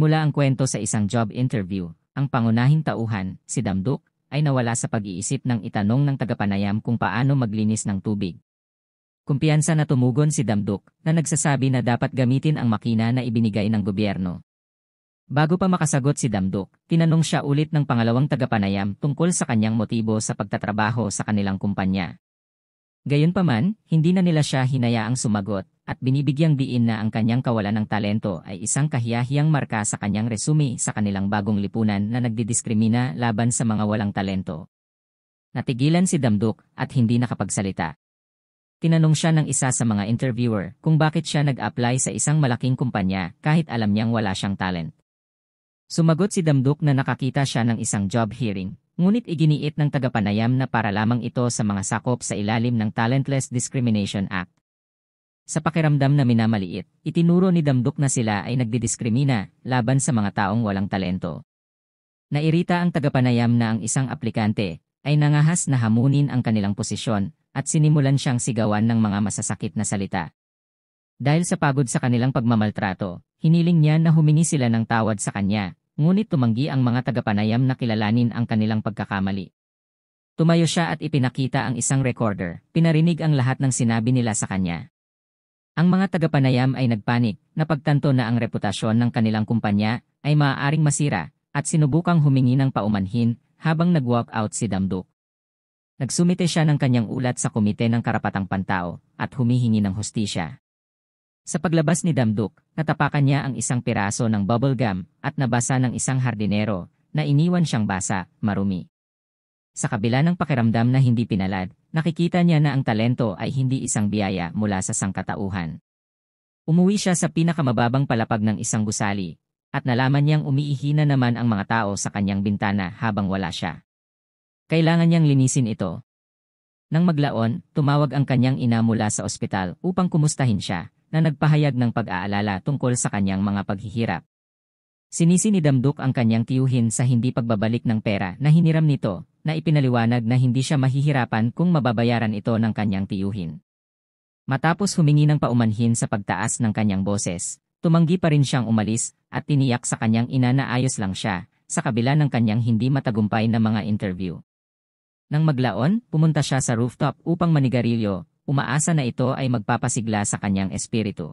Mula ang kwento sa isang job interview. Ang pangunahing tauhan, si Damduk, ay nawala sa pag-iisip ng itanong ng tagapanayam kung paano maglinis ng tubig. Kumpiyansa na tumugon si Damduk na nagsasabi na dapat gamitin ang makina na ibinigay ng gobyerno. Bago pa makasagot si Damduk, tinanong siya ulit ng pangalawang tagapanayam tungkol sa kanyang motibo sa pagtatrabaho sa kanilang kumpanya. Gayunpaman, hindi na nila siya hinayaang sumagot, at binibigyang diin na ang kanyang kawalan ng talento ay isang kahiyahiyang marka sa kanyang resume sa kanilang bagong lipunan na nagdidiskrimina laban sa mga walang talento. Natigilan si Damduk at hindi nakapagsalita. Tinanong siya ng isa sa mga interviewer kung bakit siya nag-apply sa isang malaking kumpanya kahit alam niyang wala siyang talent. Sumagot si Damduk na nakakita siya ng isang job hearing ngunit iginiit ng tagapanayam na para lamang ito sa mga sakop sa ilalim ng Talentless Discrimination Act. Sa pakiramdam na minamaliit, itinuro ni Damdok na sila ay nagdidiskrimina laban sa mga taong walang talento. Nairita ang tagapanayam na ang isang aplikante ay nangahas na hamunin ang kanilang posisyon at sinimulan siyang sigawan ng mga masasakit na salita. Dahil sa pagod sa kanilang pagmamaltrato, hiniling niya na humingi sila ng tawad sa kanya ngunit tumanggi ang mga tagapanayam na kilalanin ang kanilang pagkakamali. Tumayo siya at ipinakita ang isang recorder, pinarinig ang lahat ng sinabi nila sa kanya. Ang mga tagapanayam ay nagpanik, napagtanto na ang reputasyon ng kanilang kumpanya ay maaaring masira, at sinubukang humingi ng paumanhin habang nag-walk out si Damduk. Nagsumite siya ng kanyang ulat sa Komite ng Karapatang Pantao at humihingi ng hostisya. Sa paglabas ni Damduk, natapakan niya ang isang piraso ng bubblegum at nabasa ng isang hardinero na iniwan siyang basa, marumi. Sa kabila ng pakiramdam na hindi pinalad, nakikita niya na ang talento ay hindi isang biyaya mula sa sangkatauhan. Umuwi siya sa pinakamababang palapag ng isang gusali, at nalaman niyang umiihi na naman ang mga tao sa kanyang bintana habang wala siya. Kailangan niyang linisin ito. Nang maglaon, tumawag ang kanyang ina mula sa ospital upang kumustahin siya na nagpahayag ng pag-aalala tungkol sa kanyang mga paghihirap. Sinisi ni Damduk ang kanyang tiyuhin sa hindi pagbabalik ng pera na hiniram nito, na ipinaliwanag na hindi siya mahihirapan kung mababayaran ito ng kanyang tiyuhin. Matapos humingi ng paumanhin sa pagtaas ng kanyang boses, tumanggi pa rin siyang umalis at tiniyak sa kanyang ina na ayos lang siya, sa kabila ng kanyang hindi matagumpay na mga interview. Nang maglaon, pumunta siya sa rooftop upang manigarilyo, umaasa na ito ay magpapasigla sa kanyang espiritu.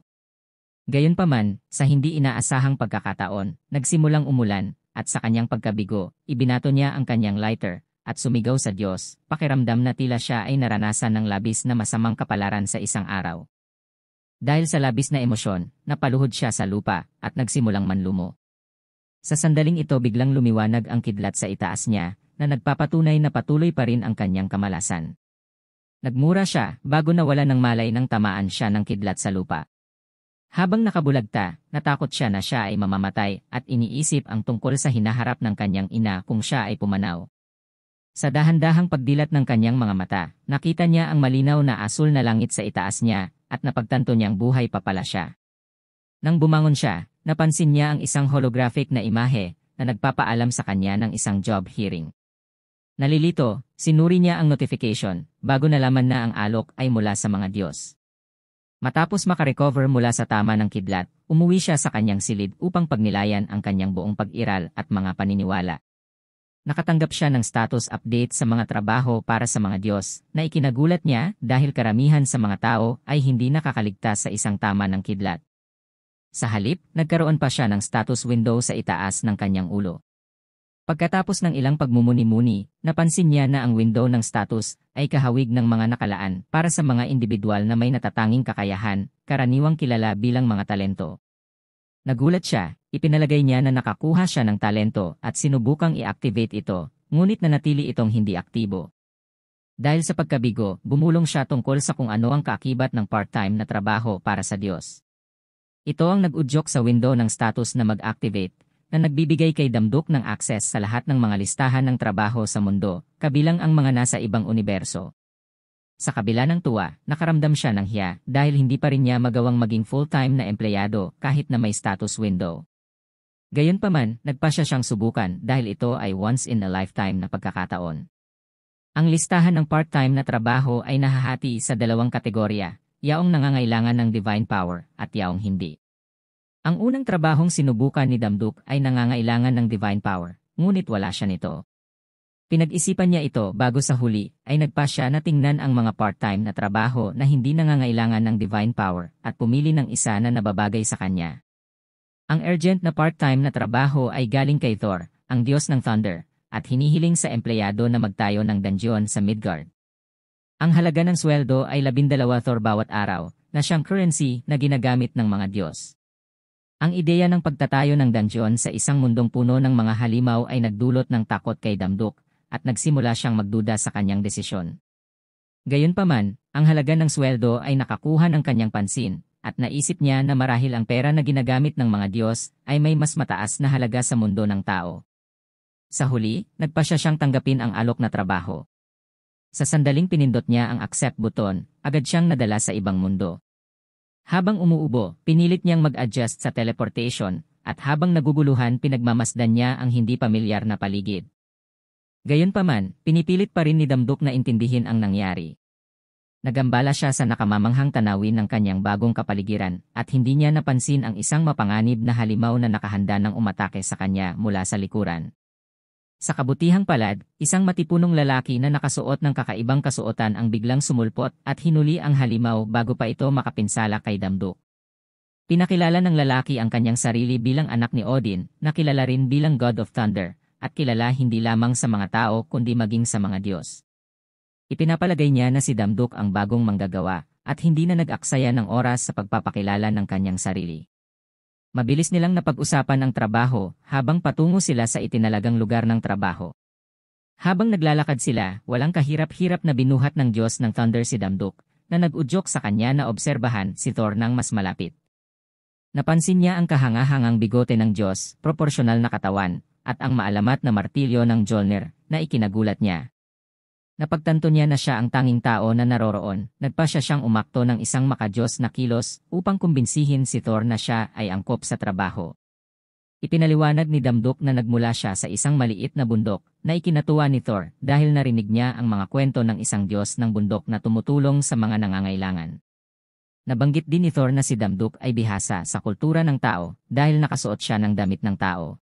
Gayunpaman, sa hindi inaasahang pagkakataon, nagsimulang umulan, at sa kanyang pagkabigo, ibinato niya ang kanyang lighter, at sumigaw sa Diyos, pakiramdam na tila siya ay naranasan ng labis na masamang kapalaran sa isang araw. Dahil sa labis na emosyon, napaluhod siya sa lupa, at nagsimulang manlumo. Sa sandaling ito biglang lumiwanag ang kidlat sa itaas niya, na nagpapatunay na patuloy pa rin ang kanyang kamalasan. Nagmura siya bago nawala ng malay nang tamaan siya ng kidlat sa lupa. Habang nakabulagta, natakot siya na siya ay mamamatay at iniisip ang tungkol sa hinaharap ng kanyang ina kung siya ay pumanaw. Sa dahan-dahang pagdilat ng kanyang mga mata, nakita niya ang malinaw na asul na langit sa itaas niya at napagtanto niyang buhay pa pala siya. Nang bumangon siya, napansin niya ang isang holographic na imahe na nagpapaalam sa kanya ng isang job hearing. Nalilito, sinuri niya ang notification bago nalaman na ang alok ay mula sa mga Diyos. Matapos makarecover mula sa tama ng kidlat, umuwi siya sa kanyang silid upang pagnilayan ang kanyang buong pag-iral at mga paniniwala. Nakatanggap siya ng status update sa mga trabaho para sa mga Diyos na ikinagulat niya dahil karamihan sa mga tao ay hindi nakakaligtas sa isang tama ng kidlat. Sa halip, nagkaroon pa siya ng status window sa itaas ng kanyang ulo. Pagkatapos ng ilang pagmumuni-muni, napansin niya na ang window ng status ay kahawig ng mga nakalaan para sa mga individual na may natatanging kakayahan, karaniwang kilala bilang mga talento. Nagulat siya, ipinalagay niya na nakakuha siya ng talento at sinubukang i-activate ito, ngunit nanatili itong hindi aktibo. Dahil sa pagkabigo, bumulong siya tungkol sa kung ano ang kaakibat ng part-time na trabaho para sa Diyos. Ito ang nag-udyok sa window ng status na mag-activate, na nagbibigay kay Damdok ng akses sa lahat ng mga listahan ng trabaho sa mundo, kabilang ang mga nasa ibang universo. Sa kabila ng tuwa, nakaramdam siya ng hiya dahil hindi pa rin niya magawang maging full-time na empleyado kahit na may status window. Gayunpaman, nagpa siya siyang subukan dahil ito ay once-in-a-lifetime na pagkakataon. Ang listahan ng part-time na trabaho ay nahahati sa dalawang kategorya, yaong nangangailangan ng divine power at yaong hindi. Ang unang trabahong sinubukan ni Damduk ay nangangailangan ng divine power, ngunit wala siya nito. Pinag-isipan niya ito bago sa huli ay nagpa siya na tingnan ang mga part-time na trabaho na hindi nangangailangan ng divine power at pumili ng isa na nababagay sa kanya. Ang urgent na part-time na trabaho ay galing kay Thor, ang Diyos ng Thunder, at hinihiling sa empleyado na magtayo ng dungeon sa Midgard. Ang halaga ng sweldo ay labindalawa Thor bawat araw, na siyang currency na ginagamit ng mga Diyos. Ang ideya ng pagtatayo ng dungeon sa isang mundong puno ng mga halimaw ay nagdulot ng takot kay Damdok at nagsimula siyang magduda sa kanyang desisyon. Gayunpaman, ang halaga ng sweldo ay nakakuha ng kanyang pansin at naisip niya na marahil ang pera na ginagamit ng mga Diyos ay may mas mataas na halaga sa mundo ng tao. Sa huli, nagpasya siyang tanggapin ang alok na trabaho. Sa sandaling pinindot niya ang accept button, agad siyang nadala sa ibang mundo. Habang umuubo, pinilit niyang mag-adjust sa teleportation, at habang naguguluhan pinagmamasdan niya ang hindi pamilyar na paligid. Gayunpaman, pinipilit pa rin ni Damdok na intindihin ang nangyari. Nagambala siya sa nakamamanghang tanawin ng kanyang bagong kapaligiran at hindi niya napansin ang isang mapanganib na halimaw na nakahanda ng umatake sa kanya mula sa likuran. Sa kabutihang palad, isang matipunong lalaki na nakasuot ng kakaibang kasuotan ang biglang sumulpot at hinuli ang halimaw bago pa ito makapinsala kay Damduk. Pinakilala ng lalaki ang kanyang sarili bilang anak ni Odin, na kilala rin bilang God of Thunder, at kilala hindi lamang sa mga tao kundi maging sa mga Diyos. Ipinapalagay niya na si Damduk ang bagong manggagawa, at hindi na nag-aksaya ng oras sa pagpapakilala ng kanyang sarili mabilis nilang napag-usapan ang trabaho habang patungo sila sa itinalagang lugar ng trabaho. Habang naglalakad sila, walang kahirap-hirap na binuhat ng Diyos ng Thunder si Damduk, na nag-udyok sa kanya na obserbahan si Thor ng mas malapit. Napansin niya ang kahangahangang bigote ng Diyos, proporsyonal na katawan, at ang maalamat na martilyo ng Jolner na ikinagulat niya. Napagtanto niya na siya ang tanging tao na naroroon, nagpa siya siyang umakto ng isang makajos na kilos upang kumbinsihin si Thor na siya ay angkop sa trabaho. Ipinaliwanag ni Damdok na nagmula siya sa isang maliit na bundok na ikinatuwa ni Thor dahil narinig niya ang mga kwento ng isang diyos ng bundok na tumutulong sa mga nangangailangan. Nabanggit din ni Thor na si Damdok ay bihasa sa kultura ng tao dahil nakasuot siya ng damit ng tao.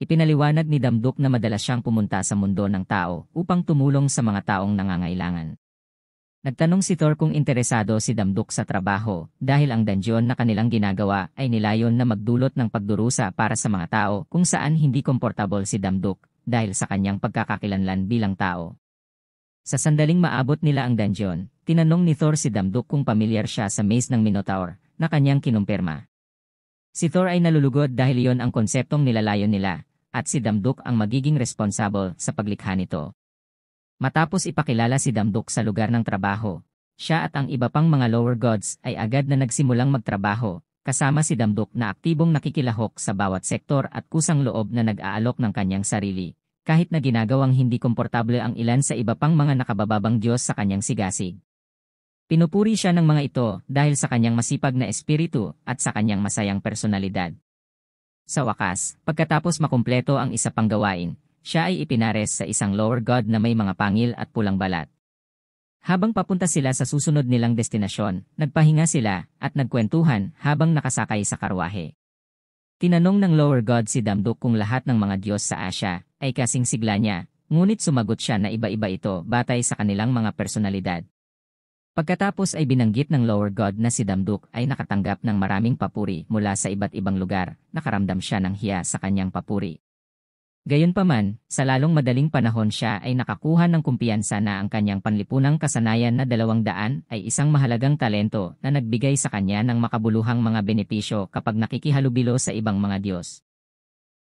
Ipinaliwanag ni Damdok na madalas siyang pumunta sa mundo ng tao upang tumulong sa mga taong nangangailangan. Nagtanong si Thor kung interesado si Damdok sa trabaho dahil ang dungeon na kanilang ginagawa ay nilayon na magdulot ng pagdurusa para sa mga tao kung saan hindi komportable si Damdok dahil sa kanyang pagkakakilanlan bilang tao. Sa sandaling maabot nila ang dungeon, tinanong ni Thor si Damdok kung pamilyar siya sa maze ng Minotaur na kanyang kinumpirma. Si Thor ay nalulugod dahil iyon ang konseptong nilalayon nila at si Damduk ang magiging responsable sa paglikha nito. Matapos ipakilala si Damduk sa lugar ng trabaho, siya at ang iba pang mga lower gods ay agad na nagsimulang magtrabaho, kasama si Damduk na aktibong nakikilahok sa bawat sektor at kusang loob na nag-aalok ng kanyang sarili, kahit na ginagawang hindi komportable ang ilan sa iba pang mga nakabababang Diyos sa kanyang sigasig. Pinupuri siya ng mga ito dahil sa kanyang masipag na espiritu at sa kanyang masayang personalidad. Sa wakas, pagkatapos makumpleto ang isa pang gawain, siya ay ipinares sa isang lower god na may mga pangil at pulang balat. Habang papunta sila sa susunod nilang destinasyon, nagpahinga sila at nagkwentuhan habang nakasakay sa karwahe. Tinanong ng lower god si Damduk kung lahat ng mga Diyos sa Asya ay kasing sigla niya, ngunit sumagot siya na iba-iba ito batay sa kanilang mga personalidad. Pagkatapos ay binanggit ng lower god na si Damduk ay nakatanggap ng maraming papuri mula sa iba't ibang lugar, nakaramdam siya ng hiya sa kanyang papuri. Gayunpaman, sa lalong madaling panahon siya ay nakakuha ng kumpiyansa na ang kanyang panlipunang kasanayan na dalawang daan ay isang mahalagang talento na nagbigay sa kanya ng makabuluhang mga benepisyo kapag nakikihalubilo sa ibang mga Diyos.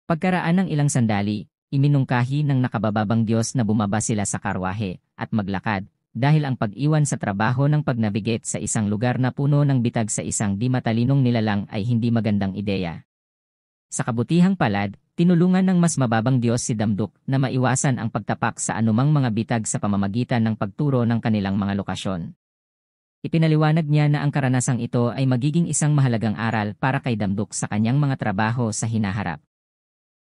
Pagkaraan ng ilang sandali, iminungkahi ng nakabababang Diyos na bumaba sila sa karwahe at maglakad dahil ang pag-iwan sa trabaho ng pagnabigit sa isang lugar na puno ng bitag sa isang di matalinong nilalang ay hindi magandang ideya. Sa kabutihang palad, tinulungan ng mas mababang Diyos si Damduk na maiwasan ang pagtapak sa anumang mga bitag sa pamamagitan ng pagturo ng kanilang mga lokasyon. Ipinaliwanag niya na ang karanasang ito ay magiging isang mahalagang aral para kay Damduk sa kanyang mga trabaho sa hinaharap.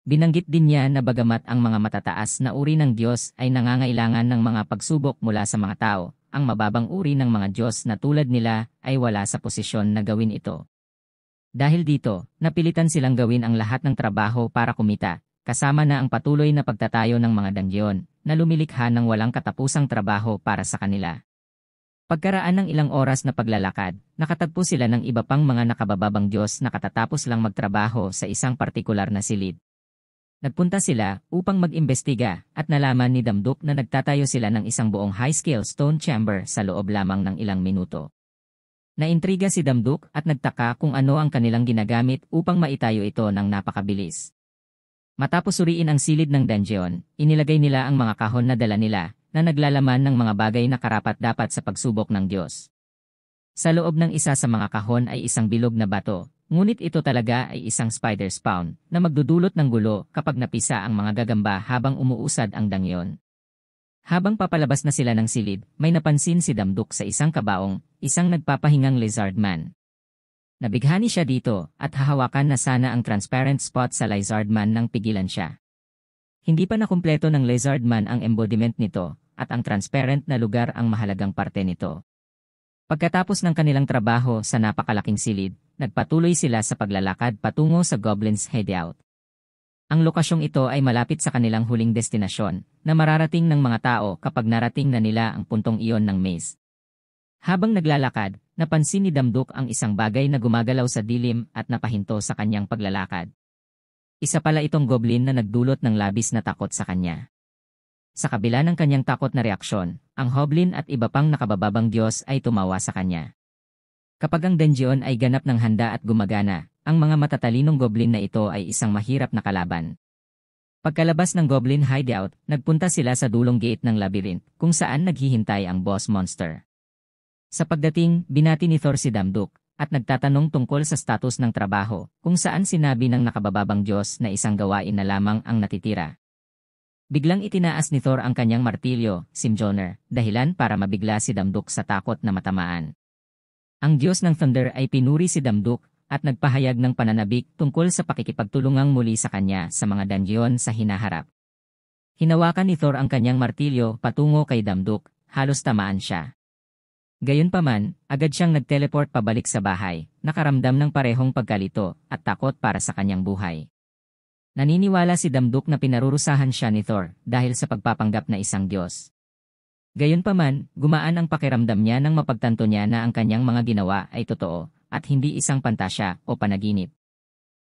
Binanggit din niya na bagamat ang mga matataas na uri ng Diyos ay nangangailangan ng mga pagsubok mula sa mga tao, ang mababang uri ng mga Diyos na tulad nila ay wala sa posisyon na gawin ito. Dahil dito, napilitan silang gawin ang lahat ng trabaho para kumita, kasama na ang patuloy na pagtatayo ng mga dangyon na lumilikha ng walang katapusang trabaho para sa kanila. Pagkaraan ng ilang oras na paglalakad, nakatagpo sila ng iba pang mga nakabababang Diyos na katatapos lang magtrabaho sa isang partikular na silid. Nagpunta sila upang mag-imbestiga at nalaman ni Damduk na nagtatayo sila ng isang buong high-scale stone chamber sa loob lamang ng ilang minuto. Naintriga si Damduk at nagtaka kung ano ang kanilang ginagamit upang maitayo ito ng napakabilis. Matapos suriin ang silid ng dungeon, inilagay nila ang mga kahon na dala nila na naglalaman ng mga bagay na karapat dapat sa pagsubok ng Diyos. Sa loob ng isa sa mga kahon ay isang bilog na bato, Ngunit ito talaga ay isang spider spawn na magdudulot ng gulo kapag napisa ang mga gagamba habang umuusad ang dangyon. Habang papalabas na sila ng silid, may napansin si Damduk sa isang kabaong, isang nagpapahingang lizard man. Nabighani siya dito at hahawakan na sana ang transparent spot sa lizard man nang pigilan siya. Hindi pa nakumpleto ng lizard man ang embodiment nito at ang transparent na lugar ang mahalagang parte nito. Pagkatapos ng kanilang trabaho sa napakalaking silid, nagpatuloy sila sa paglalakad patungo sa Goblin's Hideout. Ang lokasyong ito ay malapit sa kanilang huling destinasyon na mararating ng mga tao kapag narating na nila ang puntong iyon ng maze. Habang naglalakad, napansin ni Damduk ang isang bagay na gumagalaw sa dilim at napahinto sa kanyang paglalakad. Isa pala itong goblin na nagdulot ng labis na takot sa kanya. Sa kabila ng kanyang takot na reaksyon, ang Hoblin at iba pang nakabababang Diyos ay tumawa sa kanya. Kapag ang dungeon ay ganap ng handa at gumagana, ang mga matatalinong goblin na ito ay isang mahirap na kalaban. Pagkalabas ng goblin hideout, nagpunta sila sa dulong gate ng labyrinth kung saan naghihintay ang boss monster. Sa pagdating, binati ni Thor si Damduk at nagtatanong tungkol sa status ng trabaho kung saan sinabi ng nakabababang Diyos na isang gawain na lamang ang natitira. Biglang itinaas ni Thor ang kanyang martilyo, Simjoner, dahilan para mabigla si Damduk sa takot na matamaan. Ang Diyos ng Thunder ay pinuri si Damduk at nagpahayag ng pananabik tungkol sa pakikipagtulungang muli sa kanya sa mga dungeon sa hinaharap. Hinawakan ni Thor ang kanyang martilyo patungo kay Damduk, halos tamaan siya. Gayunpaman, agad siyang nagteleport pabalik sa bahay, nakaramdam ng parehong pagkalito at takot para sa kanyang buhay. Naniniwala si Damduk na pinarurusahan siya ni Thor dahil sa pagpapanggap na isang diyos. Gayunpaman, gumaan ang pakiramdam niya nang mapagtanto niya na ang kanyang mga ginawa ay totoo at hindi isang pantasya o panaginip.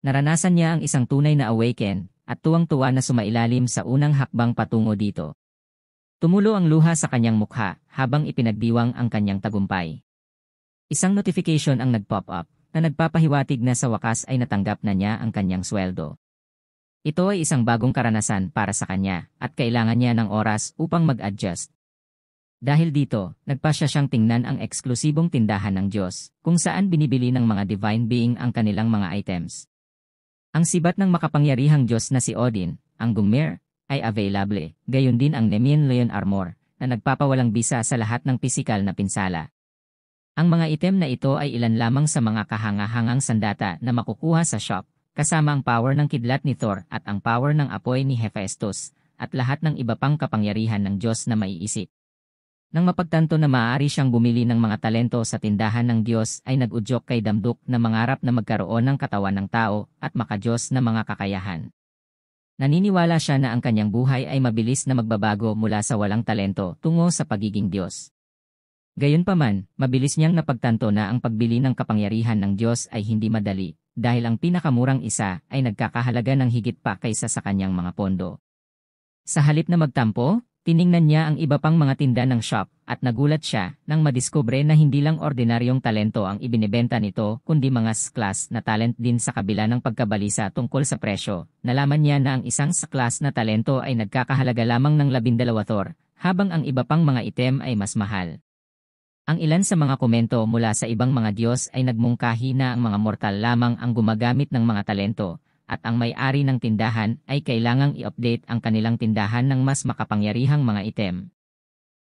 Naranasan niya ang isang tunay na awaken at tuwang-tuwa na sumailalim sa unang hakbang patungo dito. Tumulo ang luha sa kanyang mukha habang ipinagdiwang ang kanyang tagumpay. Isang notification ang nag-pop up na nagpapahiwatig na sa wakas ay natanggap na niya ang kanyang sweldo. Ito ay isang bagong karanasan para sa kanya at kailangan niya ng oras upang mag-adjust. Dahil dito, nagpa siyang tingnan ang eksklusibong tindahan ng Diyos, kung saan binibili ng mga divine being ang kanilang mga items. Ang sibat ng makapangyarihang Diyos na si Odin, ang Gumir, ay available, gayon din ang Nemean Leon Armor, na nagpapawalang bisa sa lahat ng pisikal na pinsala. Ang mga item na ito ay ilan lamang sa mga kahangahangang sandata na makukuha sa shop, kasama ang power ng kidlat ni Thor at ang power ng apoy ni Hephaestus, at lahat ng iba pang kapangyarihan ng Diyos na maiisip. Nang mapagtanto na maaari siyang bumili ng mga talento sa tindahan ng Diyos ay nagudyok kay Damduk na mangarap na magkaroon ng katawan ng tao at makadiyos na mga kakayahan. Naniniwala siya na ang kanyang buhay ay mabilis na magbabago mula sa walang talento tungo sa pagiging Diyos. Gayunpaman, mabilis niyang napagtanto na ang pagbili ng kapangyarihan ng Diyos ay hindi madali, dahil ang pinakamurang isa ay nagkakahalaga ng higit pa kaysa sa kanyang mga pondo. Sa halip na magtampo, tiningnan niya ang iba pang mga tinda ng shop at nagulat siya nang madiskubre na hindi lang ordinaryong talento ang ibinebenta nito kundi mga S-class na talent din sa kabila ng pagkabalisa tungkol sa presyo. Nalaman niya na ang isang S-class na talento ay nagkakahalaga lamang ng labindalawator, habang ang iba pang mga item ay mas mahal. Ang ilan sa mga komento mula sa ibang mga Diyos ay nagmungkahi na ang mga mortal lamang ang gumagamit ng mga talento, at ang may-ari ng tindahan ay kailangang i-update ang kanilang tindahan ng mas makapangyarihang mga item.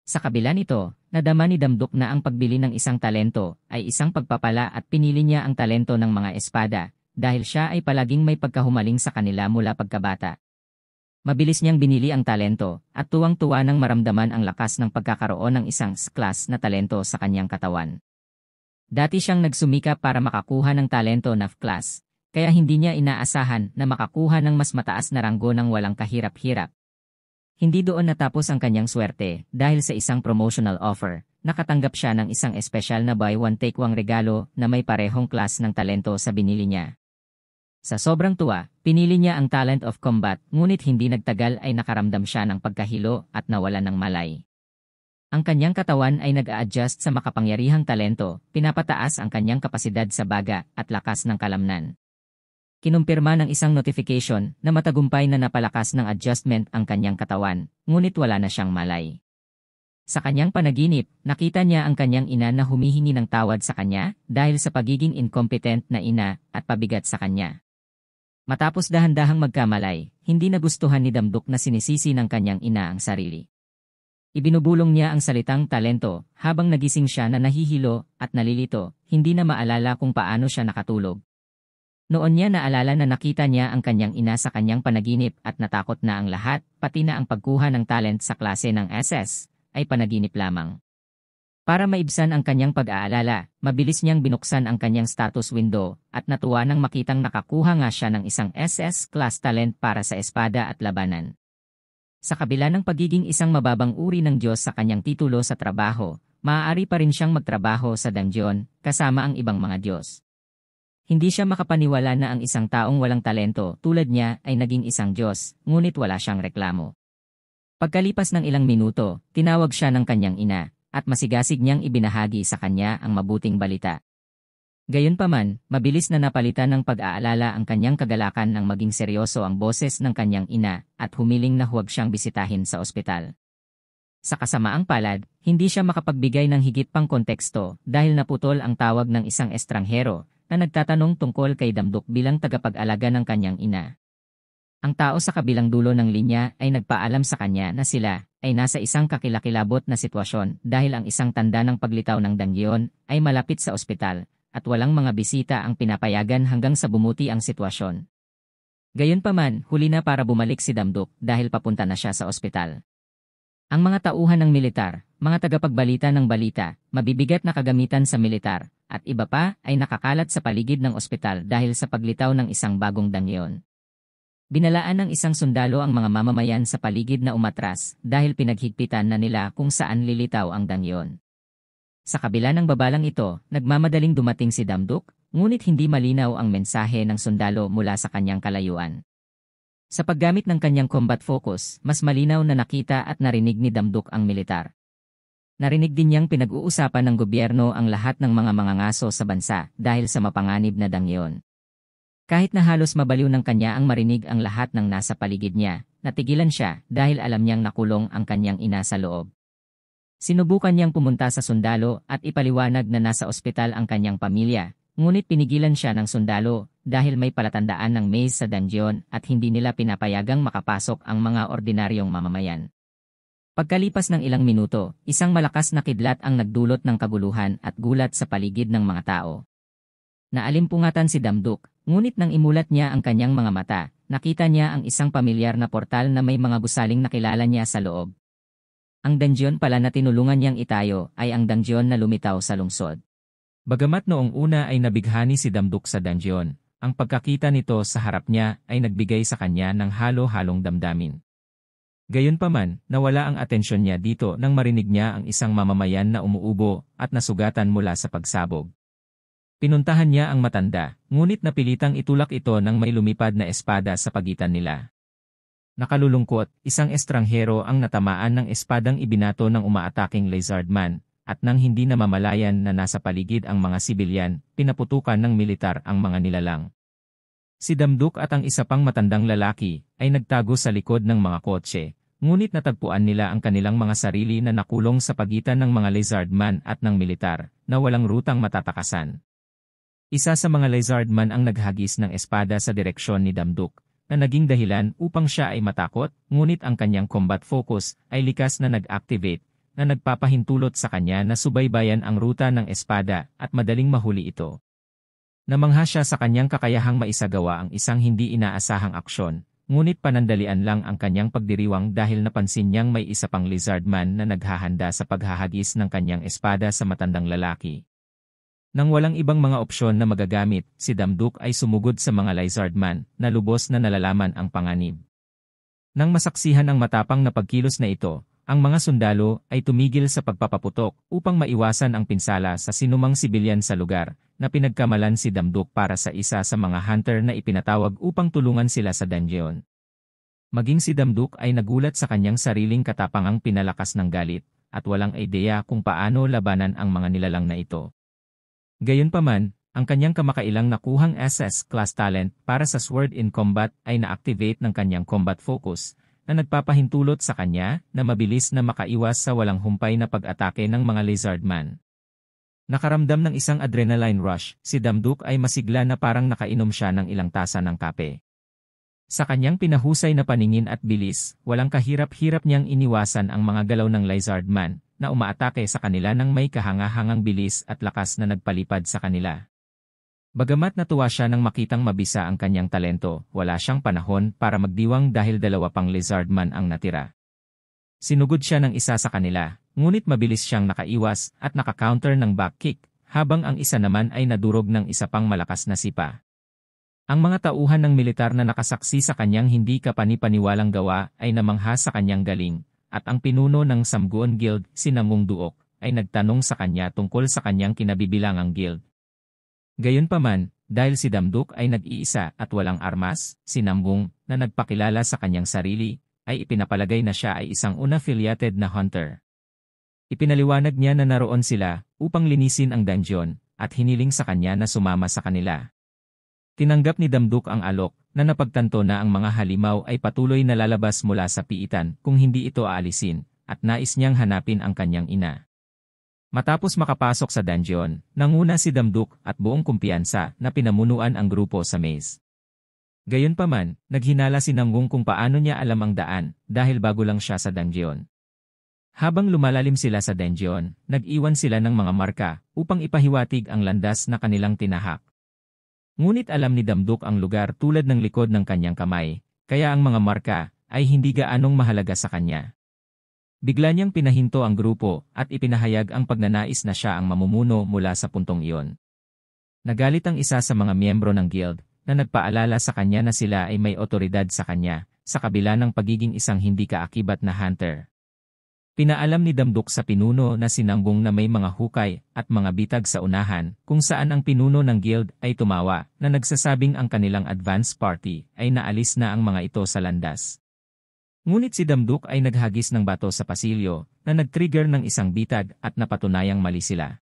Sa kabila nito, nadama ni Damdok na ang pagbili ng isang talento ay isang pagpapala at pinili niya ang talento ng mga espada, dahil siya ay palaging may pagkahumaling sa kanila mula pagkabata. Mabilis niyang binili ang talento at tuwang-tuwa nang maramdaman ang lakas ng pagkakaroon ng isang S-class na talento sa kanyang katawan. Dati siyang nagsumika para makakuha ng talento na F-class, kaya hindi niya inaasahan na makakuha ng mas mataas na ranggo ng walang kahirap-hirap. Hindi doon natapos ang kanyang swerte dahil sa isang promotional offer, nakatanggap siya ng isang espesyal na buy one take one regalo na may parehong class ng talento sa binili niya. Sa sobrang tuwa, pinili niya ang talent of combat ngunit hindi nagtagal ay nakaramdam siya ng pagkahilo at nawala ng malay. Ang kanyang katawan ay nag-a-adjust sa makapangyarihang talento, pinapataas ang kanyang kapasidad sa baga at lakas ng kalamnan. Kinumpirma ng isang notification na matagumpay na napalakas ng adjustment ang kanyang katawan, ngunit wala na siyang malay. Sa kanyang panaginip, nakita niya ang kanyang ina na humihingi ng tawad sa kanya dahil sa pagiging incompetent na ina at pabigat sa kanya. Matapos dahan-dahang magkamalay, hindi nagustuhan ni Damduk na sinisisi ng kanyang ina ang sarili. Ibinubulong niya ang salitang talento habang nagising siya na nahihilo at nalilito, hindi na maalala kung paano siya nakatulog. Noon niya naalala na nakita niya ang kanyang ina sa kanyang panaginip at natakot na ang lahat, pati na ang pagkuha ng talent sa klase ng SS, ay panaginip lamang. Para maibsan ang kanyang pag-aalala, mabilis niyang binuksan ang kanyang status window at natuwa nang makitang nakakuha nga siya ng isang SS-class talent para sa espada at labanan. Sa kabila ng pagiging isang mababang uri ng Diyos sa kanyang titulo sa trabaho, maaari pa rin siyang magtrabaho sa dungeon kasama ang ibang mga Diyos. Hindi siya makapaniwala na ang isang taong walang talento tulad niya ay naging isang Diyos, ngunit wala siyang reklamo. Pagkalipas ng ilang minuto, tinawag siya ng kanyang ina at masigasig niyang ibinahagi sa kanya ang mabuting balita. Gayunpaman, mabilis na napalitan ng pag-aalala ang kanyang kagalakan nang maging seryoso ang boses ng kanyang ina at humiling na huwag siyang bisitahin sa ospital. Sa kasamaang palad, hindi siya makapagbigay ng higit pang konteksto dahil naputol ang tawag ng isang estranghero na nagtatanong tungkol kay Damdok bilang tagapag-alaga ng kanyang ina. Ang tao sa kabilang dulo ng linya ay nagpaalam sa kanya na sila ay nasa isang kakilakilabot na sitwasyon dahil ang isang tanda ng paglitaw ng dangyon ay malapit sa ospital at walang mga bisita ang pinapayagan hanggang sa bumuti ang sitwasyon. Gayunpaman, huli na para bumalik si Damduk dahil papunta na siya sa ospital. Ang mga tauhan ng militar, mga tagapagbalita ng balita, mabibigat na kagamitan sa militar, at iba pa ay nakakalat sa paligid ng ospital dahil sa paglitaw ng isang bagong dangyon. Binalaan ng isang sundalo ang mga mamamayan sa paligid na umatras dahil pinaghigpitan na nila kung saan lilitaw ang dangyon. Sa kabila ng babalang ito, nagmamadaling dumating si Damduk, ngunit hindi malinaw ang mensahe ng sundalo mula sa kanyang kalayuan. Sa paggamit ng kanyang combat focus, mas malinaw na nakita at narinig ni Damduk ang militar. Narinig din niyang pinag-uusapan ng gobyerno ang lahat ng mga mangangaso sa bansa dahil sa mapanganib na dangyon. Kahit na halos mabaliw ng kanya ang marinig ang lahat ng nasa paligid niya, natigilan siya dahil alam niyang nakulong ang kanyang ina sa loob. Sinubukan niyang pumunta sa sundalo at ipaliwanag na nasa ospital ang kanyang pamilya, ngunit pinigilan siya ng sundalo dahil may palatandaan ng maze sa dungeon at hindi nila pinapayagang makapasok ang mga ordinaryong mamamayan. Pagkalipas ng ilang minuto, isang malakas na kidlat ang nagdulot ng kaguluhan at gulat sa paligid ng mga tao. Naalimpungatan si Damduk Ngunit nang imulat niya ang kanyang mga mata, nakita niya ang isang pamilyar na portal na may mga gusaling nakilala niya sa loob. Ang dungeon pala na tinulungan niyang itayo ay ang dungeon na lumitaw sa lungsod. Bagamat noong una ay nabighani si Damduk sa dungeon, ang pagkakita nito sa harap niya ay nagbigay sa kanya ng halo-halong damdamin. Gayunpaman, nawala ang atensyon niya dito nang marinig niya ang isang mamamayan na umuubo at nasugatan mula sa pagsabog. Pinuntahan niya ang matanda, ngunit napilitang itulak ito ng may lumipad na espada sa pagitan nila. Nakalulungkot, isang estranghero ang natamaan ng espadang ibinato ng umaataking lizardman, at nang hindi namamalayan na nasa paligid ang mga sibilyan, pinaputukan ng militar ang mga nilalang. Si Damduk at ang isa pang matandang lalaki ay nagtago sa likod ng mga kotse, ngunit natagpuan nila ang kanilang mga sarili na nakulong sa pagitan ng mga lizardman at ng militar, na walang rutang matatakasan. Isa sa mga Lizardman ang naghagis ng espada sa direksyon ni Damduk, na naging dahilan upang siya ay matakot, ngunit ang kanyang combat focus ay likas na nag-activate, na nagpapahintulot sa kanya na subaybayan ang ruta ng espada at madaling mahuli ito. Namangha siya sa kanyang kakayahang maisagawa ang isang hindi inaasahang aksyon, ngunit panandalian lang ang kanyang pagdiriwang dahil napansin niyang may isa pang lizardman na naghahanda sa paghahagis ng kanyang espada sa matandang lalaki. Nang walang ibang mga opsyon na magagamit, si Damduk ay sumugod sa mga lizardman na lubos na nalalaman ang panganib. Nang masaksihan ang matapang na pagkilos na ito, ang mga sundalo ay tumigil sa pagpapaputok upang maiwasan ang pinsala sa sinumang sibilyan sa lugar na pinagkamalan si Damduk para sa isa sa mga hunter na ipinatawag upang tulungan sila sa dungeon. Maging si Damduk ay nagulat sa kanyang sariling katapangang pinalakas ng galit at walang ideya kung paano labanan ang mga nilalang na ito. Gayunpaman, ang kanyang kamakailang nakuhang SS-class talent para sa Sword in Combat ay na-activate ng kanyang combat focus na nagpapahintulot sa kanya na mabilis na makaiwas sa walang humpay na pag-atake ng mga Lizardman. Nakaramdam ng isang adrenaline rush, si Damduk ay masigla na parang nakainom siya ng ilang tasa ng kape. Sa kanyang pinahusay na paningin at bilis, walang kahirap-hirap niyang iniwasan ang mga galaw ng Lizardman na umaatake sa kanila ng may kahangahangang bilis at lakas na nagpalipad sa kanila. Bagamat natuwa siya nang makitang mabisa ang kanyang talento, wala siyang panahon para magdiwang dahil dalawa pang lizardman ang natira. Sinugod siya ng isa sa kanila, ngunit mabilis siyang nakaiwas at naka-counter ng back kick, habang ang isa naman ay nadurog ng isa pang malakas na sipa. Ang mga tauhan ng militar na nakasaksi sa kanyang hindi kapanipaniwalang gawa ay namangha sa kanyang galing, at ang pinuno ng Samguon Guild, si Namung Duok, ay nagtanong sa kanya tungkol sa kanyang kinabibilangang guild. Gayunpaman, dahil si Damduk ay nag-iisa at walang armas, si Namung, na nagpakilala sa kanyang sarili, ay ipinapalagay na siya ay isang unaffiliated na hunter. Ipinaliwanag niya na naroon sila upang linisin ang dungeon at hiniling sa kanya na sumama sa kanila. Tinanggap ni Damduk ang alok na napagtanto na ang mga halimaw ay patuloy na lalabas mula sa piitan kung hindi ito aalisin, at nais niyang hanapin ang kanyang ina. Matapos makapasok sa dungeon, nanguna si Damduk at buong kumpiyansa na pinamunuan ang grupo sa maze. Gayunpaman, naghinala si Nangung kung paano niya alam ang daan dahil bago lang siya sa dungeon. Habang lumalalim sila sa dungeon, nag-iwan sila ng mga marka upang ipahiwatig ang landas na kanilang tinahak. Ngunit alam ni Damduk ang lugar tulad ng likod ng kanyang kamay, kaya ang mga marka ay hindi gaanong mahalaga sa kanya. Bigla niyang pinahinto ang grupo at ipinahayag ang pagnanais na siya ang mamumuno mula sa puntong iyon. Nagalit ang isa sa mga miyembro ng guild na nagpaalala sa kanya na sila ay may otoridad sa kanya sa kabila ng pagiging isang hindi kaakibat na hunter. Pinaalam ni Damdok sa pinuno na sinanggong na may mga hukay at mga bitag sa unahan kung saan ang pinuno ng guild ay tumawa na nagsasabing ang kanilang advance party ay naalis na ang mga ito sa landas. Ngunit si Damduk ay naghagis ng bato sa pasilyo na nag-trigger ng isang bitag at napatunayang mali sila.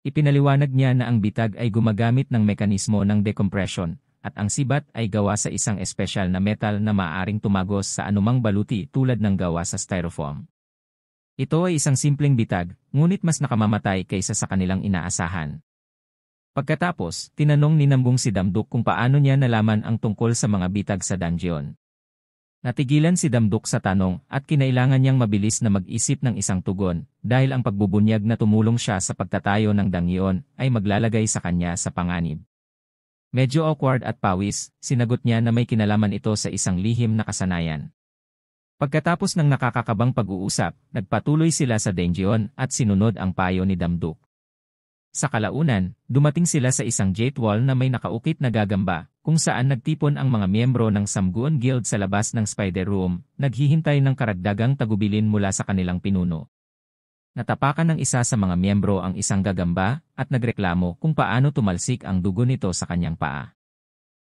Ipinaliwanag niya na ang bitag ay gumagamit ng mekanismo ng decompression at ang sibat ay gawa sa isang espesyal na metal na maaring tumagos sa anumang baluti tulad ng gawa sa styrofoam. Ito ay isang simpleng bitag, ngunit mas nakamamatay kaysa sa kanilang inaasahan. Pagkatapos, tinanong ni Nambung si Damduk kung paano niya nalaman ang tungkol sa mga bitag sa dungeon. Natigilan si Damduk sa tanong at kinailangan niyang mabilis na mag-isip ng isang tugon dahil ang pagbubunyag na tumulong siya sa pagtatayo ng dangyon ay maglalagay sa kanya sa panganib. Medyo awkward at pawis, sinagot niya na may kinalaman ito sa isang lihim na kasanayan. Pagkatapos ng nakakakabang pag-uusap, nagpatuloy sila sa Denjeon at sinunod ang payo ni Damduk. Sa kalaunan, dumating sila sa isang jet wall na may nakaukit na gagamba, kung saan nagtipon ang mga miyembro ng Samguan Guild sa labas ng Spider Room, naghihintay ng karagdagang tagubilin mula sa kanilang pinuno. Natapakan ng isa sa mga miyembro ang isang gagamba at nagreklamo kung paano tumalsik ang dugo nito sa kanyang paa.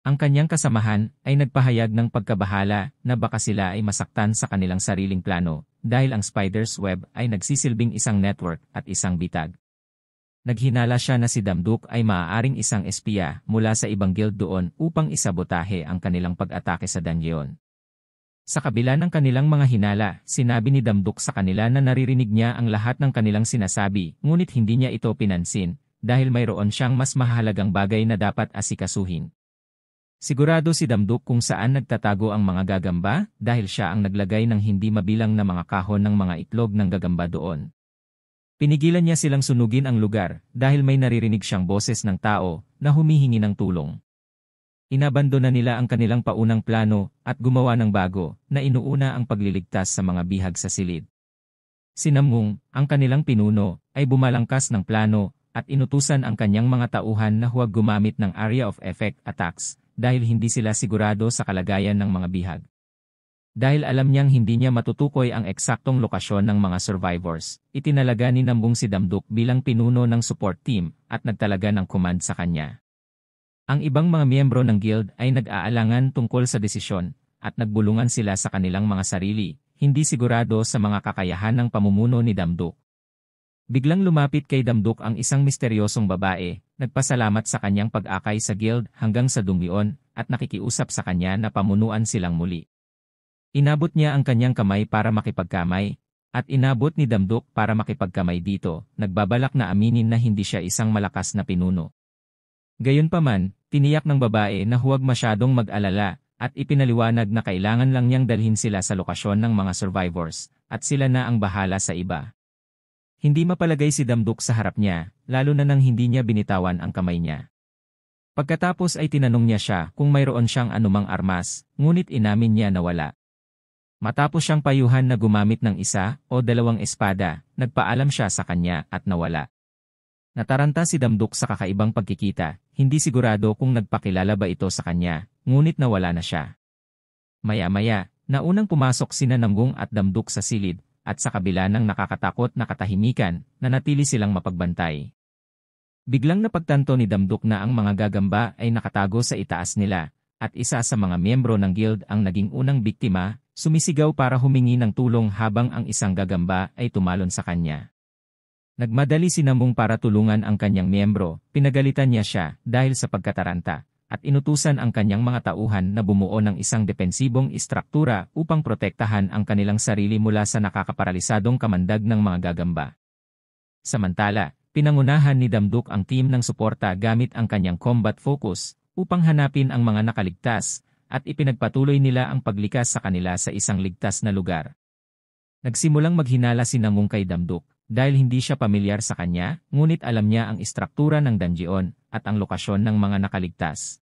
Ang kanyang kasamahan ay nagpahayag ng pagkabahala na baka sila ay masaktan sa kanilang sariling plano dahil ang spider's web ay nagsisilbing isang network at isang bitag. Naghinala siya na si Damduk ay maaaring isang espiya mula sa ibang guild doon upang isabotahe ang kanilang pag-atake sa Danyeon. Sa kabila ng kanilang mga hinala, sinabi ni Damduk sa kanila na naririnig niya ang lahat ng kanilang sinasabi, ngunit hindi niya ito pinansin dahil mayroon siyang mas mahalagang bagay na dapat asikasuhin. Sigurado si Damduk kung saan nagtatago ang mga gagamba dahil siya ang naglagay ng hindi mabilang na mga kahon ng mga itlog ng gagamba doon. Pinigilan niya silang sunugin ang lugar dahil may naririnig siyang boses ng tao na humihingi ng tulong. Inabandona nila ang kanilang paunang plano at gumawa ng bago na inuuna ang pagliligtas sa mga bihag sa silid. Sinamung, ang kanilang pinuno, ay bumalangkas ng plano at inutusan ang kanyang mga tauhan na huwag gumamit ng area of effect attacks dahil hindi sila sigurado sa kalagayan ng mga bihag. Dahil alam niyang hindi niya matutukoy ang eksaktong lokasyon ng mga survivors, itinalaga ni Nambung si Damduk bilang pinuno ng support team at nagtalaga ng command sa kanya. Ang ibang mga miyembro ng guild ay nag-aalangan tungkol sa desisyon at nagbulungan sila sa kanilang mga sarili, hindi sigurado sa mga kakayahan ng pamumuno ni Damduk. Biglang lumapit kay Damduk ang isang misteryosong babae nagpasalamat sa kanyang pag-akay sa guild hanggang sa dungion at nakikiusap sa kanya na pamunuan silang muli. Inabot niya ang kanyang kamay para makipagkamay, at inabot ni Damdok para makipagkamay dito, nagbabalak na aminin na hindi siya isang malakas na pinuno. Gayunpaman, tiniyak ng babae na huwag masyadong mag-alala, at ipinaliwanag na kailangan lang niyang dalhin sila sa lokasyon ng mga survivors, at sila na ang bahala sa iba. Hindi mapalagay si Damduk sa harap niya, lalo na nang hindi niya binitawan ang kamay niya. Pagkatapos ay tinanong niya siya kung mayroon siyang anumang armas, ngunit inamin niya na wala. Matapos siyang payuhan na gumamit ng isa o dalawang espada, nagpaalam siya sa kanya at nawala. Nataranta si Damduk sa kakaibang pagkikita, hindi sigurado kung nagpakilala ba ito sa kanya, ngunit nawala na siya. Maya-maya, naunang pumasok sina Namgung at Damduk sa silid at sa kabila ng nakakatakot na katahimikan, nanatili silang mapagbantay. Biglang napagtanto ni Damduk na ang mga gagamba ay nakatago sa itaas nila, at isa sa mga miyembro ng guild ang naging unang biktima, sumisigaw para humingi ng tulong habang ang isang gagamba ay tumalon sa kanya. Nagmadali si Nambong para tulungan ang kanyang miyembro, pinagalitan niya siya dahil sa pagkataranta, at inutusan ang kanyang mga tauhan na bumuo ng isang depensibong istruktura upang protektahan ang kanilang sarili mula sa nakakaparalisadong kamandag ng mga gagamba. Samantala, pinangunahan ni Damduk ang team ng suporta gamit ang kanyang combat focus upang hanapin ang mga nakaligtas at ipinagpatuloy nila ang paglikas sa kanila sa isang ligtas na lugar. Nagsimulang maghinala si Nangung kay Damduk dahil hindi siya pamilyar sa kanya, ngunit alam niya ang istruktura ng dungeon at ang lokasyon ng mga nakaligtas.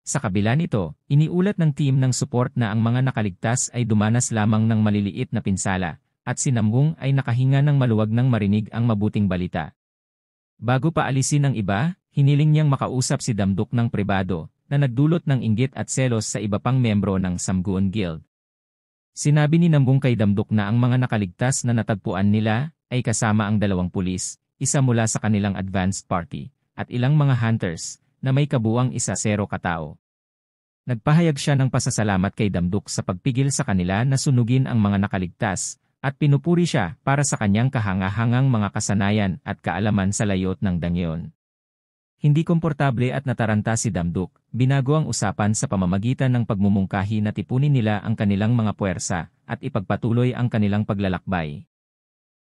Sa kabila nito, iniulat ng team ng support na ang mga nakaligtas ay dumanas lamang ng maliliit na pinsala, at si Namgung ay nakahinga ng maluwag nang marinig ang mabuting balita. Bago pa alisin ang iba, hiniling niyang makausap si Damdok ng pribado, na nagdulot ng inggit at selos sa iba pang membro ng Samguon Guild. Sinabi ni Namgung kay Damdok na ang mga nakaligtas na natagpuan nila ay kasama ang dalawang pulis, isa mula sa kanilang advanced party, at ilang mga hunters, na may kabuang isa-zero katao. Nagpahayag siya ng pasasalamat kay Damduk sa pagpigil sa kanila na sunugin ang mga nakaligtas, at pinupuri siya para sa kanyang kahangahangang mga kasanayan at kaalaman sa layot ng Dangyon. Hindi komportable at nataranta si Damduk, binago ang usapan sa pamamagitan ng pagmumungkahi na tipunin nila ang kanilang mga puwersa at ipagpatuloy ang kanilang paglalakbay.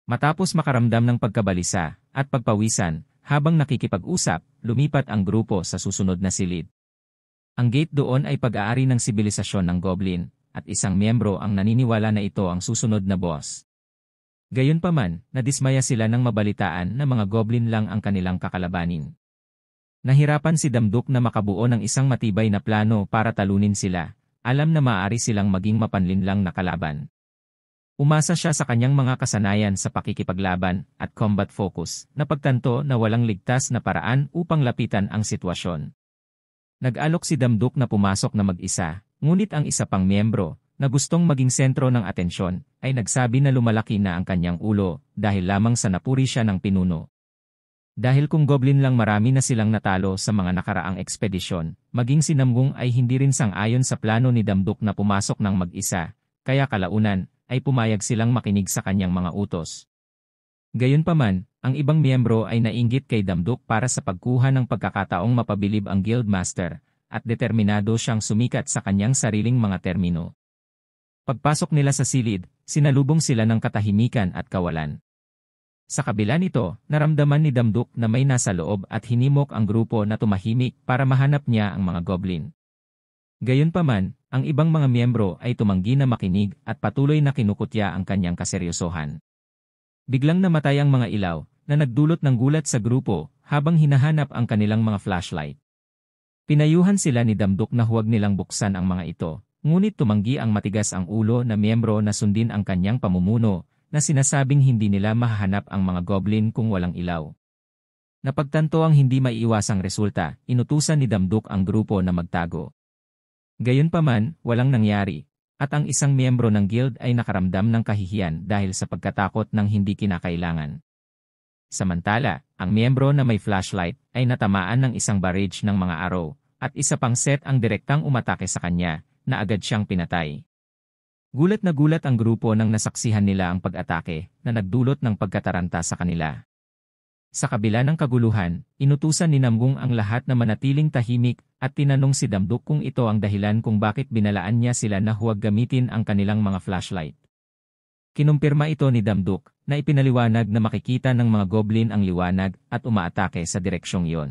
Matapos makaramdam ng pagkabalisa at pagpawisan, habang nakikipag-usap, lumipat ang grupo sa susunod na silid. Ang gate doon ay pag-aari ng sibilisasyon ng Goblin, at isang miyembro ang naniniwala na ito ang susunod na boss. Gayunpaman, nadismaya sila nang mabalitaan na mga Goblin lang ang kanilang kakalabanin. Nahirapan si Damduk na makabuo ng isang matibay na plano para talunin sila, alam na maaari silang maging mapanlinlang na kalaban. Umasa siya sa kanyang mga kasanayan sa pakikipaglaban at combat focus na pagtanto na walang ligtas na paraan upang lapitan ang sitwasyon. Nag-alok si Damduk na pumasok na mag-isa, ngunit ang isa pang miyembro na gustong maging sentro ng atensyon ay nagsabi na lumalaki na ang kanyang ulo dahil lamang sa napuri siya ng pinuno. Dahil kung goblin lang marami na silang natalo sa mga nakaraang ekspedisyon, maging si Namgung ay hindi rin sang-ayon sa plano ni Damduk na pumasok ng mag-isa, kaya kalaunan ay pumayag silang makinig sa kanyang mga utos. Gayunpaman, ang ibang miyembro ay nainggit kay Damduk para sa pagkuha ng pagkakataong mapabilib ang guildmaster, at determinado siyang sumikat sa kanyang sariling mga termino. Pagpasok nila sa silid, sinalubong sila ng katahimikan at kawalan. Sa kabila nito, naramdaman ni Damduk na may nasa loob at hinimok ang grupo na tumahimik para mahanap niya ang mga goblin. Gayunpaman, ang ibang mga miyembro ay tumanggi na makinig at patuloy na kinukutya ang kanyang kaseryosohan. Biglang namatay ang mga ilaw na nagdulot ng gulat sa grupo habang hinahanap ang kanilang mga flashlight. Pinayuhan sila ni Damdok na huwag nilang buksan ang mga ito, ngunit tumanggi ang matigas ang ulo na miyembro na sundin ang kanyang pamumuno na sinasabing hindi nila mahahanap ang mga goblin kung walang ilaw. Napagtanto ang hindi maiiwasang resulta, inutusan ni Damdok ang grupo na magtago. Gayunpaman, walang nangyari, at ang isang miyembro ng guild ay nakaramdam ng kahihiyan dahil sa pagkatakot ng hindi kinakailangan. Samantala, ang miyembro na may flashlight ay natamaan ng isang barrage ng mga arrow, at isa pang set ang direktang umatake sa kanya, na agad siyang pinatay. Gulat na gulat ang grupo nang nasaksihan nila ang pag-atake na nagdulot ng pagkataranta sa kanila. Sa kabila ng kaguluhan, inutusan ni Namgung ang lahat na manatiling tahimik at tinanong si Damdok kung ito ang dahilan kung bakit binalaan niya sila na huwag gamitin ang kanilang mga flashlight. Kinumpirma ito ni Damdok na ipinaliwanag na makikita ng mga goblin ang liwanag at umaatake sa direksyong iyon.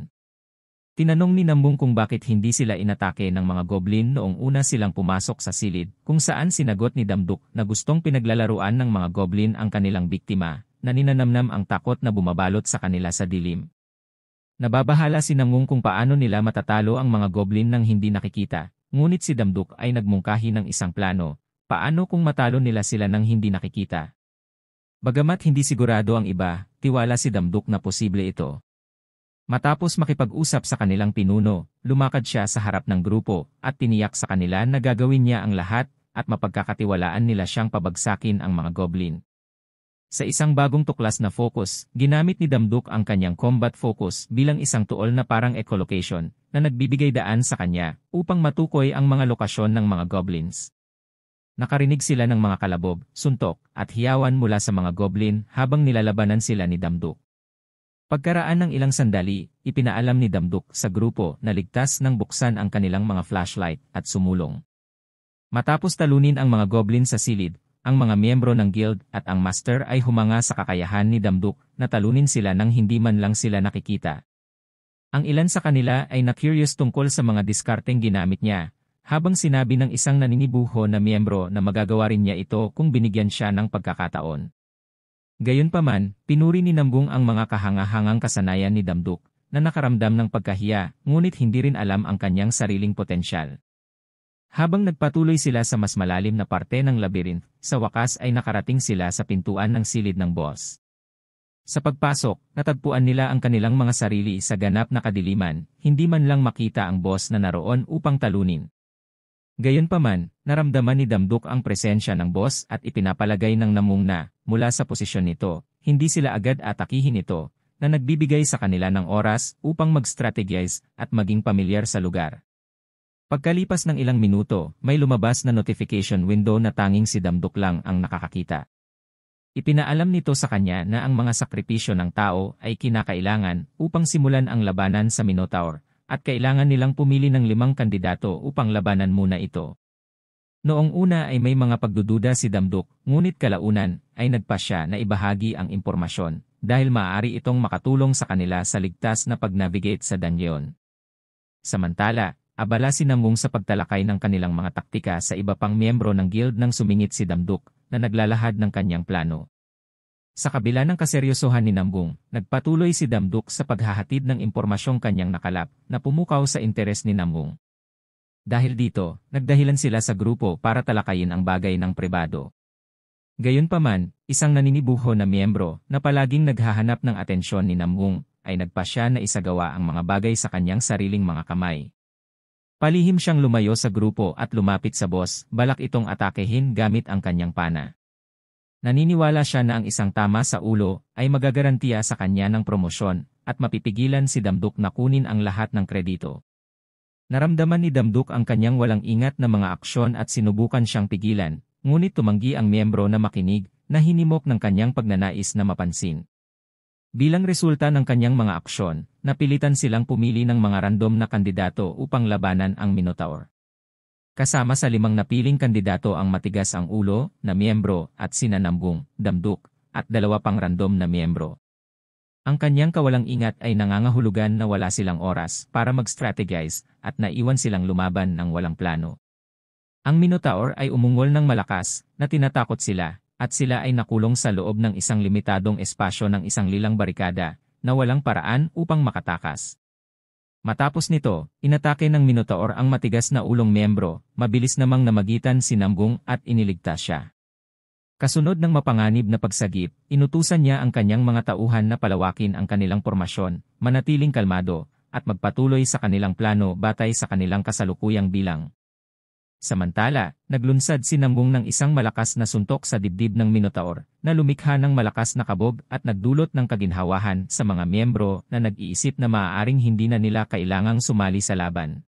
Tinanong ni Nambung kung bakit hindi sila inatake ng mga goblin noong una silang pumasok sa silid, kung saan sinagot ni Damdok na gustong pinaglalaruan ng mga goblin ang kanilang biktima, na ninanamnam ang takot na bumabalot sa kanila sa dilim. Nababahala si Namung kung paano nila matatalo ang mga goblin nang hindi nakikita, ngunit si Damduk ay nagmungkahi ng isang plano, paano kung matalo nila sila nang hindi nakikita. Bagamat hindi sigurado ang iba, tiwala si Damduk na posible ito. Matapos makipag-usap sa kanilang pinuno, lumakad siya sa harap ng grupo at tiniyak sa kanila na gagawin niya ang lahat at mapagkakatiwalaan nila siyang pabagsakin ang mga goblin. Sa isang bagong tuklas na focus, ginamit ni Damduk ang kanyang combat focus bilang isang tool na parang echolocation na nagbibigay daan sa kanya upang matukoy ang mga lokasyon ng mga goblins. Nakarinig sila ng mga kalabog, suntok, at hiyawan mula sa mga goblin habang nilalabanan sila ni Damduk. Pagkaraan ng ilang sandali, ipinaalam ni Damduk sa grupo na ligtas nang buksan ang kanilang mga flashlight at sumulong. Matapos talunin ang mga goblin sa silid, ang mga miyembro ng guild at ang master ay humanga sa kakayahan ni Damduk na talunin sila nang hindi man lang sila nakikita. Ang ilan sa kanila ay na-curious tungkol sa mga diskarteng ginamit niya, habang sinabi ng isang naninibuho na miyembro na magagawa rin niya ito kung binigyan siya ng pagkakataon. Gayunpaman, pinuri ni Nambung ang mga kahangahangang kasanayan ni Damduk na nakaramdam ng pagkahiya ngunit hindi rin alam ang kanyang sariling potensyal. Habang nagpatuloy sila sa mas malalim na parte ng labyrinth, sa wakas ay nakarating sila sa pintuan ng silid ng boss. Sa pagpasok, natagpuan nila ang kanilang mga sarili sa ganap na kadiliman, hindi man lang makita ang boss na naroon upang talunin. Gayunpaman, naramdaman ni Damduk ang presensya ng boss at ipinapalagay ng namung na, mula sa posisyon nito, hindi sila agad atakihin ito, na nagbibigay sa kanila ng oras upang mag-strategize at maging pamilyar sa lugar. Pagkalipas ng ilang minuto, may lumabas na notification window na tanging si Damdok lang ang nakakakita. Ipinaalam nito sa kanya na ang mga sakripisyo ng tao ay kinakailangan upang simulan ang labanan sa Minotaur, at kailangan nilang pumili ng limang kandidato upang labanan muna ito. Noong una ay may mga pagdududa si Damduk, ngunit kalaunan ay nagpa siya na ibahagi ang impormasyon dahil maaari itong makatulong sa kanila sa ligtas na pag-navigate sa dungeon. Samantala, Abala si Namung sa pagtalakay ng kanilang mga taktika sa iba pang miyembro ng guild nang sumingit si Damduk na naglalahad ng kanyang plano. Sa kabila ng kaseryosohan ni Namung, nagpatuloy si Damduk sa paghahatid ng impormasyong kanyang nakalap na pumukaw sa interes ni Namung. Dahil dito, nagdahilan sila sa grupo para talakayin ang bagay ng pribado. Gayunpaman, isang naninibuho na miyembro na palaging naghahanap ng atensyon ni Namung ay nagpasya na isagawa ang mga bagay sa kanyang sariling mga kamay Palihim siyang lumayo sa grupo at lumapit sa boss, balak itong atakehin gamit ang kanyang pana. Naniniwala siya na ang isang tama sa ulo ay magagarantiya sa kanya ng promosyon at mapipigilan si Damduk na kunin ang lahat ng kredito. Naramdaman ni Damduk ang kanyang walang ingat na mga aksyon at sinubukan siyang pigilan, ngunit tumanggi ang miyembro na makinig na hinimok ng kanyang pagnanais na mapansin. Bilang resulta ng kanyang mga aksyon, napilitan silang pumili ng mga random na kandidato upang labanan ang Minotaur. Kasama sa limang napiling kandidato ang matigas ang ulo, na miyembro, at sinanambung, damduk, at dalawa pang random na miyembro. Ang kanyang kawalang ingat ay nangangahulugan na wala silang oras para mag-strategize at naiwan silang lumaban ng walang plano. Ang Minotaur ay umungol ng malakas na tinatakot sila at sila ay nakulong sa loob ng isang limitadong espasyo ng isang lilang barikada na walang paraan upang makatakas. Matapos nito, inatake ng Minotaur ang matigas na ulong miyembro, mabilis namang namagitan si Nambung at iniligtas siya. Kasunod ng mapanganib na pagsagip, inutusan niya ang kanyang mga tauhan na palawakin ang kanilang formasyon, manatiling kalmado, at magpatuloy sa kanilang plano batay sa kanilang kasalukuyang bilang. Samantala, naglunsad si Namgung ng isang malakas na suntok sa dibdib ng Minotaur, na lumikha ng malakas na kabog at nagdulot ng kaginhawahan sa mga miyembro na nag-iisip na maaaring hindi na nila kailangang sumali sa laban.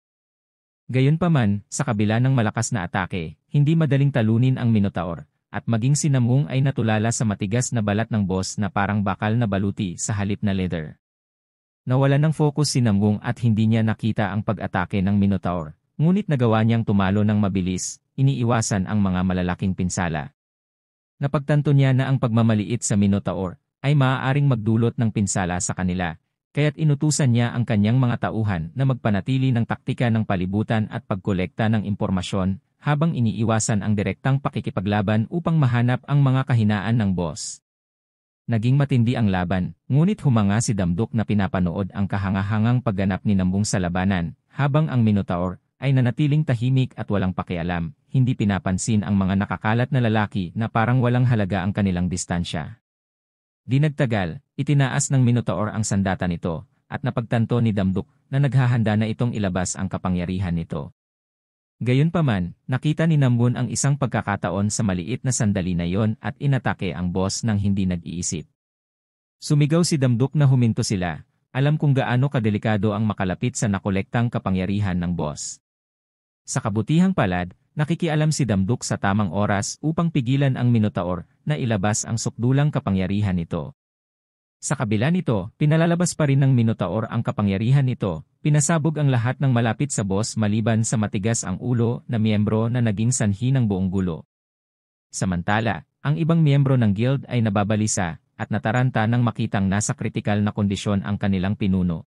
Gayunpaman, sa kabila ng malakas na atake, hindi madaling talunin ang Minotaur, at maging si Namgung ay natulala sa matigas na balat ng boss na parang bakal na baluti sa halip na leather. Nawala ng focus si Namgung at hindi niya nakita ang pag-atake ng Minotaur, Ngunit nagawa niyang tumalo ng mabilis, iniiwasan ang mga malalaking pinsala. Napagtanto niya na ang pagmamaliit sa Minotaur ay maaaring magdulot ng pinsala sa kanila, kaya't inutusan niya ang kanyang mga tauhan na magpanatili ng taktika ng palibutan at pagkolekta ng impormasyon habang iniiwasan ang direktang pakikipaglaban upang mahanap ang mga kahinaan ng boss. Naging matindi ang laban, ngunit humanga si Damdok na pinapanood ang kahangahangang pagganap ni Nambung sa labanan, habang ang Minotaur ay nanatiling tahimik at walang pakialam, hindi pinapansin ang mga nakakalat na lalaki na parang walang halaga ang kanilang distansya. Dinagtagal, itinaas ng Minotaur ang sandata nito, at napagtanto ni Damduk na naghahanda na itong ilabas ang kapangyarihan nito. Gayunpaman, nakita ni Nambun ang isang pagkakataon sa maliit na sandali na yon at inatake ang boss nang hindi nag-iisip. Sumigaw si Damduk na huminto sila, alam kung gaano kadelikado ang makalapit sa nakolektang kapangyarihan ng boss. Sa kabutihang palad, nakikialam si Damduk sa tamang oras upang pigilan ang Minotaur na ilabas ang sukdulang kapangyarihan nito. Sa kabila nito, pinalalabas pa rin ng Minotaur ang kapangyarihan nito, pinasabog ang lahat ng malapit sa boss maliban sa matigas ang ulo na miyembro na naging sanhi ng buong gulo. Samantala, ang ibang miyembro ng guild ay nababalisa at nataranta nang makitang nasa kritikal na kondisyon ang kanilang pinuno.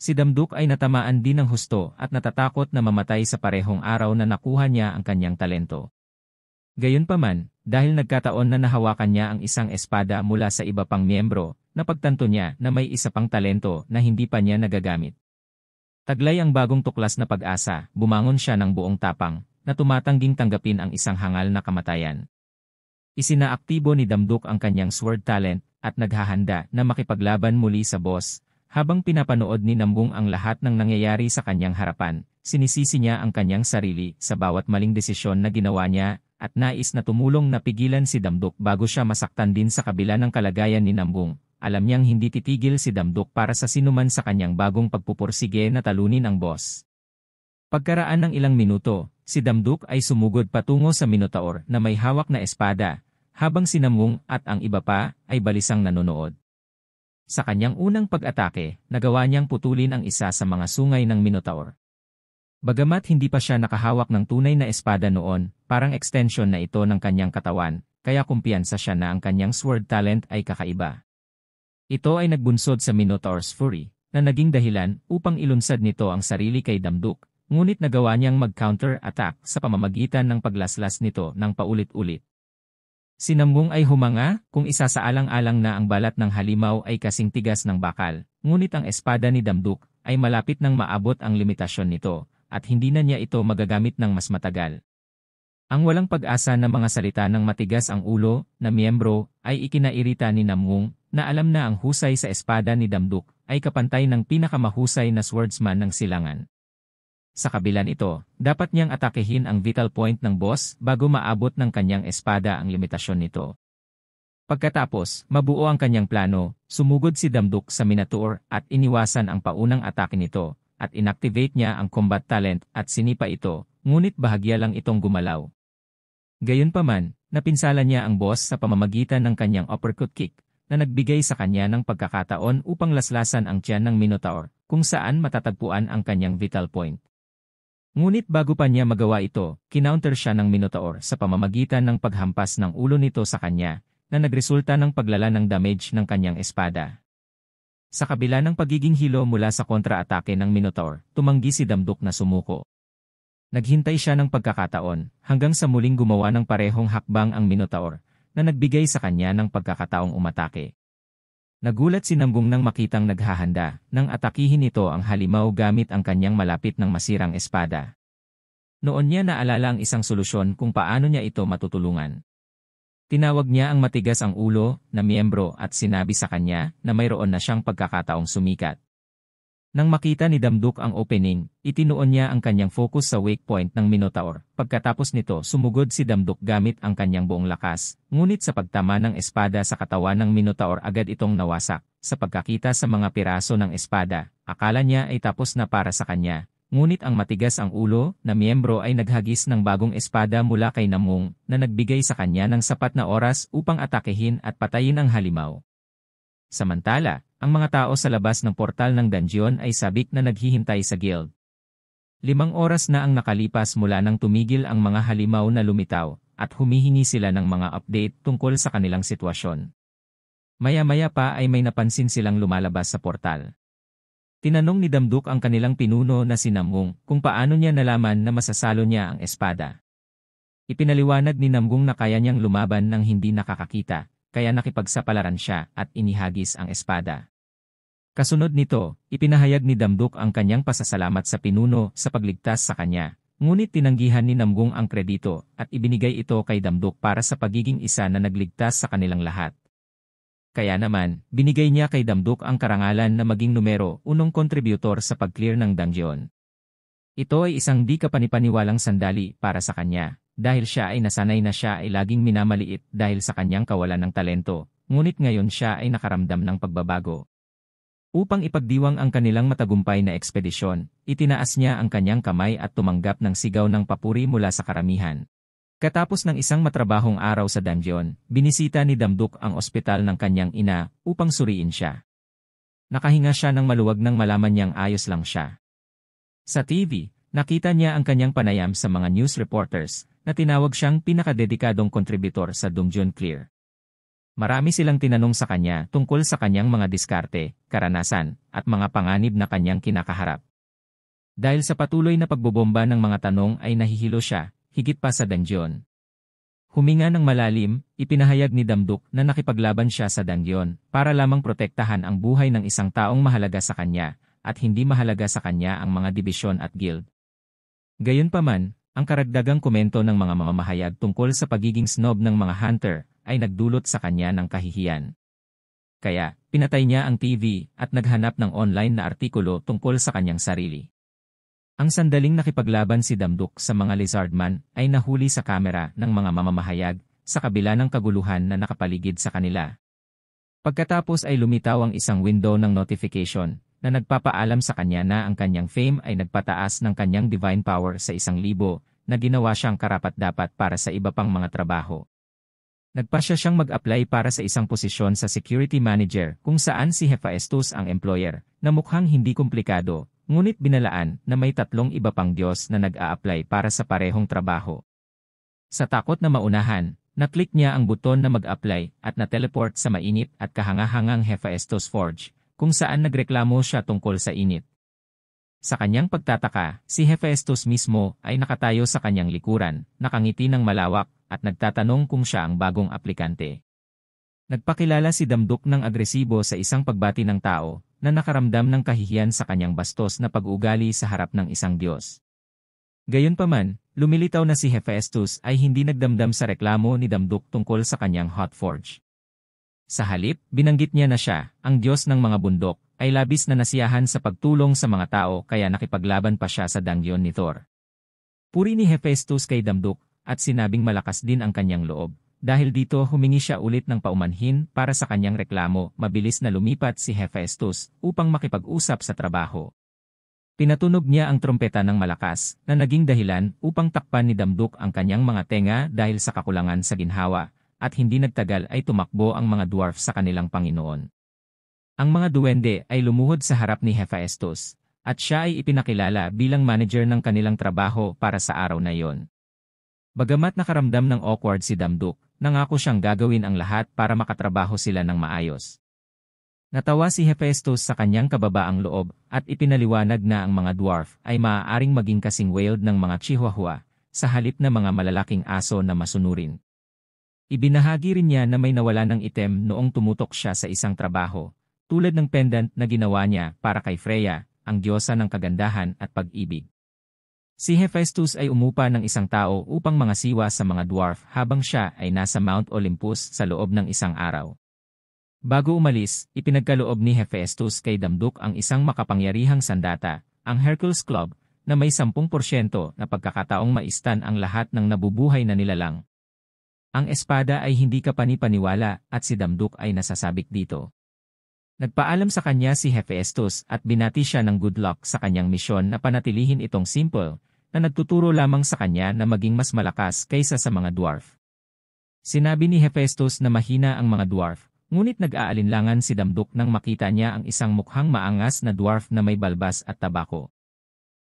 Si Damduk ay natamaan din ng husto at natatakot na mamatay sa parehong araw na nakuha niya ang kanyang talento. Gayunpaman, dahil nagkataon na nahawakan niya ang isang espada mula sa iba pang miyembro, napagtanto niya na may isa pang talento na hindi pa niya nagagamit. Taglay ang bagong tuklas na pag-asa, bumangon siya ng buong tapang, na tumatangging tanggapin ang isang hangal na kamatayan. Isinaaktibo ni Damduk ang kanyang sword talent at naghahanda na makipaglaban muli sa boss habang pinapanood ni Nambung ang lahat ng nangyayari sa kanyang harapan, sinisisi niya ang kanyang sarili sa bawat maling desisyon na ginawa niya at nais na tumulong na pigilan si Damdok bago siya masaktan din sa kabila ng kalagayan ni Nambung. Alam niyang hindi titigil si Damdok para sa sinuman sa kanyang bagong pagpupursige na talunin ang boss. Pagkaraan ng ilang minuto, si Damdok ay sumugod patungo sa Minotaur na may hawak na espada, habang si Namung at ang iba pa ay balisang nanonood. Sa kanyang unang pag-atake, nagawa niyang putulin ang isa sa mga sungay ng Minotaur. Bagamat hindi pa siya nakahawak ng tunay na espada noon, parang extension na ito ng kanyang katawan, kaya kumpiyansa siya na ang kanyang sword talent ay kakaiba. Ito ay nagbunsod sa Minotaur's Fury, na naging dahilan upang ilunsad nito ang sarili kay Damduk, ngunit nagawa niyang mag-counter-attack sa pamamagitan ng paglaslas nito ng paulit-ulit. Si ay humanga, kung isasaalang-alang na ang balat ng halimaw ay kasing tigas ng bakal, ngunit ang espada ni Damduk ay malapit nang maabot ang limitasyon nito, at hindi na niya ito magagamit ng mas matagal. Ang walang pag-asa na mga salita ng matigas ang ulo na miyembro ay ikinairita ni Namgung na alam na ang husay sa espada ni Damduk ay kapantay ng pinakamahusay na swordsman ng silangan. Sa kabila nito, dapat niyang atakehin ang vital point ng boss bago maabot ng kanyang espada ang limitasyon nito. Pagkatapos, mabuo ang kanyang plano, sumugod si Damduk sa Minotaur at iniwasan ang paunang atake nito, at inactivate niya ang combat talent at sinipa ito, ngunit bahagya lang itong gumalaw. Gayunpaman, napinsala niya ang boss sa pamamagitan ng kanyang uppercut kick, na nagbigay sa kanya ng pagkakataon upang laslasan ang tiyan ng Minotaur, kung saan matatagpuan ang kanyang vital point. Ngunit bago pa niya magawa ito, kinounter siya ng Minotaur sa pamamagitan ng paghampas ng ulo nito sa kanya, na nagresulta ng paglala ng damage ng kanyang espada. Sa kabila ng pagiging hilo mula sa kontraatake ng Minotaur, tumanggi si Damdok na sumuko. Naghintay siya ng pagkakataon, hanggang sa muling gumawa ng parehong hakbang ang Minotaur, na nagbigay sa kanya ng pagkakataong umatake. Nagulat si Nambong nang makitang naghahanda nang atakihin ito ang halimaw gamit ang kanyang malapit ng masirang espada. Noon niya naalala ang isang solusyon kung paano niya ito matutulungan. Tinawag niya ang matigas ang ulo na miyembro at sinabi sa kanya na mayroon na siyang pagkakataong sumikat. Nang makita ni Damduk ang opening, itinuon niya ang kanyang focus sa wake point ng Minotaur. Pagkatapos nito sumugod si Damduk gamit ang kanyang buong lakas, ngunit sa pagtama ng espada sa katawan ng Minotaur agad itong nawasak. Sa pagkakita sa mga piraso ng espada, akala niya ay tapos na para sa kanya. Ngunit ang matigas ang ulo na miyembro ay naghagis ng bagong espada mula kay Namung na nagbigay sa kanya ng sapat na oras upang atakehin at patayin ang halimaw. Samantala, ang mga tao sa labas ng portal ng dungeon ay sabik na naghihintay sa guild. Limang oras na ang nakalipas mula nang tumigil ang mga halimaw na lumitaw, at humihingi sila ng mga update tungkol sa kanilang sitwasyon. Maya-maya pa ay may napansin silang lumalabas sa portal. Tinanong ni Damduk ang kanilang pinuno na si Namgung kung paano niya nalaman na masasalo niya ang espada. Ipinaliwanag ni Namgung na kaya niyang lumaban ng hindi nakakakita, kaya nakipagsapalaran siya at inihagis ang espada. Kasunod nito, ipinahayag ni Damduk ang kanyang pasasalamat sa pinuno sa pagligtas sa kanya. Ngunit tinanggihan ni Namgung ang kredito at ibinigay ito kay Damduk para sa pagiging isa na nagligtas sa kanilang lahat. Kaya naman, binigay niya kay Damduk ang karangalan na maging numero unong kontributor sa pag-clear ng dungeon. Ito ay isang di kapanipaniwalang sandali para sa kanya, dahil siya ay nasanay na siya ay laging minamaliit dahil sa kanyang kawalan ng talento, ngunit ngayon siya ay nakaramdam ng pagbabago. Upang ipagdiwang ang kanilang matagumpay na ekspedisyon, itinaas niya ang kanyang kamay at tumanggap ng sigaw ng papuri mula sa karamihan. Katapos ng isang matrabahong araw sa dungeon, binisita ni Damduk ang ospital ng kanyang ina upang suriin siya. Nakahinga siya ng maluwag nang malaman niyang ayos lang siya. Sa TV, nakita niya ang kanyang panayam sa mga news reporters na tinawag siyang pinakadedikadong kontributor sa Dungeon Clear. Marami silang tinanong sa kanya tungkol sa kanyang mga diskarte, karanasan, at mga panganib na kanyang kinakaharap. Dahil sa patuloy na pagbobomba ng mga tanong ay nahihilo siya, higit pa sa Dangyon. Huminga ng malalim, ipinahayag ni Damduk na nakipaglaban siya sa Dangyon para lamang protektahan ang buhay ng isang taong mahalaga sa kanya at hindi mahalaga sa kanya ang mga dibisyon at guild. Gayunpaman, ang karagdagang komento ng mga mamamahayag tungkol sa pagiging snob ng mga hunter ay nagdulot sa kanya ng kahihiyan. Kaya, pinatay niya ang TV at naghanap ng online na artikulo tungkol sa kanyang sarili. Ang sandaling nakipaglaban si Damduk sa mga lizardman ay nahuli sa kamera ng mga mamamahayag sa kabila ng kaguluhan na nakapaligid sa kanila. Pagkatapos ay lumitaw ang isang window ng notification na nagpapaalam sa kanya na ang kanyang fame ay nagpataas ng kanyang divine power sa isang libo na ginawa siyang karapat-dapat para sa iba pang mga trabaho. Nagpasya siyang mag-apply para sa isang posisyon sa security manager kung saan si Hephaestus ang employer na mukhang hindi komplikado, ngunit binalaan na may tatlong iba pang Diyos na nag-a-apply para sa parehong trabaho. Sa takot na maunahan, na-click niya ang buton na mag-apply at na-teleport sa mainit at kahangahangang Hephaestus Forge kung saan nagreklamo siya tungkol sa init. Sa kanyang pagtataka, si Hephaestus mismo ay nakatayo sa kanyang likuran, nakangiti ng malawak at nagtatanong kung siya ang bagong aplikante. Nagpakilala si Damduk ng agresibo sa isang pagbati ng tao na nakaramdam ng kahihiyan sa kanyang bastos na pag-ugali sa harap ng isang Diyos. Gayunpaman, lumilitaw na si Hephaestus ay hindi nagdamdam sa reklamo ni Damduk tungkol sa kanyang hot forge. Sa halip, binanggit niya na siya, ang Diyos ng mga bundok, ay labis na nasiyahan sa pagtulong sa mga tao kaya nakipaglaban pa siya sa dangyon ni Thor. Puri ni Hephaestus kay Damduk at sinabing malakas din ang kanyang loob. Dahil dito humingi siya ulit ng paumanhin para sa kanyang reklamo, mabilis na lumipat si Hephaestus upang makipag-usap sa trabaho. Pinatunog niya ang trompeta ng malakas na naging dahilan upang takpan ni Damduk ang kanyang mga tenga dahil sa kakulangan sa ginhawa at hindi nagtagal ay tumakbo ang mga dwarf sa kanilang Panginoon. Ang mga duwende ay lumuhod sa harap ni Hephaestus at siya ay ipinakilala bilang manager ng kanilang trabaho para sa araw na yon. Bagamat nakaramdam ng awkward si Damduk, nangako siyang gagawin ang lahat para makatrabaho sila ng maayos. Natawa si Hephaestus sa kanyang kababaang loob at ipinaliwanag na ang mga dwarf ay maaaring maging kasing wailed ng mga chihuahua sa halip na mga malalaking aso na masunurin. Ibinahagi rin niya na may nawala ng item noong tumutok siya sa isang trabaho, tulad ng pendant na ginawa niya para kay Freya, ang diyosa ng kagandahan at pag-ibig. Si Hephaestus ay umupa ng isang tao upang mga siwa sa mga dwarf habang siya ay nasa Mount Olympus sa loob ng isang araw. Bago umalis, ipinagkaloob ni Hephaestus kay Damduk ang isang makapangyarihang sandata, ang Hercules Club, na may 10% na pagkakataong maistan ang lahat ng nabubuhay na nilalang. Ang espada ay hindi kapanipaniwala at si Damduk ay nasasabik dito. Nagpaalam sa kanya si Hephaestus at binati siya ng good luck sa kanyang misyon na panatilihin itong simple, na nagtuturo lamang sa kanya na maging mas malakas kaysa sa mga dwarf. Sinabi ni Hephaestus na mahina ang mga dwarf, ngunit nag-aalinlangan si Damdok nang makita niya ang isang mukhang maangas na dwarf na may balbas at tabako.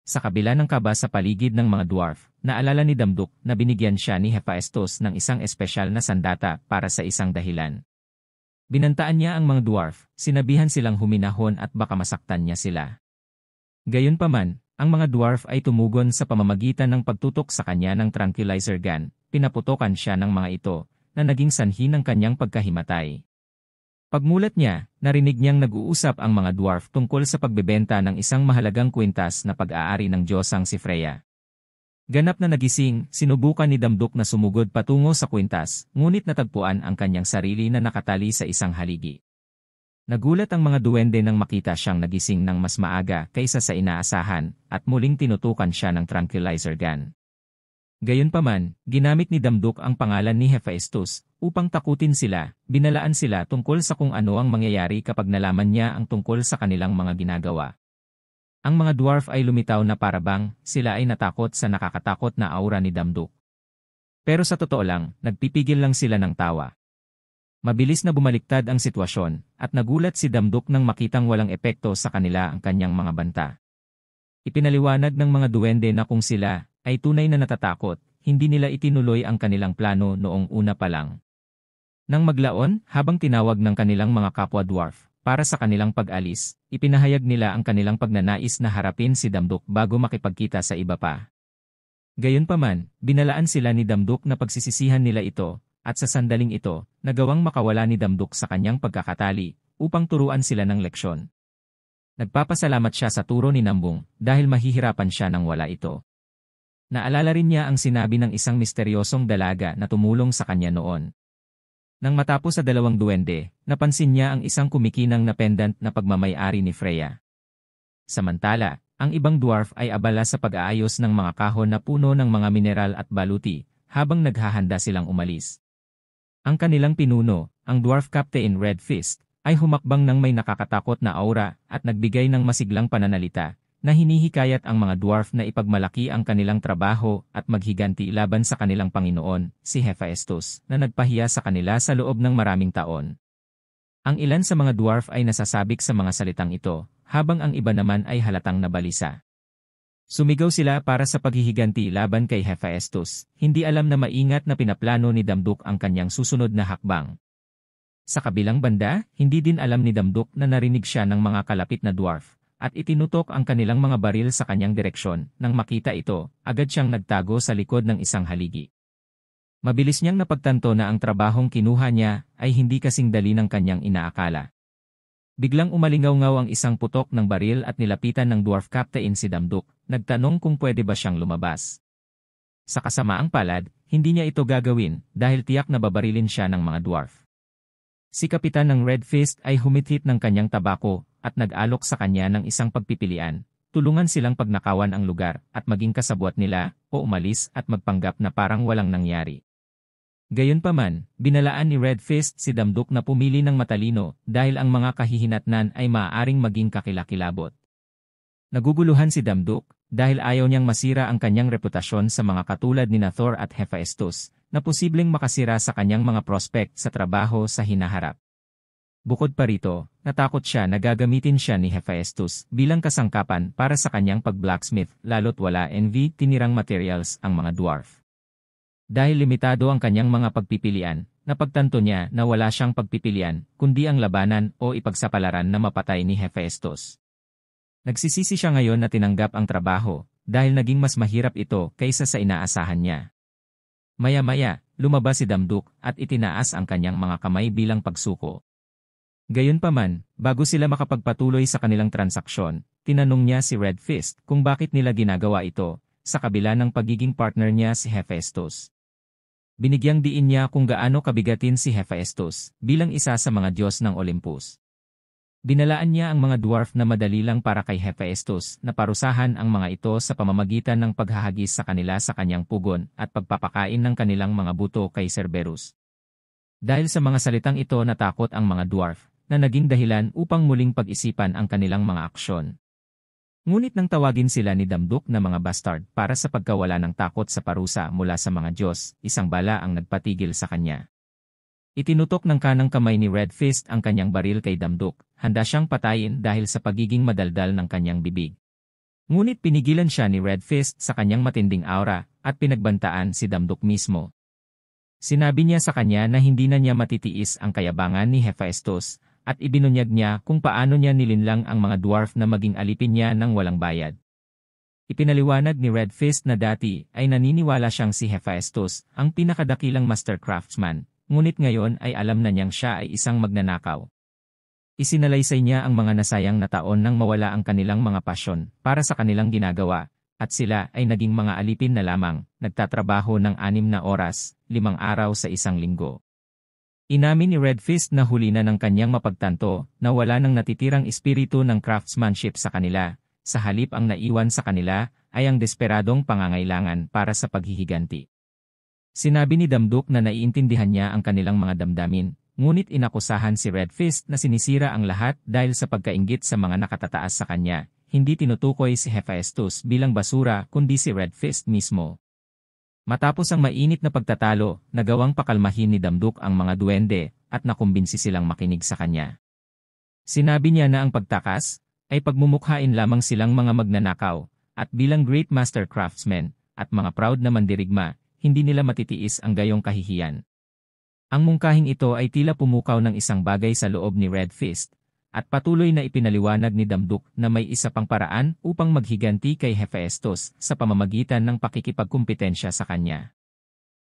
Sa kabila ng kaba sa paligid ng mga dwarf, naalala ni Damdok na binigyan siya ni Hephaestus ng isang espesyal na sandata para sa isang dahilan. Binantaan niya ang mga dwarf, sinabihan silang huminahon at baka masaktan niya sila. Gayunpaman, ang mga dwarf ay tumugon sa pamamagitan ng pagtutok sa kanya ng tranquilizer gun, pinaputokan siya ng mga ito, na naging sanhi ng kanyang pagkahimatay. Pagmulat niya, narinig niyang nag-uusap ang mga dwarf tungkol sa pagbebenta ng isang mahalagang kwintas na pag-aari ng Diyosang si Freya. Ganap na nagising, sinubukan ni Damdok na sumugod patungo sa kwintas, ngunit natagpuan ang kanyang sarili na nakatali sa isang haligi. Nagulat ang mga duwende nang makita siyang nagising ng mas maaga kaysa sa inaasahan at muling tinutukan siya ng tranquilizer gun. Gayunpaman, ginamit ni Damduk ang pangalan ni Hephaestus upang takutin sila, binalaan sila tungkol sa kung ano ang mangyayari kapag nalaman niya ang tungkol sa kanilang mga ginagawa. Ang mga dwarf ay lumitaw na parabang sila ay natakot sa nakakatakot na aura ni Damduk. Pero sa totoo lang, nagpipigil lang sila ng tawa. Mabilis na bumaliktad ang sitwasyon at nagulat si Damdok nang makitang walang epekto sa kanila ang kanyang mga banta. Ipinaliwanag ng mga duwende na kung sila ay tunay na natatakot, hindi nila itinuloy ang kanilang plano noong una pa lang. Nang maglaon, habang tinawag ng kanilang mga kapwa dwarf para sa kanilang pag-alis, ipinahayag nila ang kanilang pagnanais na harapin si Damdok bago makipagkita sa iba pa. Gayunpaman, binalaan sila ni Damdok na pagsisisihan nila ito at sa sandaling ito, nagawang makawala ni Damduk sa kanyang pagkakatali, upang turuan sila ng leksyon. Nagpapasalamat siya sa turo ni Nambong, dahil mahihirapan siya nang wala ito. Naalala rin niya ang sinabi ng isang misteryosong dalaga na tumulong sa kanya noon. Nang matapos sa dalawang duwende, napansin niya ang isang kumikinang na pendant na pagmamayari ni Freya. Samantala, ang ibang dwarf ay abala sa pag-aayos ng mga kahon na puno ng mga mineral at baluti, habang naghahanda silang umalis. Ang kanilang pinuno, ang Dwarf Captain Red Fist, ay humakbang ng may nakakatakot na aura at nagbigay ng masiglang pananalita na hinihikayat ang mga dwarf na ipagmalaki ang kanilang trabaho at maghiganti laban sa kanilang Panginoon, si Hephaestus, na nagpahiya sa kanila sa loob ng maraming taon. Ang ilan sa mga dwarf ay nasasabik sa mga salitang ito, habang ang iba naman ay halatang nabalisa. Sumigaw sila para sa paghihiganti laban kay Hephaestus, hindi alam na maingat na pinaplano ni Damduk ang kanyang susunod na hakbang. Sa kabilang banda, hindi din alam ni Damduk na narinig siya ng mga kalapit na dwarf, at itinutok ang kanilang mga baril sa kanyang direksyon. Nang makita ito, agad siyang nagtago sa likod ng isang haligi. Mabilis niyang napagtanto na ang trabahong kinuha niya ay hindi kasing dali ng kanyang inaakala. Biglang umalingaw-ngaw ang isang putok ng baril at nilapitan ng dwarf captain si Damduk, nagtanong kung pwede ba siyang lumabas. Sa kasamaang palad, hindi niya ito gagawin dahil tiyak na babarilin siya ng mga dwarf. Si kapitan ng Red Fist ay humithit ng kanyang tabako at nag-alok sa kanya ng isang pagpipilian, tulungan silang pagnakawan ang lugar at maging kasabwat nila o umalis at magpanggap na parang walang nangyari. Gayunpaman, binalaan ni Red Fist si Damdok na pumili ng matalino dahil ang mga kahihinatnan ay maaaring maging kakilakilabot. Naguguluhan si Damdok dahil ayaw niyang masira ang kanyang reputasyon sa mga katulad ni Thor at Hephaestus na posibleng makasira sa kanyang mga prospect sa trabaho sa hinaharap. Bukod pa rito, natakot siya na gagamitin siya ni Hephaestus bilang kasangkapan para sa kanyang pag-blacksmith lalo't wala envy tinirang materials ang mga dwarf. Dahil limitado ang kanyang mga pagpipilian, napagtanto niya na wala siyang pagpipilian, kundi ang labanan o ipagsapalaran na mapatay ni Hephaestus. Nagsisisi siya ngayon na tinanggap ang trabaho, dahil naging mas mahirap ito kaysa sa inaasahan niya. Maya-maya, lumabas si Damduk at itinaas ang kanyang mga kamay bilang pagsuko. Gayunpaman, bago sila makapagpatuloy sa kanilang transaksyon, tinanong niya si Red Fist kung bakit nila ginagawa ito, sa kabila ng pagiging partner niya si Hephaestus binigyang diin niya kung gaano kabigatin si Hephaestus bilang isa sa mga Diyos ng Olympus. Dinalaan niya ang mga dwarf na madali lang para kay Hephaestus na parusahan ang mga ito sa pamamagitan ng paghahagis sa kanila sa kanyang pugon at pagpapakain ng kanilang mga buto kay Cerberus. Dahil sa mga salitang ito natakot ang mga dwarf na naging dahilan upang muling pag-isipan ang kanilang mga aksyon. Ngunit nang tawagin sila ni Damduk na mga bastard para sa pagkawala ng takot sa parusa mula sa mga Diyos, isang bala ang nagpatigil sa kanya. Itinutok ng kanang kamay ni Red Fist ang kanyang baril kay Damduk, handa siyang patayin dahil sa pagiging madaldal ng kanyang bibig. Ngunit pinigilan siya ni Red Fist sa kanyang matinding aura at pinagbantaan si Damduk mismo. Sinabi niya sa kanya na hindi na niya matitiis ang kayabangan ni Hephaestus at ibinunyag niya kung paano niya nilinlang ang mga dwarf na maging alipin niya ng walang bayad. Ipinaliwanag ni Red Fist na dati ay naniniwala siyang si Hephaestus, ang pinakadakilang master craftsman, ngunit ngayon ay alam na niyang siya ay isang magnanakaw. Isinalaysay niya ang mga nasayang na taon nang mawala ang kanilang mga pasyon para sa kanilang ginagawa, at sila ay naging mga alipin na lamang, nagtatrabaho ng anim na oras, limang araw sa isang linggo. Inamin ni Red Fist na huli na ng kanyang mapagtanto na wala nang natitirang espiritu ng craftsmanship sa kanila, sa halip ang naiwan sa kanila ay ang desperadong pangangailangan para sa paghihiganti. Sinabi ni Damduk na naiintindihan niya ang kanilang mga damdamin, ngunit inakusahan si Red Fist na sinisira ang lahat dahil sa pagkaingit sa mga nakatataas sa kanya, hindi tinutukoy si Hephaestus bilang basura kundi si Red Fist mismo. Matapos ang mainit na pagtatalo, nagawang pakalmahin ni Damduk ang mga duwende at nakumbinsi silang makinig sa kanya. Sinabi niya na ang pagtakas ay pagmumukhain lamang silang mga magnanakaw at bilang great master craftsmen at mga proud na mandirigma, hindi nila matitiis ang gayong kahihiyan. Ang mungkahing ito ay tila pumukaw ng isang bagay sa loob ni Red Fist at patuloy na ipinaliwanag ni Damduk na may isa pang paraan upang maghiganti kay Hephaestus sa pamamagitan ng pakikipagkumpetensya sa kanya.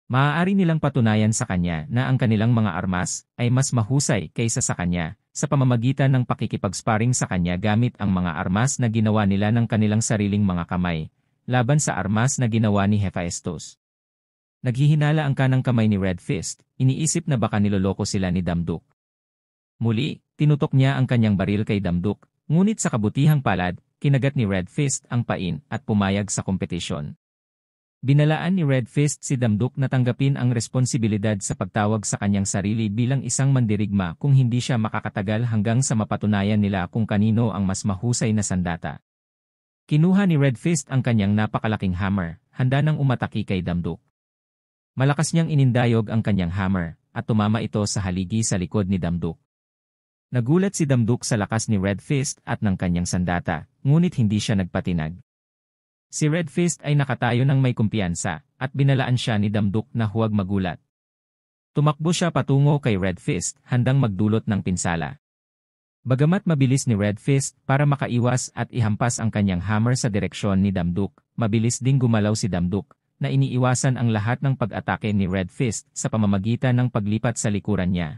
Maaari nilang patunayan sa kanya na ang kanilang mga armas ay mas mahusay kaysa sa kanya sa pamamagitan ng pakikipagsparing sa kanya gamit ang mga armas na ginawa nila ng kanilang sariling mga kamay laban sa armas na ginawa ni Hephaestus. Naghihinala ang kanang kamay ni Red Fist, iniisip na baka niloloko sila ni Damduk. Muli, tinutok niya ang kanyang baril kay Damduk, ngunit sa kabutihang palad, kinagat ni Red Fist ang pain at pumayag sa kompetisyon. Binalaan ni Red Fist si Damduk na tanggapin ang responsibilidad sa pagtawag sa kanyang sarili bilang isang mandirigma kung hindi siya makakatagal hanggang sa mapatunayan nila kung kanino ang mas mahusay na sandata. Kinuha ni Red Fist ang kanyang napakalaking hammer, handa nang umataki kay Damduk. Malakas niyang inindayog ang kanyang hammer, at tumama ito sa haligi sa likod ni Damduk. Nagulat si Damduk sa lakas ni Red Fist at ng kanyang sandata, ngunit hindi siya nagpatinag. Si Red Fist ay nakatayo ng may kumpiyansa, at binalaan siya ni Damduk na huwag magulat. Tumakbo siya patungo kay Red Fist, handang magdulot ng pinsala. Bagamat mabilis ni Red Fist para makaiwas at ihampas ang kanyang hammer sa direksyon ni Damduk, mabilis ding gumalaw si Damduk, na iniiwasan ang lahat ng pag-atake ni Red Fist sa pamamagitan ng paglipat sa likuran niya.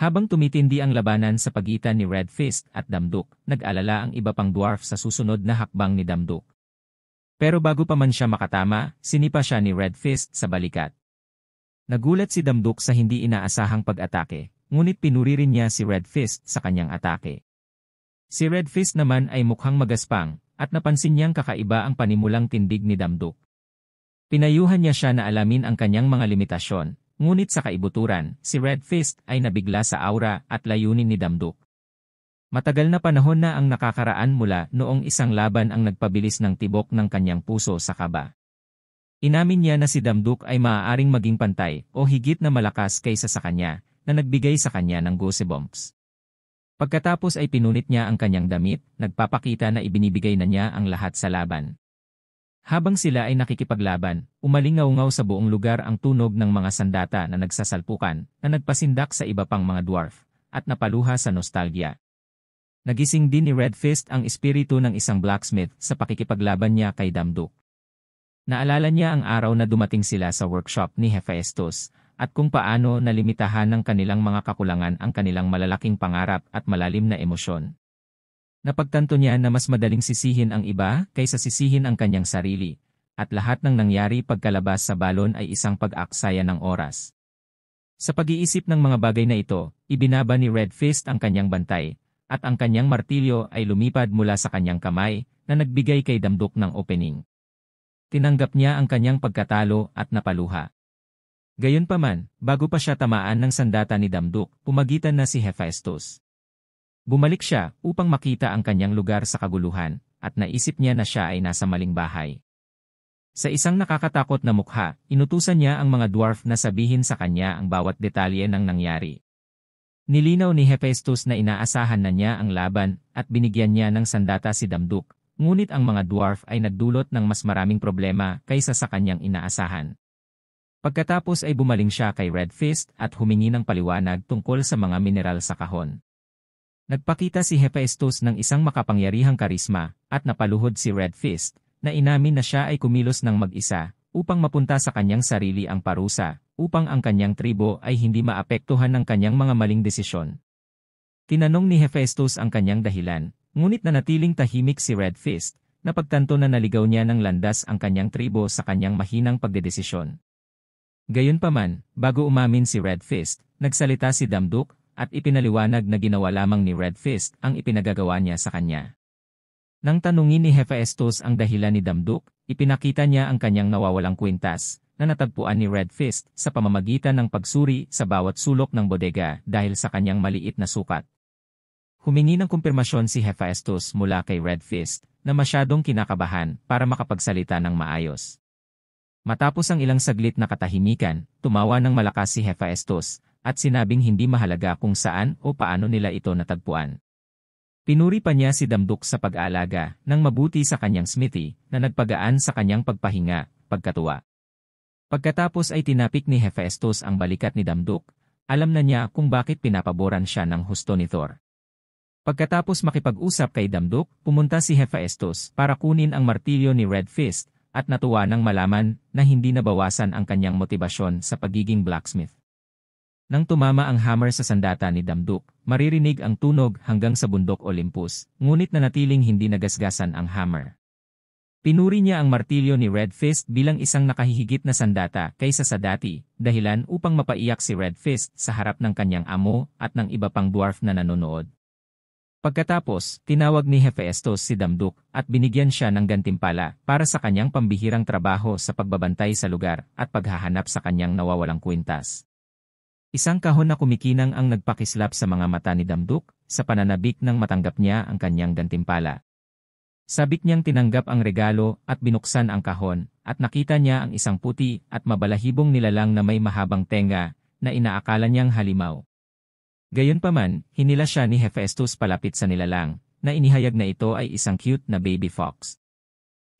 Habang tumitindi ang labanan sa pagitan ni Red Fist at Damduk, nag-alala ang iba pang dwarf sa susunod na hakbang ni Damduk. Pero bago pa man siya makatama, sinipa siya ni Red Fist sa balikat. Nagulat si Damduk sa hindi inaasahang pag-atake, ngunit pinuri rin niya si Red Fist sa kanyang atake. Si Red Fist naman ay mukhang magaspang, at napansin niyang kakaiba ang panimulang tindig ni Damduk. Pinayuhan niya siya na alamin ang kanyang mga limitasyon, Ngunit sa kaibuturan, si Red Fist ay nabigla sa aura at layunin ni Damdok. Matagal na panahon na ang nakakaraan mula noong isang laban ang nagpabilis ng tibok ng kanyang puso sa kaba. Inamin niya na si Damdok ay maaaring maging pantay o higit na malakas kaysa sa kanya na nagbigay sa kanya ng gose Pagkatapos ay pinunit niya ang kanyang damit, nagpapakita na ibinibigay na niya ang lahat sa laban. Habang sila ay nakikipaglaban, umalingaw-ngaw sa buong lugar ang tunog ng mga sandata na nagsasalpukan, na nagpasindak sa iba pang mga dwarf, at napaluha sa nostalgia. Nagising din ni Red Fist ang espiritu ng isang blacksmith sa pakikipaglaban niya kay Damduk. Naalala niya ang araw na dumating sila sa workshop ni Hephaestus, at kung paano nalimitahan ng kanilang mga kakulangan ang kanilang malalaking pangarap at malalim na emosyon. Napagtanto niya na mas madaling sisihin ang iba kaysa sisihin ang kanyang sarili, at lahat ng nangyari pagkalabas sa balon ay isang pag-aksaya ng oras. Sa pag-iisip ng mga bagay na ito, ibinaba ni Red Fist ang kanyang bantay, at ang kanyang martilyo ay lumipad mula sa kanyang kamay na nagbigay kay Damdok ng opening. Tinanggap niya ang kanyang pagkatalo at napaluha. Gayunpaman, bago pa siya tamaan ng sandata ni Damdok, pumagitan na si Hephaestus. Bumalik siya upang makita ang kanyang lugar sa kaguluhan at naisip niya na siya ay nasa maling bahay. Sa isang nakakatakot na mukha, inutusan niya ang mga dwarf na sabihin sa kanya ang bawat detalye ng nangyari. Nilinaw ni Hephaestus na inaasahan na niya ang laban at binigyan niya ng sandata si Damduk, ngunit ang mga dwarf ay nagdulot ng mas maraming problema kaysa sa kanyang inaasahan. Pagkatapos ay bumaling siya kay Red Fist at humingi ng paliwanag tungkol sa mga mineral sa kahon. Nagpakita si Hephaestus ng isang makapangyarihang karisma, at napaluhod si Red Fist, na inamin na siya ay kumilos ng mag-isa, upang mapunta sa kanyang sarili ang parusa, upang ang kanyang tribo ay hindi maapektuhan ng kanyang mga maling desisyon. Tinanong ni Hephaestus ang kanyang dahilan, ngunit nanatiling tahimik si Red Fist, napagtanto na naligaw niya ng landas ang kanyang tribo sa kanyang mahinang pagdedesisyon. Gayunpaman, bago umamin si Red Fist, nagsalita si Damduk, at ipinaliwanag na ginawa lamang ni Red Fist ang ipinagagawa niya sa kanya. Nang tanungin ni Hephaestus ang dahilan ni Damduk, ipinakita niya ang kanyang nawawalang kwintas na natagpuan ni Red Fist sa pamamagitan ng pagsuri sa bawat sulok ng bodega dahil sa kanyang maliit na sukat. Humingi ng kumpirmasyon si Hephaestus mula kay Red Fist na masyadong kinakabahan para makapagsalita ng maayos. Matapos ang ilang saglit na katahimikan, tumawa ng malakas si Hephaestus at sinabing hindi mahalaga kung saan o paano nila ito natagpuan. Pinuri pa niya si Damduk sa pag-aalaga ng mabuti sa kanyang smithy na nagpagaan sa kanyang pagpahinga, pagkatuwa. Pagkatapos ay tinapik ni Hephaestus ang balikat ni Damduk, alam na niya kung bakit pinapaboran siya ng husto ni Thor. Pagkatapos makipag-usap kay Damduk, pumunta si Hephaestus para kunin ang martilyo ni Red Fist at natuwa nang malaman na hindi nabawasan ang kanyang motibasyon sa pagiging blacksmith. Nang tumama ang hammer sa sandata ni Damduk, maririnig ang tunog hanggang sa bundok Olympus, ngunit nanatiling hindi nagasgasan ang hammer. Pinuri niya ang martilyo ni Red Fist bilang isang nakahihigit na sandata kaysa sa dati, dahilan upang mapaiyak si Red Fist sa harap ng kanyang amo at ng iba pang dwarf na nanonood. Pagkatapos, tinawag ni Hephaestus si Damduk at binigyan siya ng gantimpala para sa kanyang pambihirang trabaho sa pagbabantay sa lugar at paghahanap sa kanyang nawawalang kwintas. Isang kahon na kumikinang ang nagpakislap sa mga mata ni Damduk sa pananabik nang matanggap niya ang kanyang gantimpala. Sabik niyang tinanggap ang regalo at binuksan ang kahon at nakita niya ang isang puti at mabalahibong nilalang na may mahabang tenga na inaakala niyang halimaw. Gayunpaman, hinila siya ni Hephaestus palapit sa nilalang na inihayag na ito ay isang cute na baby fox.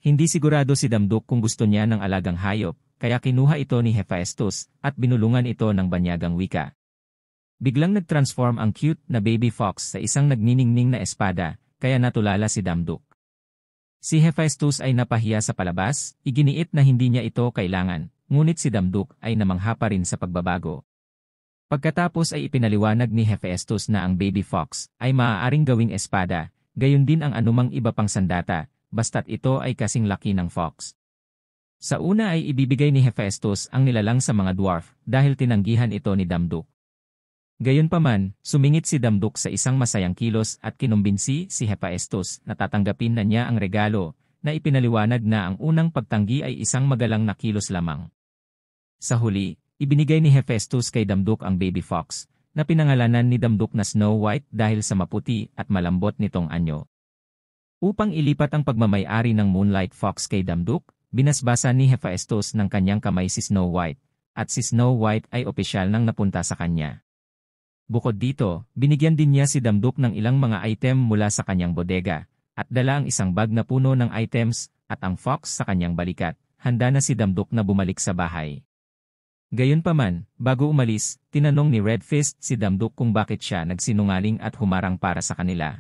Hindi sigurado si Damduk kung gusto niya ng alagang hayop kaya kinuha ito ni Hephaestus at binulungan ito ng banyagang wika. Biglang nagtransform ang cute na baby fox sa isang nagniningning na espada, kaya natulala si Damduk. Si Hephaestus ay napahiya sa palabas, iginiit na hindi niya ito kailangan, ngunit si Damduk ay namangha pa rin sa pagbabago. Pagkatapos ay ipinaliwanag ni Hephaestus na ang baby fox ay maaaring gawing espada, gayon din ang anumang iba pang sandata, basta't ito ay kasing laki ng fox. Sa una ay ibibigay ni Hephaestus ang nilalang sa mga dwarf dahil tinanggihan ito ni Damduk. Gayunpaman, sumingit si Damduk sa isang masayang kilos at kinumbinsi si Hephaestus na tatanggapin na niya ang regalo na ipinaliwanag na ang unang pagtanggi ay isang magalang na kilos lamang. Sa huli, ibinigay ni Hephaestus kay Damduk ang baby fox na pinangalanan ni Damduk na Snow White dahil sa maputi at malambot nitong anyo. Upang ilipat ang pagmamayari ng Moonlight Fox kay Damduk, Binasbasa ni Hephaestus ng kanyang kamay si Snow White, at si Snow White ay opisyal nang napunta sa kanya. Bukod dito, binigyan din niya si Damduk ng ilang mga item mula sa kanyang bodega, at dala ang isang bag na puno ng items, at ang fox sa kanyang balikat, handa na si Damduk na bumalik sa bahay. Gayunpaman, bago umalis, tinanong ni Red si Damduk kung bakit siya nagsinungaling at humarang para sa kanila.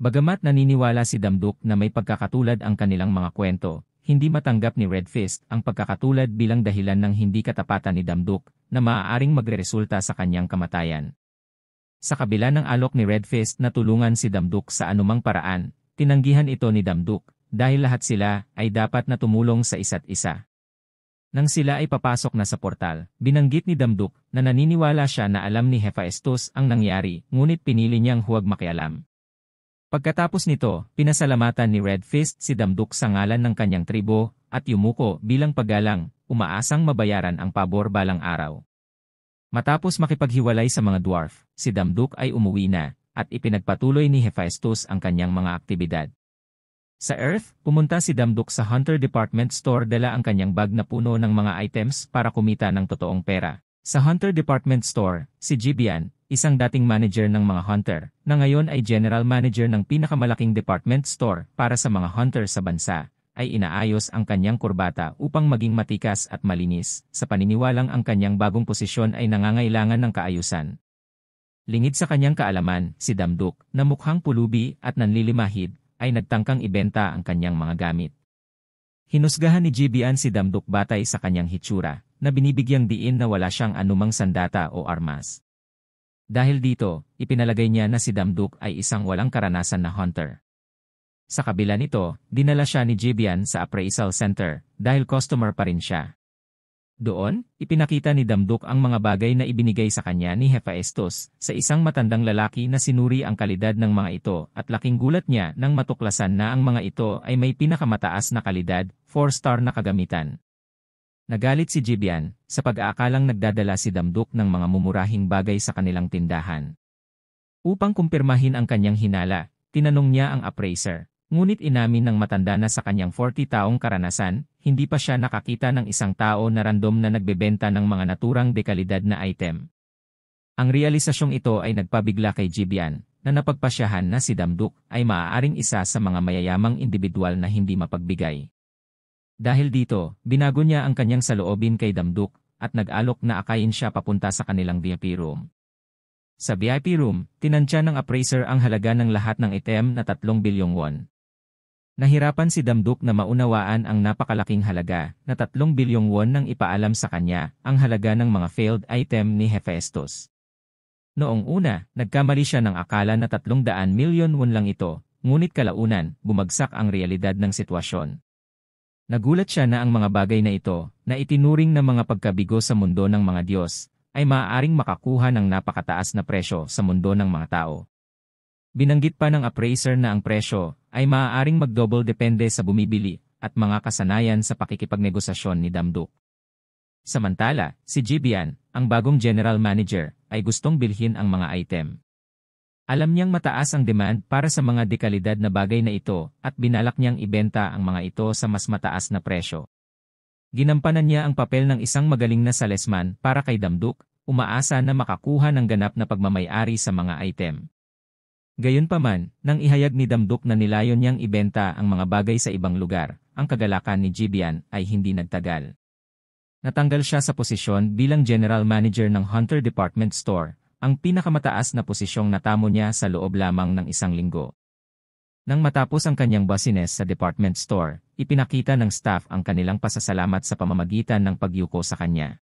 Bagamat naniniwala si Damduk na may pagkakatulad ang kanilang mga kwento, hindi matanggap ni Red Fist ang pagkakatulad bilang dahilan ng hindi katapatan ni Damduk na maaaring magreresulta sa kanyang kamatayan. Sa kabila ng alok ni Red Fist na tulungan si Damduk sa anumang paraan, tinanggihan ito ni Damduk dahil lahat sila ay dapat na tumulong sa isa't isa. Nang sila ay papasok na sa portal, binanggit ni Damduk na naniniwala siya na alam ni Hephaestus ang nangyari, ngunit pinili niyang huwag makialam. Pagkatapos nito, pinasalamatan ni Red Fist si Damduk sa ngalan ng kanyang tribo, at yumuko bilang paggalang, umaasang mabayaran ang pabor balang araw. Matapos makipaghiwalay sa mga dwarf, si Damduk ay umuwi na, at ipinagpatuloy ni Hephaestus ang kanyang mga aktibidad. Sa Earth, pumunta si Damduk sa Hunter Department Store dala ang kanyang bag na puno ng mga items para kumita ng totoong pera. Sa Hunter Department Store, si Jibian, isang dating manager ng mga hunter, na ngayon ay general manager ng pinakamalaking department store para sa mga hunter sa bansa, ay inaayos ang kanyang kurbata upang maging matikas at malinis, sa paniniwalang ang kanyang bagong posisyon ay nangangailangan ng kaayusan. Lingid sa kanyang kaalaman, si Damduk, na mukhang pulubi at nanlilimahid, ay nagtangkang ibenta ang kanyang mga gamit. Hinusgahan ni Jibian si Damduk batay sa kanyang hitsura, na binibigyang diin na wala siyang anumang sandata o armas. Dahil dito, ipinalagay niya na si Damduk ay isang walang karanasan na hunter. Sa kabila nito, dinala siya ni Jibian sa appraisal center dahil customer pa rin siya. Doon, ipinakita ni Damduk ang mga bagay na ibinigay sa kanya ni Hephaestus sa isang matandang lalaki na sinuri ang kalidad ng mga ito at laking gulat niya nang matuklasan na ang mga ito ay may pinakamataas na kalidad, 4-star na kagamitan. Nagalit si Jibian, sa pag-aakalang nagdadala si Damduk ng mga mumurahing bagay sa kanilang tindahan. Upang kumpirmahin ang kanyang hinala, tinanong niya ang appraiser, ngunit inamin ng matanda na sa kanyang 40 taong karanasan, hindi pa siya nakakita ng isang tao na random na nagbebenta ng mga naturang dekalidad na item. Ang realisasyong ito ay nagpabigla kay Jibian, na napagpasyahan na si Damduk ay maaaring isa sa mga mayayamang individual na hindi mapagbigay. Dahil dito, binago niya ang kanyang saloobin kay Damduk at nag-alok na akayin siya papunta sa kanilang VIP room. Sa VIP room, tinantya ng appraiser ang halaga ng lahat ng item na 3 bilyong won. Nahirapan si Damduk na maunawaan ang napakalaking halaga na 3 bilyong won nang ipaalam sa kanya ang halaga ng mga failed item ni Hephaestus. Noong una, nagkamali siya ng akala na 300 million won lang ito, ngunit kalaunan, bumagsak ang realidad ng sitwasyon. Nagulat siya na ang mga bagay na ito, na itinuring na mga pagkabigo sa mundo ng mga Diyos, ay maaaring makakuha ng napakataas na presyo sa mundo ng mga tao. Binanggit pa ng appraiser na ang presyo ay maaaring mag-double depende sa bumibili at mga kasanayan sa pakikipagnegosasyon ni Damduk. Samantala, si Jibian, ang bagong general manager, ay gustong bilhin ang mga item. Alam niyang mataas ang demand para sa mga dekalidad na bagay na ito at binalak niyang ibenta ang mga ito sa mas mataas na presyo. Ginampanan niya ang papel ng isang magaling na salesman para kay Damduk, umaasa na makakuha ng ganap na pagmamayari sa mga item. Gayunpaman, nang ihayag ni Damduk na nilayon niyang ibenta ang mga bagay sa ibang lugar, ang kagalakan ni Jibian ay hindi nagtagal. Natanggal siya sa posisyon bilang General Manager ng Hunter Department Store ang pinakamataas na posisyong natamo niya sa loob lamang ng isang linggo. Nang matapos ang kanyang business sa department store, ipinakita ng staff ang kanilang pasasalamat sa pamamagitan ng pagyuko sa kanya.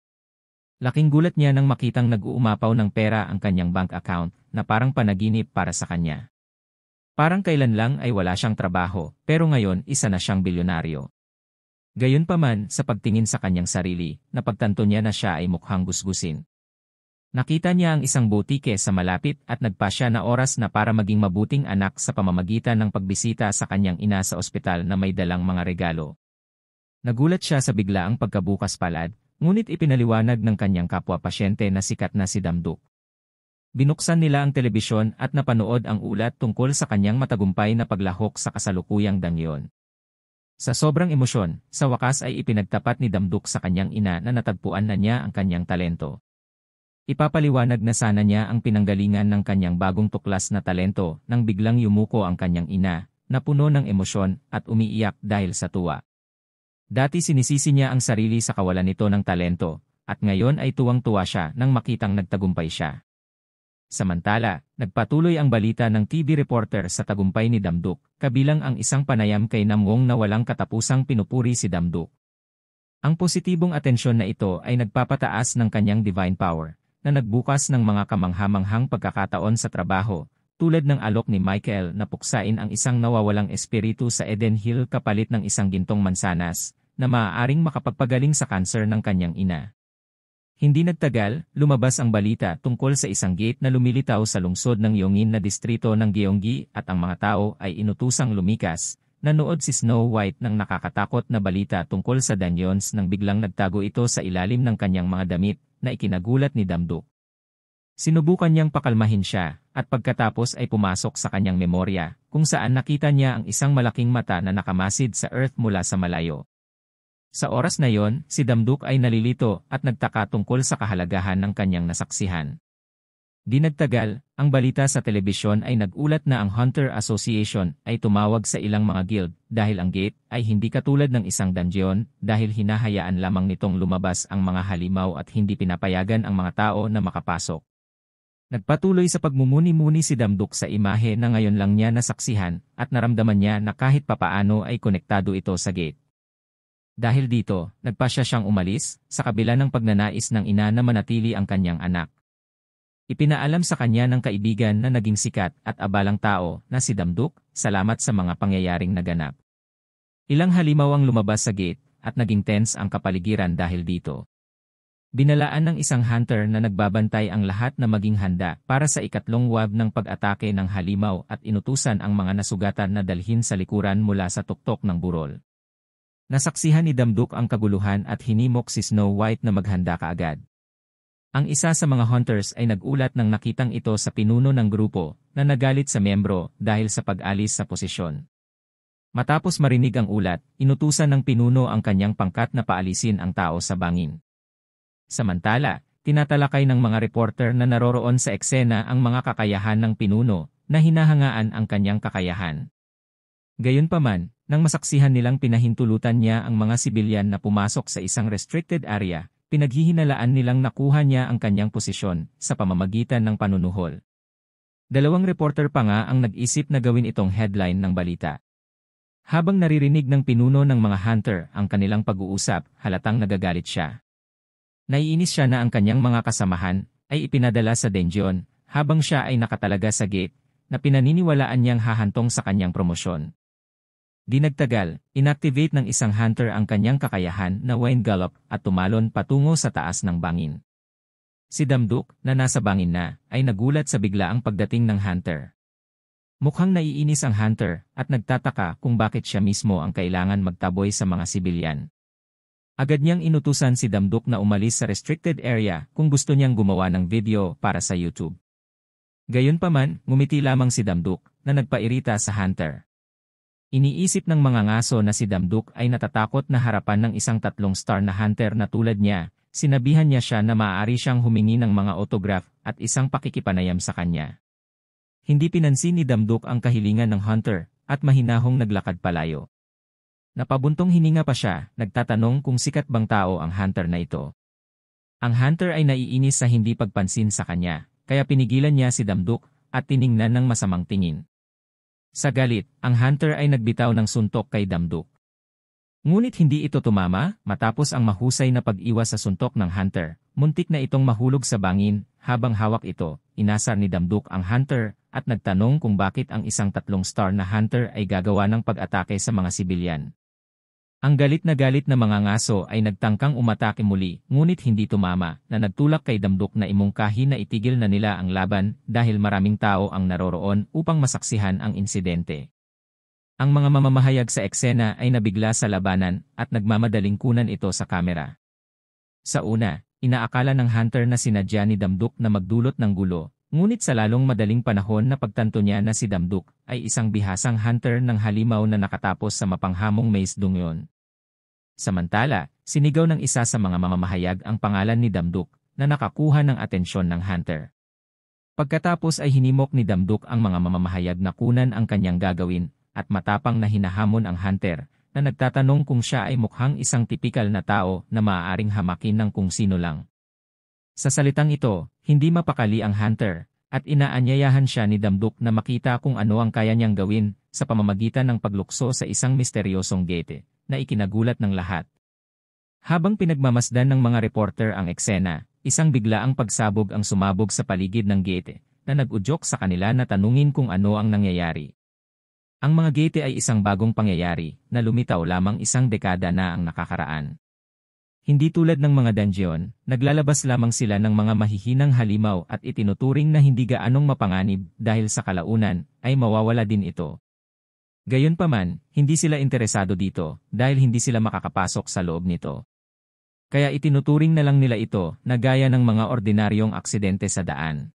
Laking gulat niya nang makitang nag-uumapaw ng pera ang kanyang bank account na parang panaginip para sa kanya. Parang kailan lang ay wala siyang trabaho, pero ngayon isa na siyang bilyonaryo. Gayunpaman, sa pagtingin sa kanyang sarili, napagtanto niya na siya ay mukhang gusgusin. Nakita niya ang isang butike sa malapit at nagpa siya na oras na para maging mabuting anak sa pamamagitan ng pagbisita sa kanyang ina sa ospital na may dalang mga regalo. Nagulat siya sa biglaang pagkabukas palad, ngunit ipinaliwanag ng kanyang kapwa-pasyente na sikat na si Damduk. Binuksan nila ang telebisyon at napanood ang ulat tungkol sa kanyang matagumpay na paglahok sa kasalukuyang dangyon. Sa sobrang emosyon, sa wakas ay ipinagtapat ni Damduk sa kanyang ina na natagpuan na niya ang kanyang talento. Ipapaliwanag na sana niya ang pinanggalingan ng kanyang bagong tuklas na talento nang biglang yumuko ang kanyang ina, na puno ng emosyon at umiiyak dahil sa tuwa. Dati sinisisi niya ang sarili sa kawalan nito ng talento, at ngayon ay tuwang-tuwa siya nang makitang nagtagumpay siya. Samantala, nagpatuloy ang balita ng TV reporter sa tagumpay ni Damduk, kabilang ang isang panayam kay Namwong na walang katapusang pinupuri si Damduk. Ang positibong atensyon na ito ay nagpapataas ng kanyang divine power, na nagbukas ng mga kamanghamanghang pagkakataon sa trabaho, tulad ng alok ni Michael na puksain ang isang nawawalang espiritu sa Eden Hill kapalit ng isang gintong mansanas, na maaaring makapagpagaling sa kanser ng kanyang ina. Hindi nagtagal, lumabas ang balita tungkol sa isang gate na lumilitaw sa lungsod ng Yongin na distrito ng Gyeonggi at ang mga tao ay inutusang lumikas, nanood si Snow White ng nakakatakot na balita tungkol sa danyons nang biglang nagtago ito sa ilalim ng kanyang mga damit, na ikinagulat ni Damduk. Sinubukan niyang pakalmahin siya, at pagkatapos ay pumasok sa kanyang memorya, kung saan nakita niya ang isang malaking mata na nakamasid sa Earth mula sa malayo. Sa oras na yon, si Damduk ay nalilito at nagtaka tungkol sa kahalagahan ng kanyang nasaksihan. Di ang balita sa telebisyon ay nagulat na ang Hunter Association ay tumawag sa ilang mga guild dahil ang gate ay hindi katulad ng isang dungeon dahil hinahayaan lamang nitong lumabas ang mga halimaw at hindi pinapayagan ang mga tao na makapasok. Nagpatuloy sa pagmumuni-muni si Damduk sa imahe na ngayon lang niya nasaksihan at naramdaman niya na kahit papaano ay konektado ito sa gate. Dahil dito, nagpasya siyang umalis sa kabila ng pagnanais ng ina na manatili ang kanyang anak. Ipinaalam sa kanya ng kaibigan na naging sikat at abalang tao na si Damduk, salamat sa mga pangyayaring naganap. Ilang halimaw ang lumabas sa gate at naging tense ang kapaligiran dahil dito. Binalaan ng isang hunter na nagbabantay ang lahat na maging handa para sa ikatlong wab ng pag-atake ng halimaw at inutusan ang mga nasugatan na dalhin sa likuran mula sa tuktok ng burol. Nasaksihan ni Damduk ang kaguluhan at hinimok si Snow White na maghanda kaagad. Ang isa sa mga hunters ay nagulat nang nakitang ito sa pinuno ng grupo na nagalit sa miyembro dahil sa pag-alis sa posisyon. Matapos marinig ang ulat, inutusan ng pinuno ang kanyang pangkat na paalisin ang tao sa bangin. Samantala, tinatalakay ng mga reporter na naroroon sa eksena ang mga kakayahan ng pinuno na hinahangaan ang kanyang kakayahan. Gayunpaman, nang masaksihan nilang pinahintulutan niya ang mga sibilyan na pumasok sa isang restricted area, pinaghihinalaan nilang nakuha niya ang kanyang posisyon sa pamamagitan ng panunuhol. Dalawang reporter pa nga ang nag-isip na gawin itong headline ng balita. Habang naririnig ng pinuno ng mga hunter ang kanilang pag-uusap, halatang nagagalit siya. Naiinis siya na ang kanyang mga kasamahan ay ipinadala sa Denjon habang siya ay nakatalaga sa gate na pinaniniwalaan niyang hahantong sa kanyang promosyon. Dinagtagal, inactivate ng isang hunter ang kanyang kakayahan na wine gallop at tumalon patungo sa taas ng bangin. Si Damduk, na nasa bangin na, ay nagulat sa biglaang pagdating ng hunter. Mukhang naiinis ang hunter at nagtataka kung bakit siya mismo ang kailangan magtaboy sa mga sibilyan. Agad niyang inutusan si Damduk na umalis sa restricted area kung gusto niyang gumawa ng video para sa YouTube. Gayunpaman, ngumiti lamang si Damduk na nagpairita sa hunter. Iniisip ng mga ngaso na si Damduk ay natatakot na harapan ng isang tatlong star na hunter na tulad niya, sinabihan niya siya na maaari siyang humingi ng mga autograph at isang pakikipanayam sa kanya. Hindi pinansin ni Damduk ang kahilingan ng hunter at mahinahong naglakad palayo. Napabuntong hininga pa siya, nagtatanong kung sikat bang tao ang hunter na ito. Ang hunter ay naiinis sa hindi pagpansin sa kanya, kaya pinigilan niya si Damduk at tiningnan ng masamang tingin. Sa galit, ang hunter ay nagbitaw ng suntok kay Damduk. Ngunit hindi ito tumama, matapos ang mahusay na pag-iwas sa suntok ng hunter, muntik na itong mahulog sa bangin, habang hawak ito, inasar ni Damduk ang hunter, at nagtanong kung bakit ang isang tatlong star na hunter ay gagawa ng pag-atake sa mga sibilyan. Ang galit na galit na mga ngaso ay nagtangkang umatake muli, ngunit hindi tumama, na nagtulak kay Damdok na imungkahi na itigil na nila ang laban dahil maraming tao ang naroroon upang masaksihan ang insidente. Ang mga mamamahayag sa eksena ay nabigla sa labanan at nagmamadaling kunan ito sa kamera. Sa una, inaakala ng hunter na sinadya ni Damdok na magdulot ng gulo, ngunit sa lalong madaling panahon na pagtanto niya na si Damdok ay isang bihasang hunter ng halimaw na nakatapos sa mapanghamong maze dungyon. Samantala, sinigaw ng isa sa mga mamamahayag ang pangalan ni Damduk na nakakuha ng atensyon ng hunter. Pagkatapos ay hinimok ni Damduk ang mga mamamahayag na kunan ang kanyang gagawin at matapang na hinahamon ang hunter na nagtatanong kung siya ay mukhang isang tipikal na tao na maaaring hamakin ng kung sino lang. Sa salitang ito, hindi mapakali ang hunter, at inaanyayahan siya ni Damduk na makita kung ano ang kaya niyang gawin sa pamamagitan ng paglukso sa isang misteryosong gate na ikinagulat ng lahat. Habang pinagmamasdan ng mga reporter ang eksena, isang biglaang pagsabog ang sumabog sa paligid ng gate na nag nagudyok sa kanila na tanungin kung ano ang nangyayari. Ang mga gate ay isang bagong pangyayari na lumitaw lamang isang dekada na ang nakakaraan. Hindi tulad ng mga dungeon, naglalabas lamang sila ng mga mahihinang halimaw at itinuturing na hindi gaanong mapanganib dahil sa kalaunan ay mawawala din ito. Gayunpaman, hindi sila interesado dito dahil hindi sila makakapasok sa loob nito. Kaya itinuturing na lang nila ito na gaya ng mga ordinaryong aksidente sa daan.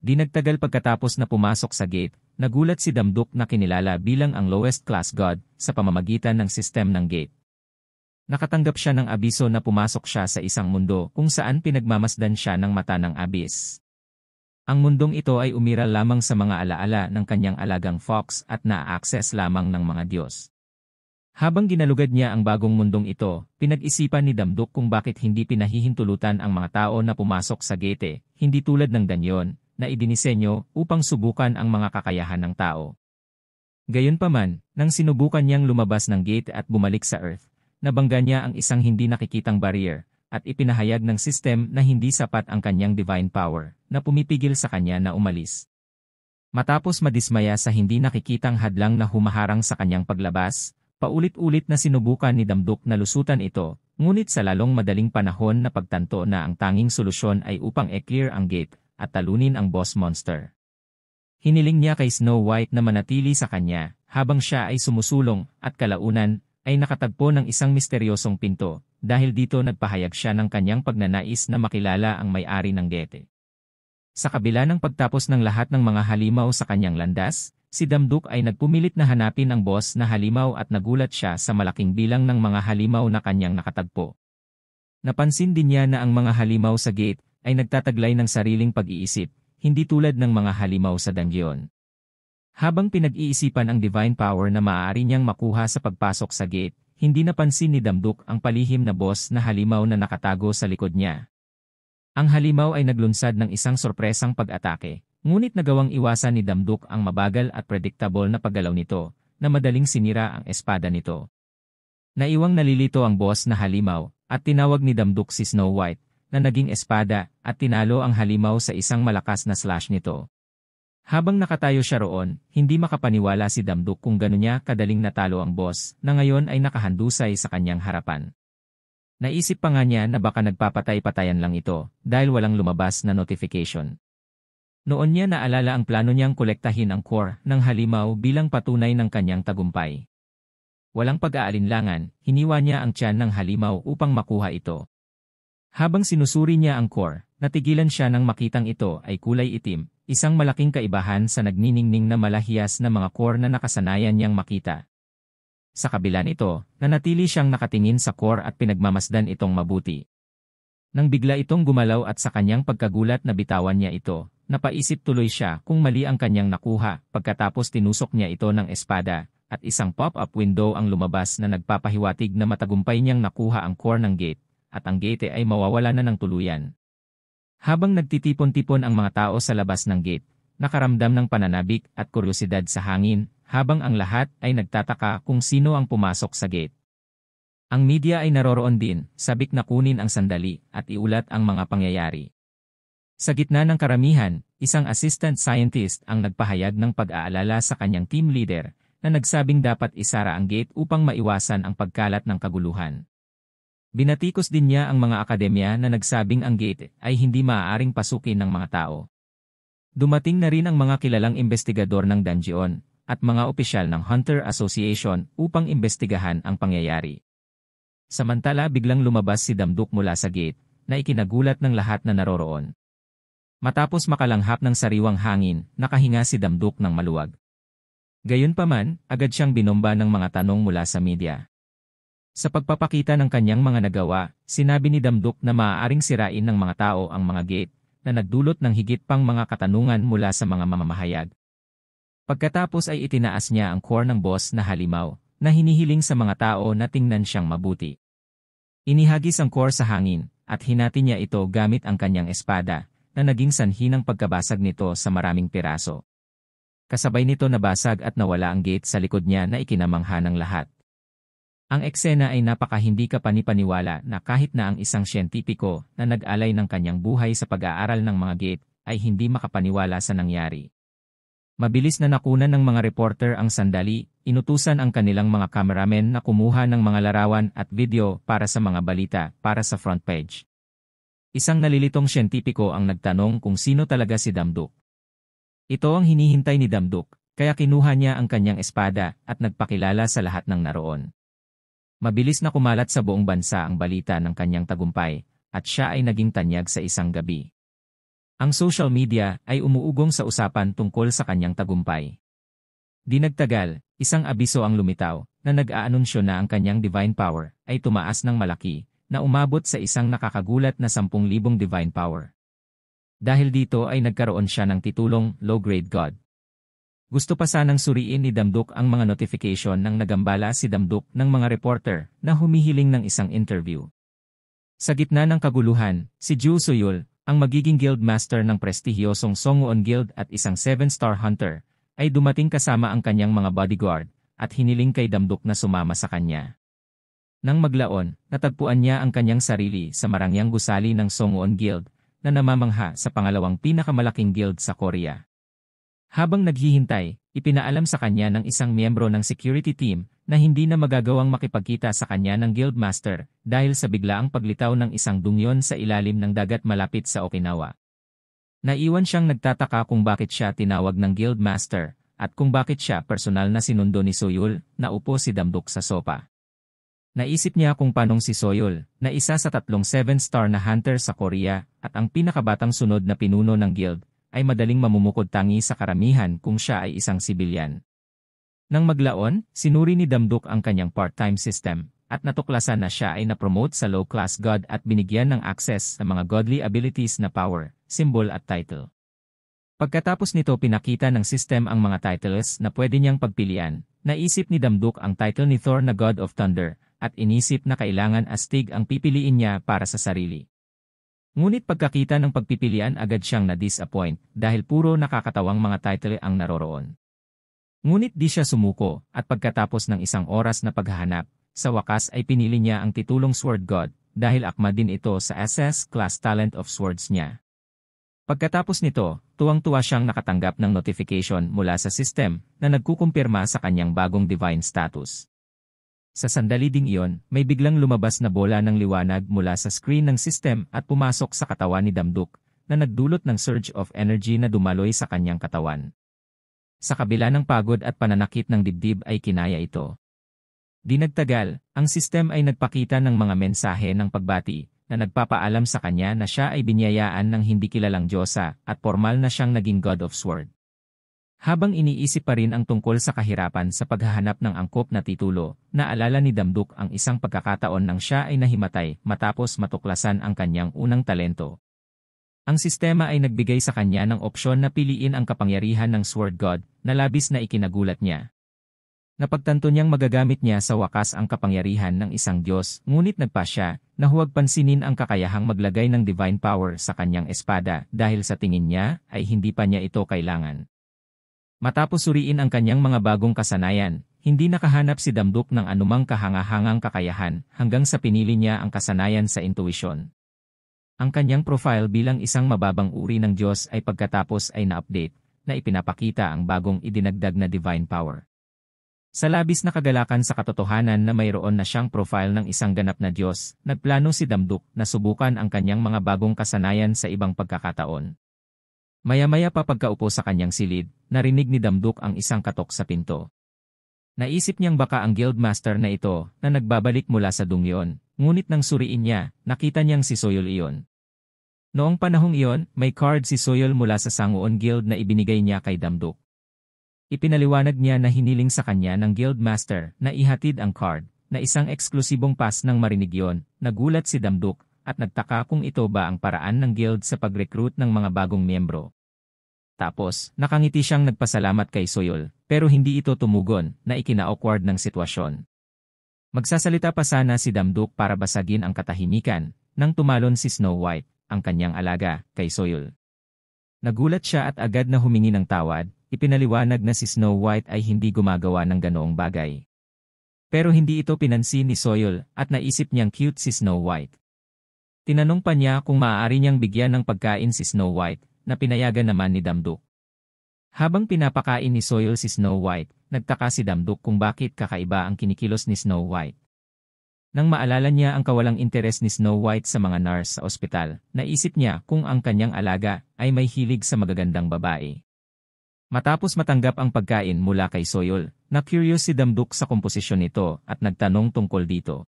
Di nagtagal pagkatapos na pumasok sa gate, nagulat si Damduk na kinilala bilang ang lowest class god sa pamamagitan ng system ng gate. Nakatanggap siya ng abiso na pumasok siya sa isang mundo kung saan pinagmamasdan siya ng mata ng abis. Ang mundong ito ay umira lamang sa mga alaala ng kanyang alagang fox at na-access lamang ng mga Diyos. Habang ginalugad niya ang bagong mundong ito, pinag-isipan ni Damduk kung bakit hindi pinahihintulutan ang mga tao na pumasok sa gate, hindi tulad ng Danyon, na idinisenyo upang subukan ang mga kakayahan ng tao. Gayunpaman, nang sinubukan niyang lumabas ng gate at bumalik sa Earth, nabangga niya ang isang hindi nakikitang barrier, at ipinahayag ng system na hindi sapat ang kanyang divine power na pumipigil sa kanya na umalis. Matapos madismaya sa hindi nakikitang hadlang na humaharang sa kanyang paglabas, paulit-ulit na sinubukan ni Damduk na lusutan ito, ngunit sa lalong madaling panahon na pagtanto na ang tanging solusyon ay upang e-clear ang gate at talunin ang boss monster. Hiniling niya kay Snow White na manatili sa kanya habang siya ay sumusulong at kalaunan ay nakatagpo ng isang misteryosong pinto dahil dito nagpahayag siya ng kanyang pagnanais na makilala ang may-ari ng Gete. Sa kabila ng pagtapos ng lahat ng mga halimaw sa kanyang landas, si Damduk ay nagpumilit na hanapin ang boss na halimaw at nagulat siya sa malaking bilang ng mga halimaw na kanyang nakatagpo. Napansin din niya na ang mga halimaw sa gate ay nagtataglay ng sariling pag-iisip, hindi tulad ng mga halimaw sa dangyon. Habang pinag-iisipan ang divine power na maaari niyang makuha sa pagpasok sa gate, hindi napansin ni Damduk ang palihim na boss na halimaw na nakatago sa likod niya. Ang halimaw ay naglunsad ng isang sorpresang pag-atake, ngunit nagawang iwasan ni Damduk ang mabagal at predictable na paggalaw nito, na madaling sinira ang espada nito. Naiwang nalilito ang boss na halimaw, at tinawag ni Damduk si Snow White, na naging espada, at tinalo ang halimaw sa isang malakas na slash nito. Habang nakatayo siya roon, hindi makapaniwala si Damduk kung gano'n niya kadaling natalo ang boss na ngayon ay nakahandusay sa kanyang harapan. Naisip pa nga niya na baka nagpapatay-patayan lang ito dahil walang lumabas na notification. Noon niya naalala ang plano niyang kolektahin ang core ng halimaw bilang patunay ng kanyang tagumpay. Walang pag-aalinlangan, hiniwa niya ang tiyan ng halimaw upang makuha ito. Habang sinusuri niya ang core, natigilan siya nang makitang ito ay kulay itim Isang malaking kaibahan sa nagniningning na malahiyas na mga core na nakasanayan niyang makita. Sa kabila nito, nanatili siyang nakatingin sa core at pinagmamasdan itong mabuti. Nang bigla itong gumalaw at sa kanyang pagkagulat na bitawan niya ito, napaisip tuloy siya kung mali ang kanyang nakuha pagkatapos tinusok niya ito ng espada at isang pop-up window ang lumabas na nagpapahiwatig na matagumpay niyang nakuha ang core ng gate at ang gate ay mawawala na ng tuluyan. Habang nagtitipon-tipon ang mga tao sa labas ng gate, nakaramdam ng pananabik at kuryosidad sa hangin, habang ang lahat ay nagtataka kung sino ang pumasok sa gate. Ang media ay naroroon din, sabik na kunin ang sandali at iulat ang mga pangyayari. Sa gitna ng karamihan, isang assistant scientist ang nagpahayag ng pag-aalala sa kanyang team leader na nagsabing dapat isara ang gate upang maiwasan ang pagkalat ng kaguluhan. Binatikos din niya ang mga akademya na nagsabing ang gate ay hindi maaaring pasukin ng mga tao. Dumating na rin ang mga kilalang investigador ng dungeon at mga opisyal ng Hunter Association upang imbestigahan ang pangyayari. Samantala biglang lumabas si Damduk mula sa gate na ikinagulat ng lahat na naroroon. Matapos makalanghap ng sariwang hangin, nakahinga si Damduk ng maluwag. Gayunpaman, agad siyang binomba ng mga tanong mula sa media sa pagpapakita ng kanyang mga nagawa, sinabi ni Damduk na maaaring sirain ng mga tao ang mga gate na nagdulot ng higit pang mga katanungan mula sa mga mamamahayag. Pagkatapos ay itinaas niya ang core ng boss na halimaw, na hinihiling sa mga tao na tingnan siyang mabuti. Inihagis ang core sa hangin, at hinati niya ito gamit ang kanyang espada, na naging sanhi ng pagkabasag nito sa maraming piraso. Kasabay nito nabasag at nawala ang gate sa likod niya na ikinamangha ng lahat. Ang eksena ay napaka hindi ka panipaniwala na kahit na ang isang siyentipiko na nag-alay ng kanyang buhay sa pag-aaral ng mga gate ay hindi makapaniwala sa nangyari. Mabilis na nakunan ng mga reporter ang sandali, inutusan ang kanilang mga kameramen na kumuha ng mga larawan at video para sa mga balita para sa front page. Isang nalilitong siyentipiko ang nagtanong kung sino talaga si Damduk. Ito ang hinihintay ni Damduk, kaya kinuha niya ang kanyang espada at nagpakilala sa lahat ng naroon. Mabilis na kumalat sa buong bansa ang balita ng kanyang tagumpay, at siya ay naging tanyag sa isang gabi. Ang social media ay umuugong sa usapan tungkol sa kanyang tagumpay. Dinagtagal, isang abiso ang lumitaw, na nag-aanunsyo na ang kanyang divine power ay tumaas ng malaki, na umabot sa isang nakakagulat na 10,000 divine power. Dahil dito ay nagkaroon siya ng titulong low-grade god. Gusto pa sanang suriin ni Damdok ang mga notification ng nagambala si Damdok ng mga reporter na humihiling ng isang interview. Sa gitna ng kaguluhan, si Ju Suyul, ang magiging guildmaster ng prestihiyosong Songoon Guild at isang 7-star hunter, ay dumating kasama ang kanyang mga bodyguard at hiniling kay Damdok na sumama sa kanya. Nang maglaon, natagpuan niya ang kanyang sarili sa marangyang gusali ng Songoon Guild na namamangha sa pangalawang pinakamalaking guild sa Korea. Habang naghihintay, ipinaalam sa kanya ng isang miyembro ng security team na hindi na magagawang makipagkita sa kanya ng guildmaster dahil sa biglaang paglitaw ng isang dungyon sa ilalim ng dagat malapit sa Okinawa. Naiwan siyang nagtataka kung bakit siya tinawag ng guildmaster at kung bakit siya personal na sinundo ni Soyul na upo si Damduk sa sopa. Naisip niya kung panong si Soyul na isa sa tatlong 7-star na hunter sa Korea at ang pinakabatang sunod na pinuno ng guild ay madaling mamumukod tangi sa karamihan kung siya ay isang sibilyan. Nang maglaon, sinuri ni Damduk ang kanyang part-time system, at natuklasan na siya ay napromote sa low-class god at binigyan ng access sa mga godly abilities na power, symbol at title. Pagkatapos nito pinakita ng system ang mga titles na pwede niyang pagpilian, naisip ni Damduk ang title ni Thor na God of Thunder, at inisip na kailangan astig ang pipiliin niya para sa sarili. Ngunit pagkakita ng pagpipilian agad siyang na-disappoint dahil puro nakakatawang mga title ang naroroon. Ngunit di siya sumuko at pagkatapos ng isang oras na paghahanap, sa wakas ay pinili niya ang titulong Sword God dahil akma din ito sa SS Class Talent of Swords niya. Pagkatapos nito, tuwang-tuwa siyang nakatanggap ng notification mula sa system na nagkukumpirma sa kanyang bagong divine status. Sa sandali ding iyon, may biglang lumabas na bola ng liwanag mula sa screen ng system at pumasok sa katawan ni Damduk, na nagdulot ng surge of energy na dumaloy sa kanyang katawan. Sa kabila ng pagod at pananakit ng dibdib ay kinaya ito. Dinagtagal, ang system ay nagpakita ng mga mensahe ng pagbati na nagpapaalam sa kanya na siya ay binyayaan ng hindi kilalang Diyosa at formal na siyang naging God of Sword. Habang iniisip pa rin ang tungkol sa kahirapan sa paghahanap ng angkop na titulo, naalala ni Damduk ang isang pagkakataon nang siya ay nahimatay matapos matuklasan ang kanyang unang talento. Ang sistema ay nagbigay sa kanya ng opsyon na piliin ang kapangyarihan ng Sword God na labis na ikinagulat niya. Napagtanto niyang magagamit niya sa wakas ang kapangyarihan ng isang Diyos, ngunit nagpa siya na huwag pansinin ang kakayahang maglagay ng divine power sa kanyang espada dahil sa tingin niya ay hindi pa niya ito kailangan. Matapos suriin ang kanyang mga bagong kasanayan, hindi nakahanap si Damduk ng anumang kahangahangang kakayahan hanggang sa pinili niya ang kasanayan sa intuisyon. Ang kanyang profile bilang isang mababang uri ng Diyos ay pagkatapos ay na-update na ipinapakita ang bagong idinagdag na divine power. Sa labis na kagalakan sa katotohanan na mayroon na siyang profile ng isang ganap na Diyos, nagplano si Damduk na subukan ang kanyang mga bagong kasanayan sa ibang pagkakataon. Maya-maya pa pagkaupo sa kanyang silid, narinig ni Damduk ang isang katok sa pinto. Naisip niyang baka ang guildmaster na ito na nagbabalik mula sa dungyon, ngunit nang suriin niya, nakita niyang si Soyol iyon. Noong panahong iyon, may card si Soyol mula sa Sanguon Guild na ibinigay niya kay Damduk. Ipinaliwanag niya na hiniling sa kanya ng guildmaster na ihatid ang card, na isang eksklusibong pass ng marinig yon, nagulat si Damduk at nagtaka kung ito ba ang paraan ng guild sa pag-recruit ng mga bagong miyembro. Tapos, nakangiti siyang nagpasalamat kay Soyol, pero hindi ito tumugon na ikina-awkward ng sitwasyon. Magsasalita pa sana si Damduk para basagin ang katahimikan nang tumalon si Snow White, ang kanyang alaga, kay Soyol. Nagulat siya at agad na humingi ng tawad, ipinaliwanag na si Snow White ay hindi gumagawa ng ganoong bagay. Pero hindi ito pinansin ni Soyol at naisip niyang cute si Snow White. Tinanong pa niya kung maaari niyang bigyan ng pagkain si Snow White na pinayagan naman ni Damduk. Habang pinapakain ni Soil si Snow White, nagtaka si Damduk kung bakit kakaiba ang kinikilos ni Snow White. Nang maalala niya ang kawalang interes ni Snow White sa mga nurse sa ospital, naisip niya kung ang kanyang alaga ay may hilig sa magagandang babae. Matapos matanggap ang pagkain mula kay Soyol, na-curious si Damduk sa komposisyon nito at nagtanong tungkol dito.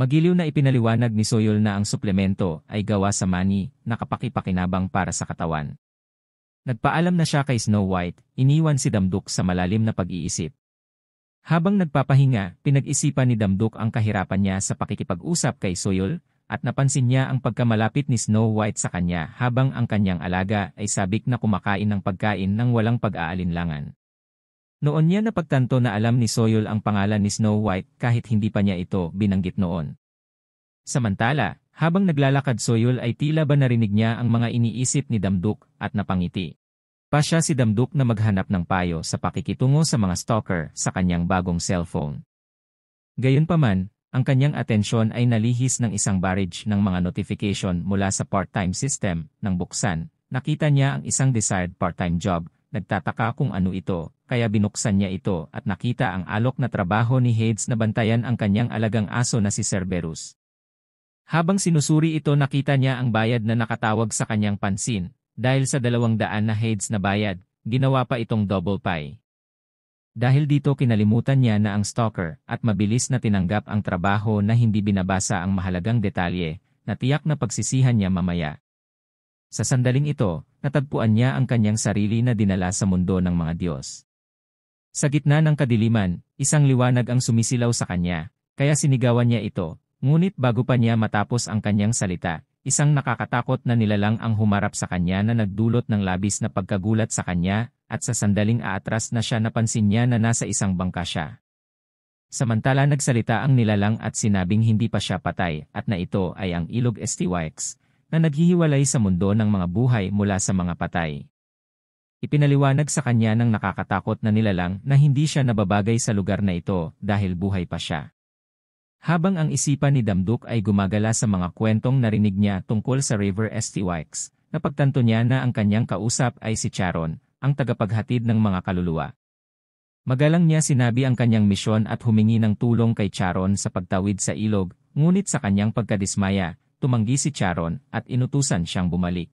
Magiliw na ipinaliwanag ni Soyol na ang suplemento ay gawa sa mani na para sa katawan. Nagpaalam na siya kay Snow White, iniwan si Damdok sa malalim na pag-iisip. Habang nagpapahinga, pinag-isipan ni Damdok ang kahirapan niya sa pakikipag-usap kay Soyol at napansin niya ang pagkamalapit ni Snow White sa kanya habang ang kanyang alaga ay sabik na kumakain ng pagkain ng walang pag-aalinlangan. Noon niya napagtanto na alam ni Soyol ang pangalan ni Snow White kahit hindi pa niya ito binanggit noon. Samantala, habang naglalakad Soyol ay tila ba narinig niya ang mga iniisip ni Damduk at napangiti. Pa siya si Damduk na maghanap ng payo sa pakikitungo sa mga stalker sa kanyang bagong cellphone. Gayunpaman, ang kanyang atensyon ay nalihis ng isang barrage ng mga notification mula sa part-time system ng buksan. Nakita niya ang isang desired part-time job nagtataka kung ano ito, kaya binuksan niya ito at nakita ang alok na trabaho ni Hades na bantayan ang kanyang alagang aso na si Cerberus. Habang sinusuri ito nakita niya ang bayad na nakatawag sa kanyang pansin, dahil sa dalawang daan na Hades na bayad, ginawa pa itong double pie. Dahil dito kinalimutan niya na ang stalker at mabilis na tinanggap ang trabaho na hindi binabasa ang mahalagang detalye na tiyak na pagsisihan niya mamaya. Sa sandaling ito, natagpuan niya ang kanyang sarili na dinala sa mundo ng mga Diyos. Sa gitna ng kadiliman, isang liwanag ang sumisilaw sa kanya, kaya sinigawan niya ito, ngunit bago pa niya matapos ang kanyang salita, isang nakakatakot na nilalang ang humarap sa kanya na nagdulot ng labis na pagkagulat sa kanya, at sa sandaling aatras na siya napansin niya na nasa isang bangka siya. Samantala nagsalita ang nilalang at sinabing hindi pa siya patay at na ito ay ang ilog Estiwax, na naghihiwalay sa mundo ng mga buhay mula sa mga patay. Ipinaliwanag sa kanya ng nakakatakot na nilalang na hindi siya nababagay sa lugar na ito dahil buhay pa siya. Habang ang isipan ni Damduk ay gumagala sa mga kwentong narinig niya tungkol sa River Estiwax, napagtanto niya na ang kanyang kausap ay si Charon, ang tagapaghatid ng mga kaluluwa. Magalang niya sinabi ang kanyang misyon at humingi ng tulong kay Charon sa pagtawid sa ilog, ngunit sa kanyang pagkadismaya, tumanggi si Charon at inutusan siyang bumalik.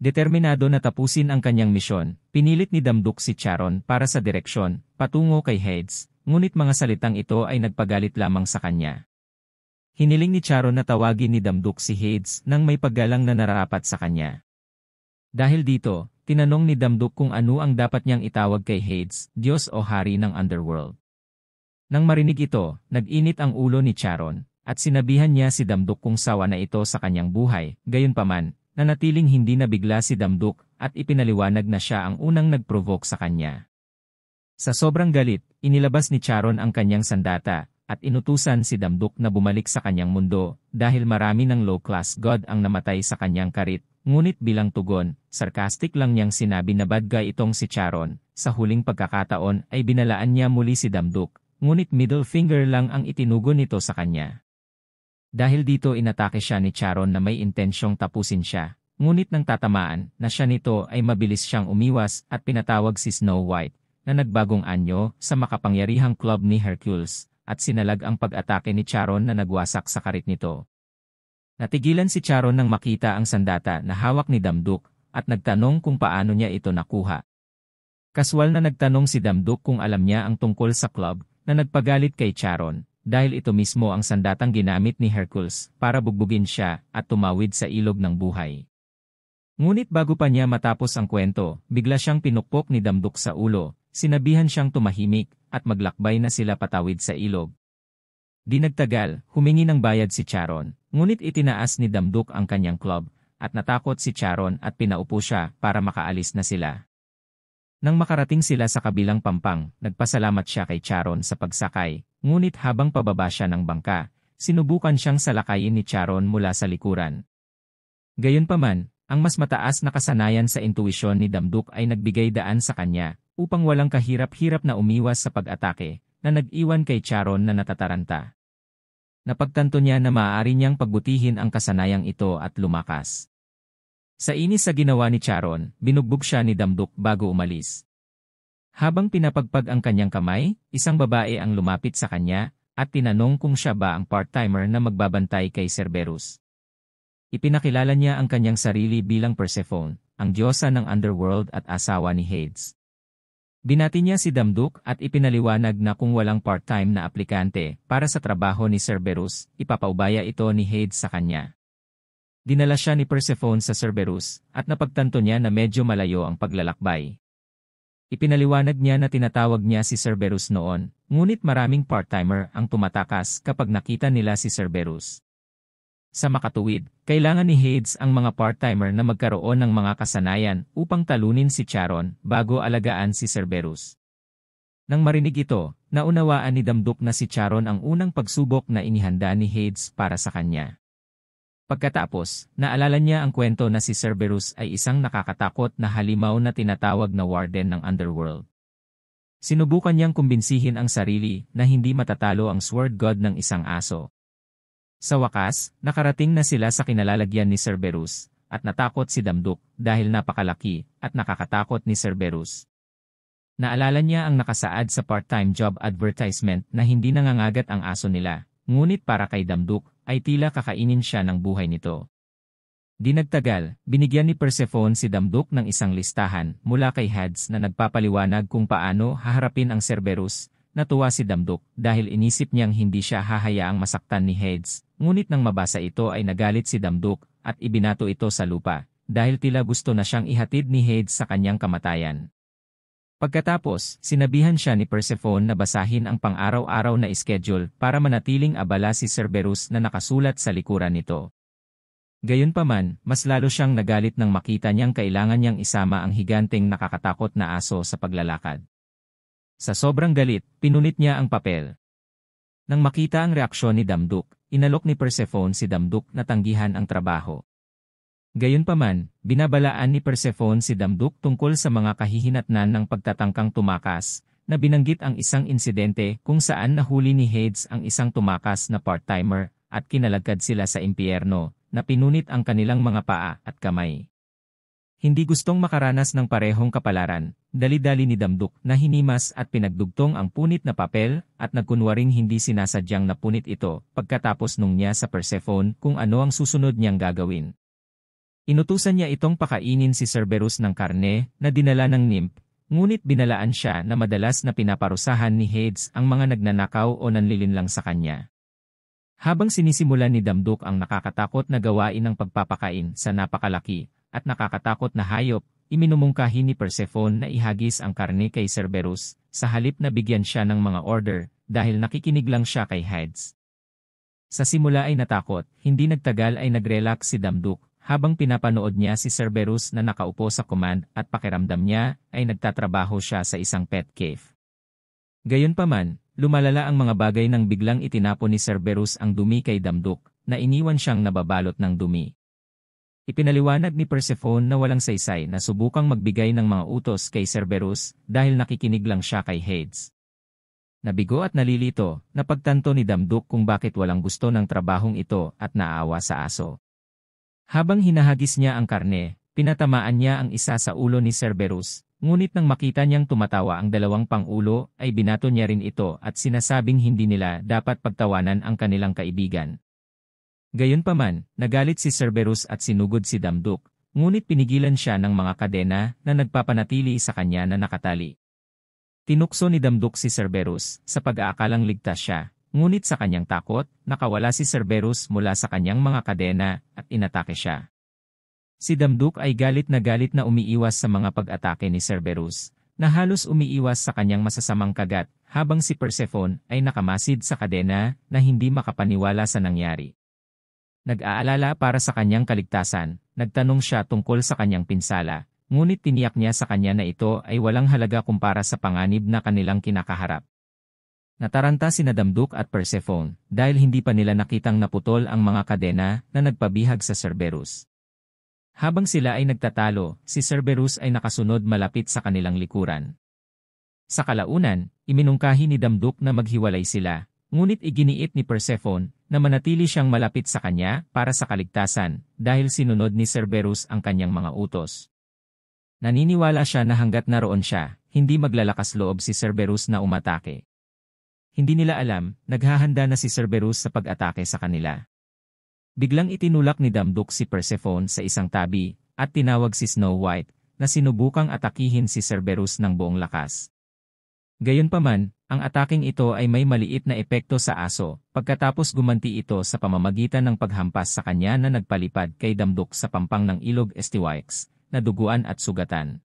Determinado na tapusin ang kanyang misyon, pinilit ni Damduk si Charon para sa direksyon patungo kay Hades, ngunit mga salitang ito ay nagpagalit lamang sa kanya. Hiniling ni Charon na tawagin ni Damduk si Hades nang may paggalang na nararapat sa kanya. Dahil dito, tinanong ni Damduk kung ano ang dapat niyang itawag kay Hades, Diyos o Hari ng Underworld. Nang marinig ito, nag-init ang ulo ni Charon, at sinabihan niya si Damduk kung sawa na ito sa kanyang buhay, gayunpaman, nanatiling hindi nabigla si Damduk at ipinaliwanag na siya ang unang nagprovoke sa kanya. Sa sobrang galit, inilabas ni Charon ang kanyang sandata at inutusan si Damduk na bumalik sa kanyang mundo dahil marami ng low-class god ang namatay sa kanyang karit. Ngunit bilang tugon, sarcastic lang niyang sinabi na bad guy itong si Charon. Sa huling pagkakataon ay binalaan niya muli si Damduk, ngunit middle finger lang ang itinugon nito sa kanya. Dahil dito inatake siya ni Charon na may intensyong tapusin siya, ngunit nang tatamaan na siya nito ay mabilis siyang umiwas at pinatawag si Snow White na nagbagong anyo sa makapangyarihang club ni Hercules at sinalag ang pag-atake ni Charon na nagwasak sa karit nito. Natigilan si Charon nang makita ang sandata na hawak ni Damduk at nagtanong kung paano niya ito nakuha. Kaswal na nagtanong si Damduk kung alam niya ang tungkol sa club na nagpagalit kay Charon dahil ito mismo ang sandatang ginamit ni Hercules para bugbugin siya at tumawid sa ilog ng buhay. Ngunit bago pa niya matapos ang kwento, bigla siyang pinukpok ni Damduk sa ulo, sinabihan siyang tumahimik at maglakbay na sila patawid sa ilog. Di nagtagal, humingi ng bayad si Charon, ngunit itinaas ni Damduk ang kanyang club at natakot si Charon at pinaupo siya para makaalis na sila. Nang makarating sila sa kabilang pampang, nagpasalamat siya kay Charon sa pagsakay, ngunit habang pababa siya ng bangka, sinubukan siyang salakayin ni Charon mula sa likuran. Gayunpaman, ang mas mataas na kasanayan sa intuisyon ni Damduk ay nagbigay daan sa kanya, upang walang kahirap-hirap na umiwas sa pag-atake, na nag-iwan kay Charon na natataranta. Napagtanto niya na maaari niyang pagbutihin ang kasanayang ito at lumakas. Sa inis sa ginawa ni Charon, binugbog siya ni Damduk bago umalis. Habang pinapagpag ang kanyang kamay, isang babae ang lumapit sa kanya at tinanong kung siya ba ang part-timer na magbabantay kay Cerberus. Ipinakilala niya ang kanyang sarili bilang Persephone, ang diyosa ng underworld at asawa ni Hades. Binati niya si Damduk at ipinaliwanag na kung walang part-time na aplikante para sa trabaho ni Cerberus, ipapaubaya ito ni Hades sa kanya. Dinala siya ni Persephone sa Cerberus at napagtanto niya na medyo malayo ang paglalakbay. Ipinaliwanag niya na tinatawag niya si Cerberus noon, ngunit maraming part-timer ang tumatakas kapag nakita nila si Cerberus. Sa makatuwid, kailangan ni Hades ang mga part-timer na magkaroon ng mga kasanayan upang talunin si Charon bago alagaan si Cerberus. Nang marinig ito, naunawaan ni Damdok na si Charon ang unang pagsubok na inihanda ni Hades para sa kanya. Pagkatapos, naalala niya ang kwento na si Cerberus ay isang nakakatakot na halimaw na tinatawag na warden ng underworld. Sinubukan niyang kumbinsihin ang sarili na hindi matatalo ang sword god ng isang aso. Sa wakas, nakarating na sila sa kinalalagyan ni Cerberus, at natakot si Damduk dahil napakalaki at nakakatakot ni Cerberus. Naalala niya ang nakasaad sa part-time job advertisement na hindi nangangagat ang aso nila. Ngunit para kay Damduk, ay tila kakainin siya ng buhay nito. Dinagtagal, binigyan ni Persephone si Damduk ng isang listahan mula kay Hades na nagpapaliwanag kung paano haharapin ang Cerberus. Natuwa si Damduk dahil inisip niyang hindi siya hahayaang masaktan ni Hades. Ngunit nang mabasa ito ay nagalit si Damduk at ibinato ito sa lupa dahil tila gusto na siyang ihatid ni Hades sa kanyang kamatayan. Pagkatapos, sinabihan siya ni Persephone na basahin ang pang-araw-araw na schedule para manatiling abala si Cerberus na nakasulat sa likuran nito. Gayunpaman, mas lalo siyang nagalit nang makita niyang kailangan niyang isama ang higanteng nakakatakot na aso sa paglalakad. Sa sobrang galit, pinunit niya ang papel. Nang makita ang reaksyon ni Damduk, inalok ni Persephone si Damduk na tanggihan ang trabaho. Gayunpaman, binabalaan ni Persephone si Damduk tungkol sa mga kahihinatnan ng pagtatangkang tumakas, na binanggit ang isang insidente kung saan nahuli ni Hades ang isang tumakas na part-timer at kinalagkad sila sa impyerno na pinunit ang kanilang mga paa at kamay. Hindi gustong makaranas ng parehong kapalaran, dali-dali ni Damduk na hinimas at pinagdugtong ang punit na papel at nagkunwaring hindi sinasadyang napunit ito pagkatapos nung niya sa Persephone kung ano ang susunod niyang gagawin. Inutusan niya itong pakainin si Cerberus ng karne na dinala ng nymph, ngunit binalaan siya na madalas na pinaparusahan ni Hades ang mga nagnanakaw o nanlilinlang sa kanya. Habang sinisimulan ni Damduk ang nakakatakot na gawain ng pagpapakain sa napakalaki at nakakatakot na hayop, iminumungkahi ni Persephone na ihagis ang karne kay Cerberus, sa halip na bigyan siya ng mga order dahil nakikinig lang siya kay Hades. Sa simula ay natakot, hindi nagtagal ay nag-relax si Damduk habang pinapanood niya si Cerberus na nakaupo sa command at pakiramdam niya ay nagtatrabaho siya sa isang pet cave. Gayunpaman, lumalala ang mga bagay nang biglang itinapon ni Cerberus ang dumi kay Damduk na iniwan siyang nababalot ng dumi. Ipinaliwanag ni Persephone na walang saysay na subukang magbigay ng mga utos kay Cerberus dahil nakikinig lang siya kay Hades. Nabigo at nalilito, napagtanto ni Damduk kung bakit walang gusto ng trabahong ito at naawa sa aso. Habang hinahagis niya ang karne, pinatamaan niya ang isa sa ulo ni Cerberus, ngunit nang makita niyang tumatawa ang dalawang pangulo, ay binato niya rin ito at sinasabing hindi nila dapat pagtawanan ang kanilang kaibigan. Gayunpaman, nagalit si Cerberus at sinugod si Damduk, ngunit pinigilan siya ng mga kadena na nagpapanatili sa kanya na nakatali. Tinukso ni Damduk si Cerberus sa pag-aakalang ligtas siya, Ngunit sa kanyang takot, nakawala si Cerberus mula sa kanyang mga kadena at inatake siya. Si Damduk ay galit na galit na umiiwas sa mga pag-atake ni Cerberus, na halos umiiwas sa kanyang masasamang kagat, habang si Persephone ay nakamasid sa kadena na hindi makapaniwala sa nangyari. Nag-aalala para sa kanyang kaligtasan, nagtanong siya tungkol sa kanyang pinsala, ngunit tiniyak niya sa kanya na ito ay walang halaga kumpara sa panganib na kanilang kinakaharap. Nataranta si Nadamduk at Persephone dahil hindi pa nila nakitang naputol ang mga kadena na nagpabihag sa Cerberus. Habang sila ay nagtatalo, si Cerberus ay nakasunod malapit sa kanilang likuran. Sa kalaunan, iminungkahi ni Damduk na maghiwalay sila, ngunit iginiit ni Persephone na manatili siyang malapit sa kanya para sa kaligtasan dahil sinunod ni Cerberus ang kanyang mga utos. Naniniwala siya na hanggat naroon siya, hindi maglalakas loob si Cerberus na umatake. Hindi nila alam, naghahanda na si Cerberus sa pag-atake sa kanila. Biglang itinulak ni Damduk si Persephone sa isang tabi, at tinawag si Snow White, na sinubukang atakihin si Cerberus ng buong lakas. Gayunpaman, ang ataking ito ay may maliit na epekto sa aso, pagkatapos gumanti ito sa pamamagitan ng paghampas sa kanya na nagpalipad kay Damduk sa pampang ng ilog Estiwax, na duguan at sugatan.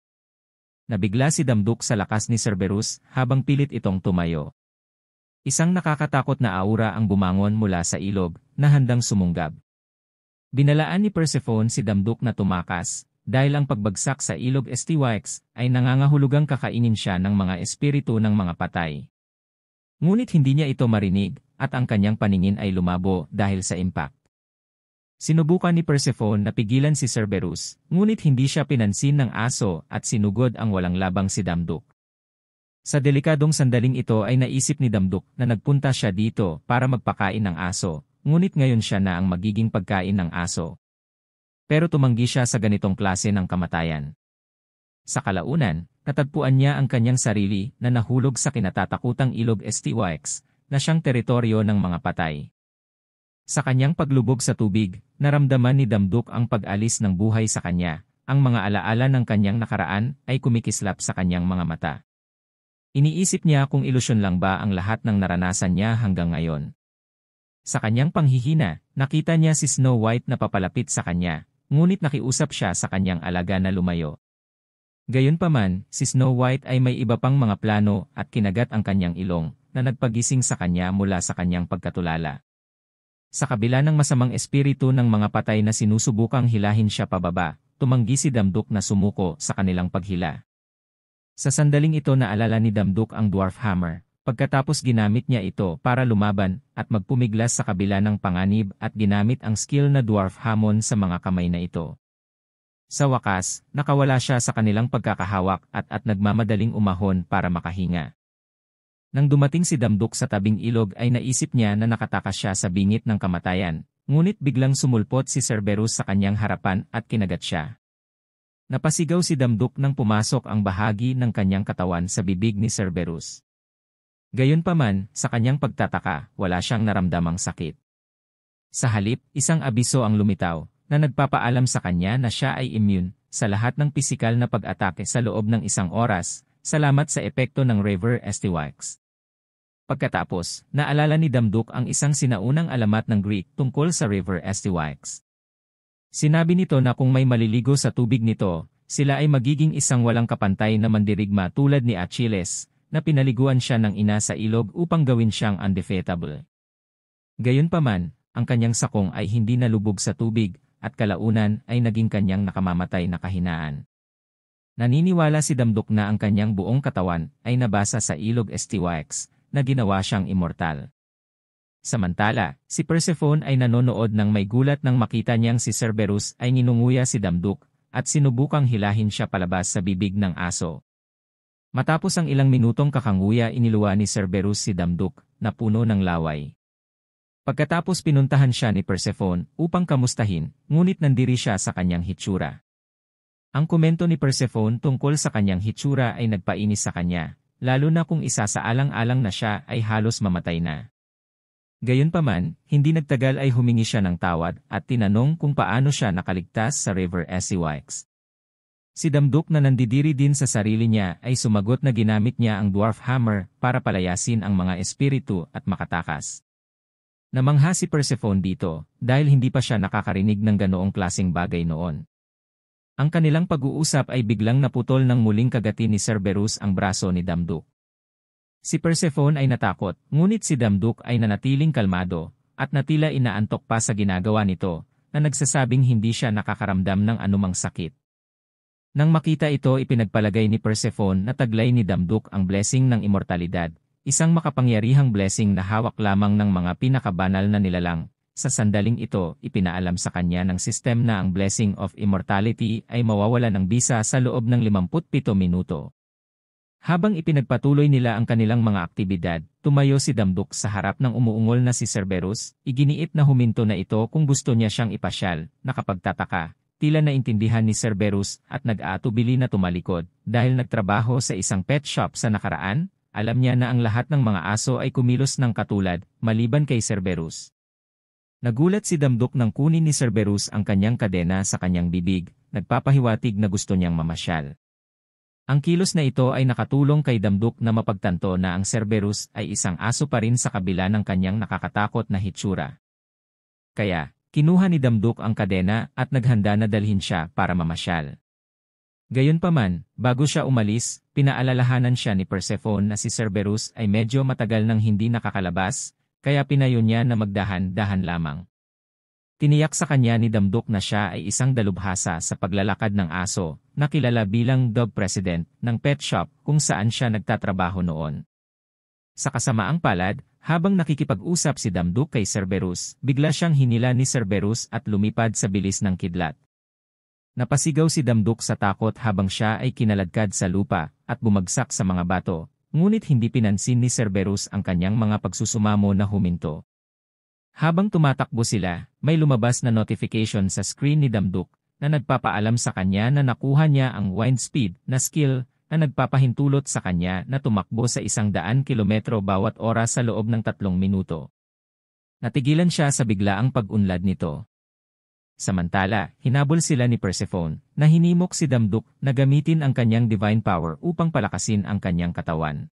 Nabigla si Damduk sa lakas ni Cerberus habang pilit itong tumayo. Isang nakakatakot na aura ang bumangon mula sa ilog na handang sumunggab. Binalaan ni Persephone si Damduk na tumakas dahil ang pagbagsak sa ilog Estiwax ay nangangahulugang kakainin siya ng mga espiritu ng mga patay. Ngunit hindi niya ito marinig at ang kanyang paningin ay lumabo dahil sa impact. Sinubukan ni Persephone na pigilan si Cerberus, ngunit hindi siya pinansin ng aso at sinugod ang walang labang si Damduk. Sa delikadong sandaling ito ay naisip ni Damduk na nagpunta siya dito para magpakain ng aso, ngunit ngayon siya na ang magiging pagkain ng aso. Pero tumanggi siya sa ganitong klase ng kamatayan. Sa kalaunan, natagpuan niya ang kanyang sarili na nahulog sa kinatatakutang ilog STYX na siyang teritoryo ng mga patay. Sa kanyang paglubog sa tubig, naramdaman ni Damduk ang pag-alis ng buhay sa kanya, ang mga alaala ng kanyang nakaraan ay kumikislap sa kanyang mga mata. Iniisip niya kung ilusyon lang ba ang lahat ng naranasan niya hanggang ngayon. Sa kanyang panghihina, nakita niya si Snow White na papalapit sa kanya, ngunit nakiusap siya sa kanyang alaga na lumayo. Gayunpaman, si Snow White ay may iba pang mga plano at kinagat ang kanyang ilong na nagpagising sa kanya mula sa kanyang pagkatulala. Sa kabila ng masamang espiritu ng mga patay na sinusubukang hilahin siya pababa, tumanggi si Damduk na sumuko sa kanilang paghila. Sa sandaling ito naalala ni Damduk ang Dwarf Hammer, pagkatapos ginamit niya ito para lumaban at magpumiglas sa kabila ng panganib at ginamit ang skill na Dwarf Hamon sa mga kamay na ito. Sa wakas, nakawala siya sa kanilang pagkakahawak at at nagmamadaling umahon para makahinga. Nang dumating si Damduk sa tabing ilog ay naisip niya na nakatakas siya sa bingit ng kamatayan, ngunit biglang sumulpot si Cerberus sa kanyang harapan at kinagat siya. Napasigaw si Damduk nang pumasok ang bahagi ng kanyang katawan sa bibig ni Cerberus. Gayunpaman, sa kanyang pagtataka, wala siyang naramdamang sakit. Sa halip, isang abiso ang lumitaw, na nagpapaalam sa kanya na siya ay immune sa lahat ng pisikal na pag-atake sa loob ng isang oras, salamat sa epekto ng River Estiwax. Pagkatapos, naalala ni Damduk ang isang sinaunang alamat ng Greek tungkol sa River Estiwax. Sinabi nito na kung may maliligo sa tubig nito, sila ay magiging isang walang kapantay na mandirigma tulad ni Achilles, na pinaliguan siya ng ina sa ilog upang gawin siyang undefeatable. Gayunpaman, ang kanyang sakong ay hindi nalubog sa tubig, at kalaunan ay naging kanyang nakamamatay na kahinaan. Naniniwala si Damdok na ang kanyang buong katawan ay nabasa sa ilog Estiwax, na ginawa siyang immortal. Samantala, si Persephone ay nanonood nang may gulat nang makita niyang si Cerberus ay ninunguya si Damduk at sinubukang hilahin siya palabas sa bibig ng aso. Matapos ang ilang minutong kakanguya iniluwa ni Cerberus si Damduk na puno ng laway. Pagkatapos pinuntahan siya ni Persephone upang kamustahin, ngunit nandiri siya sa kanyang hitsura. Ang komento ni Persephone tungkol sa kanyang hitsura ay nagpainis sa kanya, lalo na kung isa isasaalang-alang na siya ay halos mamatay na. Gayunpaman, hindi nagtagal ay humingi siya ng tawad at tinanong kung paano siya nakaligtas sa River Essex. Si Damduk na nandidiri din sa sarili niya ay sumagot na ginamit niya ang dwarf hammer para palayasin ang mga espiritu at makatakas. Namangha si Persephone dito dahil hindi pa siya nakakarinig ng ganoong klasing bagay noon. Ang kanilang pag-uusap ay biglang naputol ng muling kagati ni Cerberus ang braso ni Damduk. Si Persephone ay natakot, ngunit si Damduk ay nanatiling kalmado, at natila inaantok pa sa ginagawa nito, na nagsasabing hindi siya nakakaramdam ng anumang sakit. Nang makita ito ipinagpalagay ni Persephone na taglay ni Damduk ang blessing ng immortalidad, isang makapangyarihang blessing na hawak lamang ng mga pinakabanal na nilalang. Sa sandaling ito, ipinaalam sa kanya ng system na ang blessing of immortality ay mawawala ng bisa sa loob ng 57 minuto. Habang ipinagpatuloy nila ang kanilang mga aktibidad, tumayo si Damduk sa harap ng umuungol na si Cerberus, iginiit na huminto na ito kung gusto niya siyang ipasyal, nakapagtataka, tila naintindihan ni Cerberus at nag-aatubili na tumalikod, dahil nagtrabaho sa isang pet shop sa nakaraan, alam niya na ang lahat ng mga aso ay kumilos ng katulad, maliban kay Cerberus. Nagulat si Damduk nang kunin ni Cerberus ang kanyang kadena sa kanyang bibig, nagpapahiwatig na gusto niyang mamasyal. Ang kilos na ito ay nakatulong kay Damduk na mapagtanto na ang Cerberus ay isang aso pa rin sa kabila ng kanyang nakakatakot na hitsura. Kaya, kinuha ni Damduk ang kadena at naghanda na dalhin siya para mamasyal. Gayunpaman, bago siya umalis, pinaalalahanan siya ni Persephone na si Cerberus ay medyo matagal nang hindi nakakalabas, kaya pinayon niya na magdahan-dahan lamang. Tiniyak sa kanya ni Damdok na siya ay isang dalubhasa sa paglalakad ng aso, na kilala bilang dog president ng pet shop kung saan siya nagtatrabaho noon. Sa kasamaang palad, habang nakikipag-usap si Damdok kay Cerberus, bigla siyang hinila ni Cerberus at lumipad sa bilis ng kidlat. Napasigaw si Damdok sa takot habang siya ay kinaladkad sa lupa at bumagsak sa mga bato, ngunit hindi pinansin ni Cerberus ang kanyang mga pagsusumamo na huminto. Habang tumatakbo sila, may lumabas na notification sa screen ni Damduk na nagpapaalam sa kanya na nakuha niya ang wind speed na skill na nagpapahintulot sa kanya na tumakbo sa isang daan kilometro bawat oras sa loob ng tatlong minuto. Natigilan siya sa biglaang pag-unlad nito. Samantala, hinabol sila ni Persephone na hinimok si Damduk na gamitin ang kanyang divine power upang palakasin ang kanyang katawan.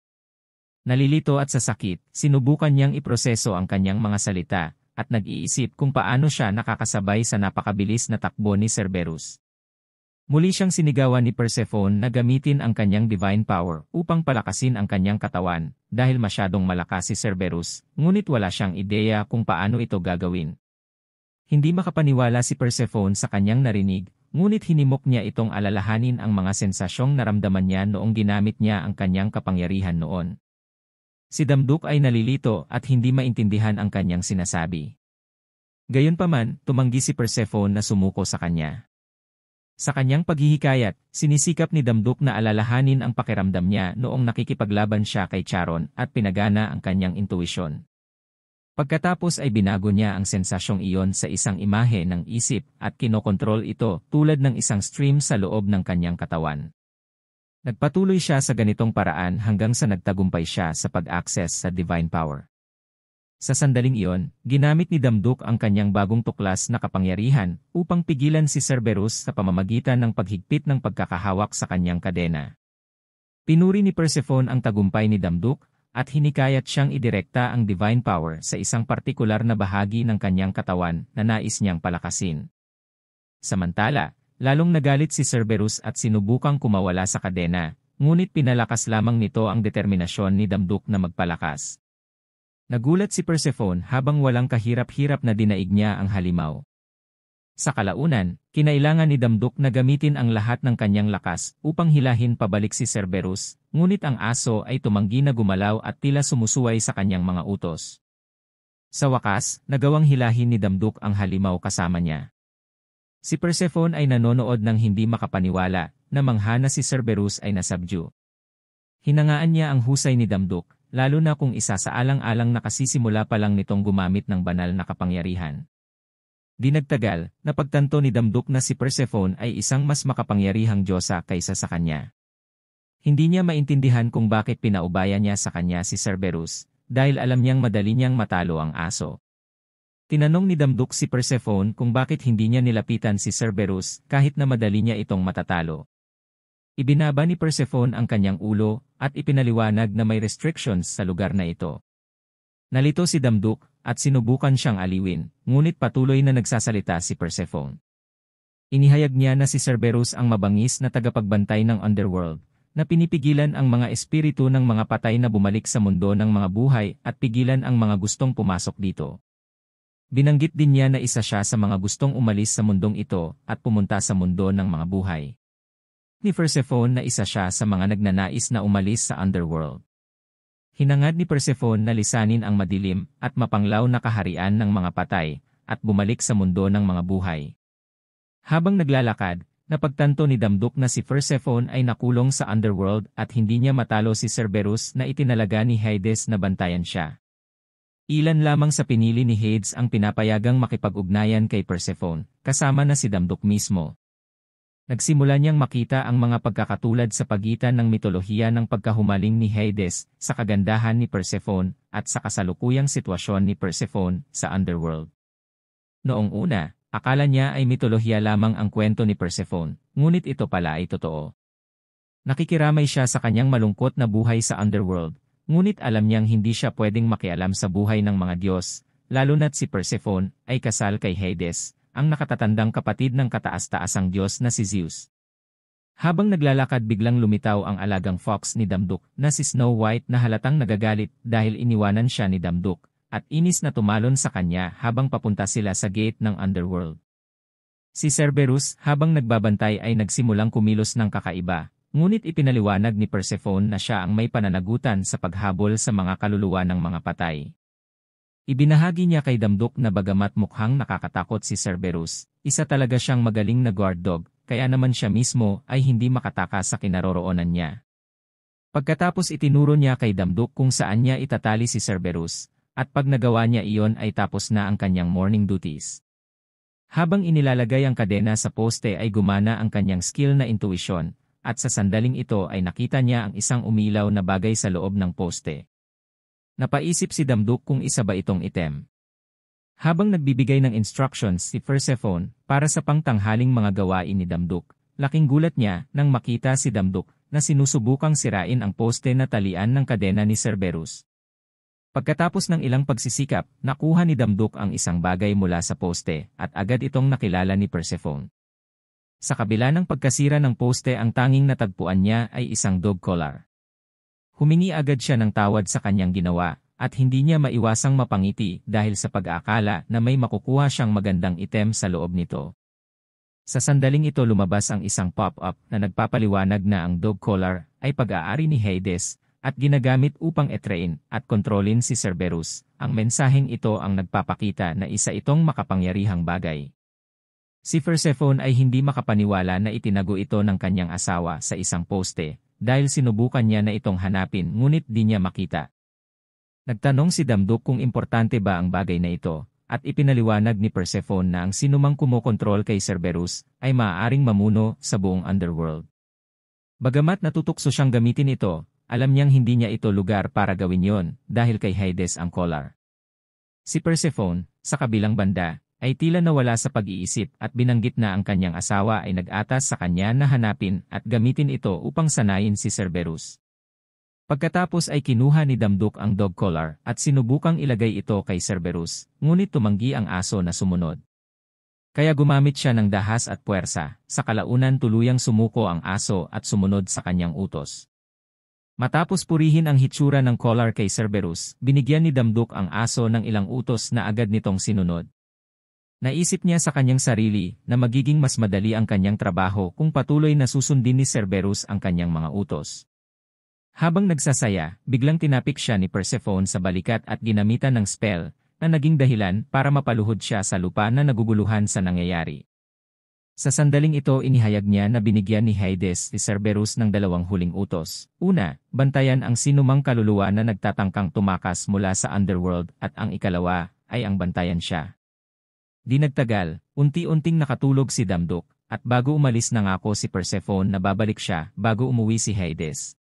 Nalilito at sa sakit, sinubukan niyang iproseso ang kanyang mga salita, at nag-iisip kung paano siya nakakasabay sa napakabilis na takbo ni Cerberus. Muli siyang sinigawan ni Persephone na gamitin ang kanyang divine power upang palakasin ang kanyang katawan dahil masyadong malakas si Cerberus, ngunit wala siyang ideya kung paano ito gagawin. Hindi makapaniwala si Persephone sa kanyang narinig, ngunit hinimok niya itong alalahanin ang mga sensasyong naramdaman niya noong ginamit niya ang kanyang kapangyarihan noon. Si Damduk ay nalilito at hindi maintindihan ang kanyang sinasabi. Gayunpaman, tumanggi si Persephone na sumuko sa kanya. Sa kanyang paghihikayat, sinisikap ni Damduk na alalahanin ang pakiramdam niya noong nakikipaglaban siya kay Charon at pinagana ang kanyang intuisyon. Pagkatapos ay binago niya ang sensasyong iyon sa isang imahe ng isip at kinokontrol ito tulad ng isang stream sa loob ng kanyang katawan. Nagpatuloy siya sa ganitong paraan hanggang sa nagtagumpay siya sa pag-access sa divine power. Sa sandaling iyon, ginamit ni Damduk ang kanyang bagong tuklas na kapangyarihan upang pigilan si Cerberus sa pamamagitan ng paghigpit ng pagkakahawak sa kanyang kadena. Pinuri ni Persephone ang tagumpay ni Damduk at hinikayat siyang idirekta ang divine power sa isang partikular na bahagi ng kanyang katawan na nais niyang palakasin. Samantala, Lalong nagalit si Cerberus at sinubukang kumawala sa kadena, ngunit pinalakas lamang nito ang determinasyon ni Damduk na magpalakas. Nagulat si Persephone habang walang kahirap-hirap na dinaig niya ang halimaw. Sa kalaunan, kinailangan ni Damduk na gamitin ang lahat ng kanyang lakas upang hilahin pabalik si Cerberus, ngunit ang aso ay tumanggi na gumalaw at tila sumusuway sa kanyang mga utos. Sa wakas, nagawang hilahin ni Damduk ang halimaw kasama niya. Si Persephone ay nanonood ng hindi makapaniwala na mangha na si Cerberus ay nasabdyo. Hinangaan niya ang husay ni Damdok, lalo na kung isa sa alang-alang nakasisimula pa lang nitong gumamit ng banal na kapangyarihan. Di nagtagal, napagtanto ni Damdok na si Persephone ay isang mas makapangyarihang diyosa kaysa sa kanya. Hindi niya maintindihan kung bakit pinaubaya niya sa kanya si Cerberus, dahil alam niyang madali niyang matalo ang aso. Tinanong ni Damduk si Persephone kung bakit hindi niya nilapitan si Cerberus kahit na madali niya itong matatalo. Ibinaba ni Persephone ang kanyang ulo at ipinaliwanag na may restrictions sa lugar na ito. Nalito si Damduk at sinubukan siyang aliwin, ngunit patuloy na nagsasalita si Persephone. Inihayag niya na si Cerberus ang mabangis na tagapagbantay ng underworld, na pinipigilan ang mga espiritu ng mga patay na bumalik sa mundo ng mga buhay at pigilan ang mga gustong pumasok dito. Binanggit din niya na isa siya sa mga gustong umalis sa mundong ito at pumunta sa mundo ng mga buhay. Ni Persephone na isa siya sa mga nagnanais na umalis sa underworld. Hinangad ni Persephone na lisanin ang madilim at mapanglaw na kaharian ng mga patay at bumalik sa mundo ng mga buhay. Habang naglalakad, napagtanto ni Damduk na si Persephone ay nakulong sa underworld at hindi niya matalo si Cerberus na itinalaga ni Hades na bantayan siya. Ilan lamang sa pinili ni Hades ang pinapayagang makipag-ugnayan kay Persephone, kasama na si Damdok mismo. Nagsimula niyang makita ang mga pagkakatulad sa pagitan ng mitolohiya ng pagkahumaling ni Hades, sa kagandahan ni Persephone, at sa kasalukuyang sitwasyon ni Persephone sa underworld. Noong una, akala niya ay mitolohiya lamang ang kwento ni Persephone, ngunit ito pala ay totoo. Nakikiramay siya sa kanyang malungkot na buhay sa underworld, Ngunit alam niyang hindi siya pwedeng makialam sa buhay ng mga Diyos, lalo na't si Persephone ay kasal kay Hades, ang nakatatandang kapatid ng kataas-taasang Diyos na si Zeus. Habang naglalakad biglang lumitaw ang alagang fox ni Damduk na si Snow White na halatang nagagalit dahil iniwanan siya ni Damduk at inis na tumalon sa kanya habang papunta sila sa gate ng underworld. Si Cerberus habang nagbabantay ay nagsimulang kumilos ng kakaiba Ngunit ipinaliwanag ni Persephone na siya ang may pananagutan sa paghabol sa mga kaluluwa ng mga patay. Ibinahagi niya kay Damdok na bagamat mukhang nakakatakot si Cerberus, isa talaga siyang magaling na guard dog, kaya naman siya mismo ay hindi makataka sa kinaroroonan niya. Pagkatapos itinuro niya kay Damdok kung saan niya itatali si Cerberus, at pag nagawa niya iyon ay tapos na ang kanyang morning duties. Habang inilalagay ang kadena sa poste ay gumana ang kanyang skill na intuition, at sa sandaling ito ay nakita niya ang isang umilaw na bagay sa loob ng poste. Napaisip si Damduk kung isa ba itong item. Habang nagbibigay ng instructions si Persephone para sa pangtanghaling mga gawain ni Damduk, laking gulat niya nang makita si Damduk na sinusubukang sirain ang poste na talian ng kadena ni Cerberus. Pagkatapos ng ilang pagsisikap, nakuha ni Damduk ang isang bagay mula sa poste at agad itong nakilala ni Persephone. Sa kabila ng pagkasira ng poste ang tanging natagpuan niya ay isang dog collar. Humingi agad siya ng tawad sa kanyang ginawa at hindi niya maiwasang mapangiti dahil sa pag-aakala na may makukuha siyang magandang item sa loob nito. Sa sandaling ito lumabas ang isang pop-up na nagpapaliwanag na ang dog collar ay pag-aari ni Hades at ginagamit upang etrain at kontrolin si Cerberus. Ang mensaheng ito ang nagpapakita na isa itong makapangyarihang bagay. Si Persephone ay hindi makapaniwala na itinago ito ng kanyang asawa sa isang poste dahil sinubukan niya na itong hanapin ngunit di niya makita. Nagtanong si Damduk kung importante ba ang bagay na ito at ipinaliwanag ni Persephone na ang sinumang kumokontrol kay Cerberus ay maaaring mamuno sa buong underworld. Bagamat natutukso siyang gamitin ito, alam niyang hindi niya ito lugar para gawin yon dahil kay Hades ang collar. Si Persephone, sa kabilang banda, ay tila nawala sa pag-iisip at binanggit na ang kanyang asawa ay nag-atas sa kanya na hanapin at gamitin ito upang sanayin si Cerberus. Pagkatapos ay kinuha ni Damdok ang dog collar at sinubukang ilagay ito kay Cerberus, ngunit tumanggi ang aso na sumunod. Kaya gumamit siya ng dahas at puwersa, sa kalaunan tuluyang sumuko ang aso at sumunod sa kanyang utos. Matapos purihin ang hitsura ng collar kay Cerberus, binigyan ni Damdok ang aso ng ilang utos na agad nitong sinunod. Naisip niya sa kanyang sarili na magiging mas madali ang kanyang trabaho kung patuloy na susundin ni Cerberus ang kanyang mga utos. Habang nagsasaya, biglang tinapik siya ni Persephone sa balikat at ginamitan ng spell na naging dahilan para mapaluhod siya sa lupa na naguguluhan sa nangyayari. Sa sandaling ito inihayag niya na binigyan ni Hades si Cerberus ng dalawang huling utos. Una, bantayan ang sinumang kaluluwa na nagtatangkang tumakas mula sa underworld at ang ikalawa ay ang bantayan siya Di nagtagal, unti-unting nakatulog si Damdok, at bago umalis na ako si Persephone na babalik siya bago umuwi si Hades.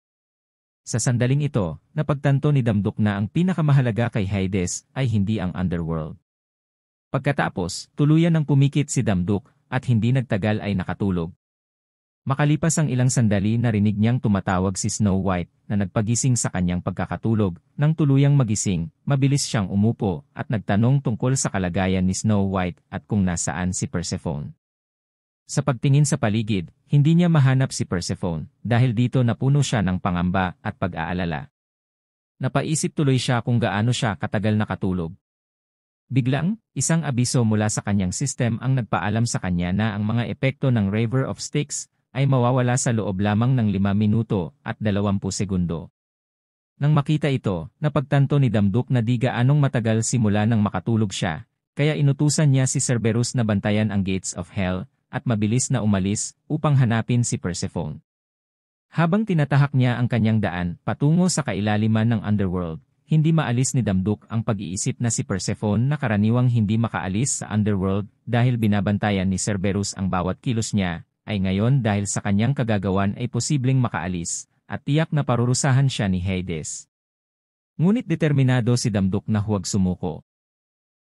Sa sandaling ito, napagtanto ni Damdok na ang pinakamahalaga kay Hades ay hindi ang underworld. Pagkatapos, tuluyan ng pumikit si Damdok at hindi nagtagal ay nakatulog, Makalipas ang ilang sandali narinig niyang tumatawag si Snow White na nagpagising sa kanyang pagkakatulog. Nang tuluyang magising, mabilis siyang umupo at nagtanong tungkol sa kalagayan ni Snow White at kung nasaan si Persephone. Sa pagtingin sa paligid, hindi niya mahanap si Persephone dahil dito napuno siya ng pangamba at pag-aalala. Napaisip tuloy siya kung gaano siya katagal nakatulog. Biglang, isang abiso mula sa kanyang system ang nagpaalam sa kanya na ang mga epekto ng Raver of Sticks ay mawawala sa loob lamang ng 5 minuto at 20 segundo. Nang makita ito, napagtanto ni Damduk na di gaanong matagal simula nang makatulog siya, kaya inutusan niya si Cerberus na bantayan ang Gates of Hell, at mabilis na umalis upang hanapin si Persephone. Habang tinatahak niya ang kanyang daan patungo sa kailaliman ng underworld, hindi maalis ni Damduk ang pag-iisip na si Persephone na karaniwang hindi makaalis sa underworld dahil binabantayan ni Cerberus ang bawat kilos niya, ay ngayon dahil sa kanyang kagagawan ay posibleng makaalis, at tiyak na parurusahan siya ni Hades. Ngunit determinado si Damdok na huwag sumuko.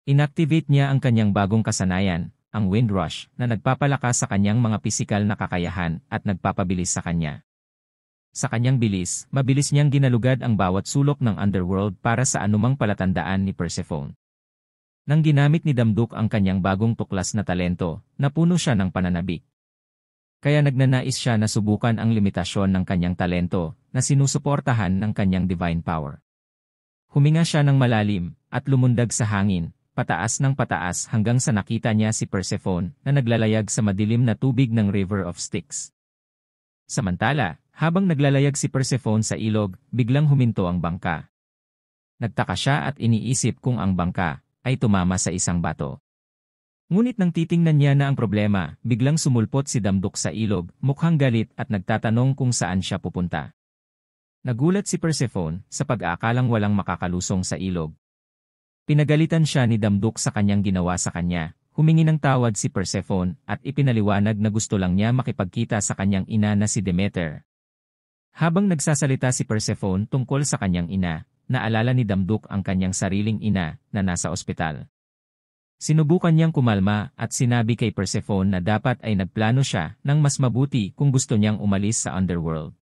Inactivate niya ang kanyang bagong kasanayan, ang Windrush, na nagpapalakas sa kanyang mga pisikal na kakayahan at nagpapabilis sa kanya. Sa kanyang bilis, mabilis niyang ginalugad ang bawat sulok ng underworld para sa anumang palatandaan ni Persephone. Nang ginamit ni Damduk ang kanyang bagong tuklas na talento, napuno siya ng pananabik. Kaya nagnanais siya na subukan ang limitasyon ng kanyang talento na sinusuportahan ng kanyang divine power. Huminga siya ng malalim at lumundag sa hangin, pataas ng pataas hanggang sa nakita niya si Persephone na naglalayag sa madilim na tubig ng River of Styx. Samantala, habang naglalayag si Persephone sa ilog, biglang huminto ang bangka. Nagtaka siya at iniisip kung ang bangka ay tumama sa isang bato. Ngunit nang titingnan niya na ang problema, biglang sumulpot si Damdok sa ilog, mukhang galit at nagtatanong kung saan siya pupunta. Nagulat si Persephone sa pag-aakalang walang makakalusong sa ilog. Pinagalitan siya ni Damdok sa kanyang ginawa sa kanya, humingi ng tawad si Persephone at ipinaliwanag na gusto lang niya makipagkita sa kanyang ina na si Demeter. Habang nagsasalita si Persephone tungkol sa kanyang ina, naalala ni Damdok ang kanyang sariling ina na nasa ospital. Sinubukan niyang kumalma at sinabi kay Persephone na dapat ay nagplano siya ng mas mabuti kung gusto niyang umalis sa underworld.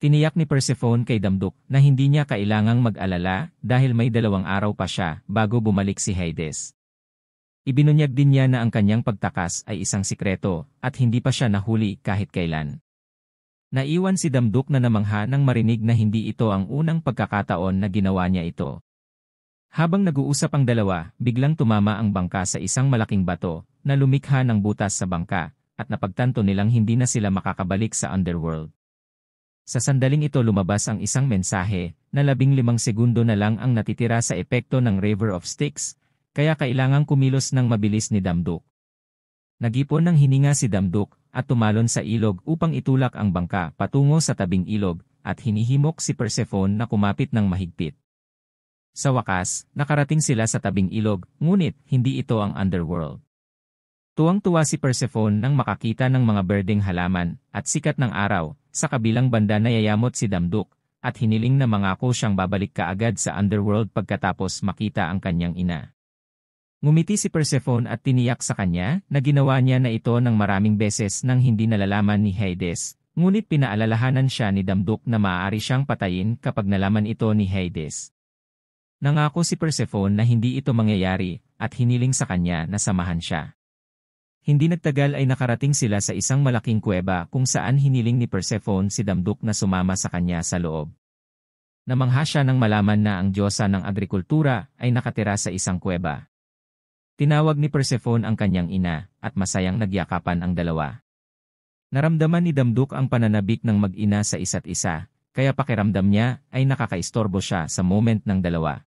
Tiniyak ni Persephone kay Damduk na hindi niya kailangang mag-alala dahil may dalawang araw pa siya bago bumalik si Hades. Ibinunyag din niya na ang kanyang pagtakas ay isang sikreto at hindi pa siya nahuli kahit kailan. Naiwan si Damduk na namangha nang marinig na hindi ito ang unang pagkakataon na ginawa niya ito. Habang nag-uusap ang dalawa, biglang tumama ang bangka sa isang malaking bato, na lumikha ng butas sa bangka, at napagtanto nilang hindi na sila makakabalik sa underworld. Sa sandaling ito lumabas ang isang mensahe, na labing limang segundo na lang ang natitira sa epekto ng River of Sticks, kaya kailangang kumilos ng mabilis ni Damduk. Nagipon ng hininga si Damduk, at tumalon sa ilog upang itulak ang bangka patungo sa tabing ilog, at hinihimok si Persephone na kumapit ng mahigpit. Sa wakas, nakarating sila sa tabing ilog, ngunit hindi ito ang underworld. Tuwang-tuwa si Persephone nang makakita ng mga berdeng halaman at sikat ng araw, sa kabilang banda nayayamot si Damduk, at hiniling na mangako siyang babalik kaagad sa underworld pagkatapos makita ang kanyang ina. Ngumiti si Persephone at tiniyak sa kanya na ginawa niya na ito ng maraming beses nang hindi nalalaman ni Hades, ngunit pinaalalahanan siya ni Damduk na maaari siyang patayin kapag nalaman ito ni Hades. Nangako si Persephone na hindi ito mangyayari at hiniling sa kanya na samahan siya. Hindi nagtagal ay nakarating sila sa isang malaking kuweba kung saan hiniling ni Persephone si Damduk na sumama sa kanya sa loob. Namangha siya nang malaman na ang diyosa ng agrikultura ay nakatira sa isang kuweba. Tinawag ni Persephone ang kanyang ina at masayang nagyakapan ang dalawa. Naramdaman ni Damduk ang pananabik ng mag-ina sa isa't isa, kaya pakiramdam niya ay nakakaistorbo siya sa moment ng dalawa.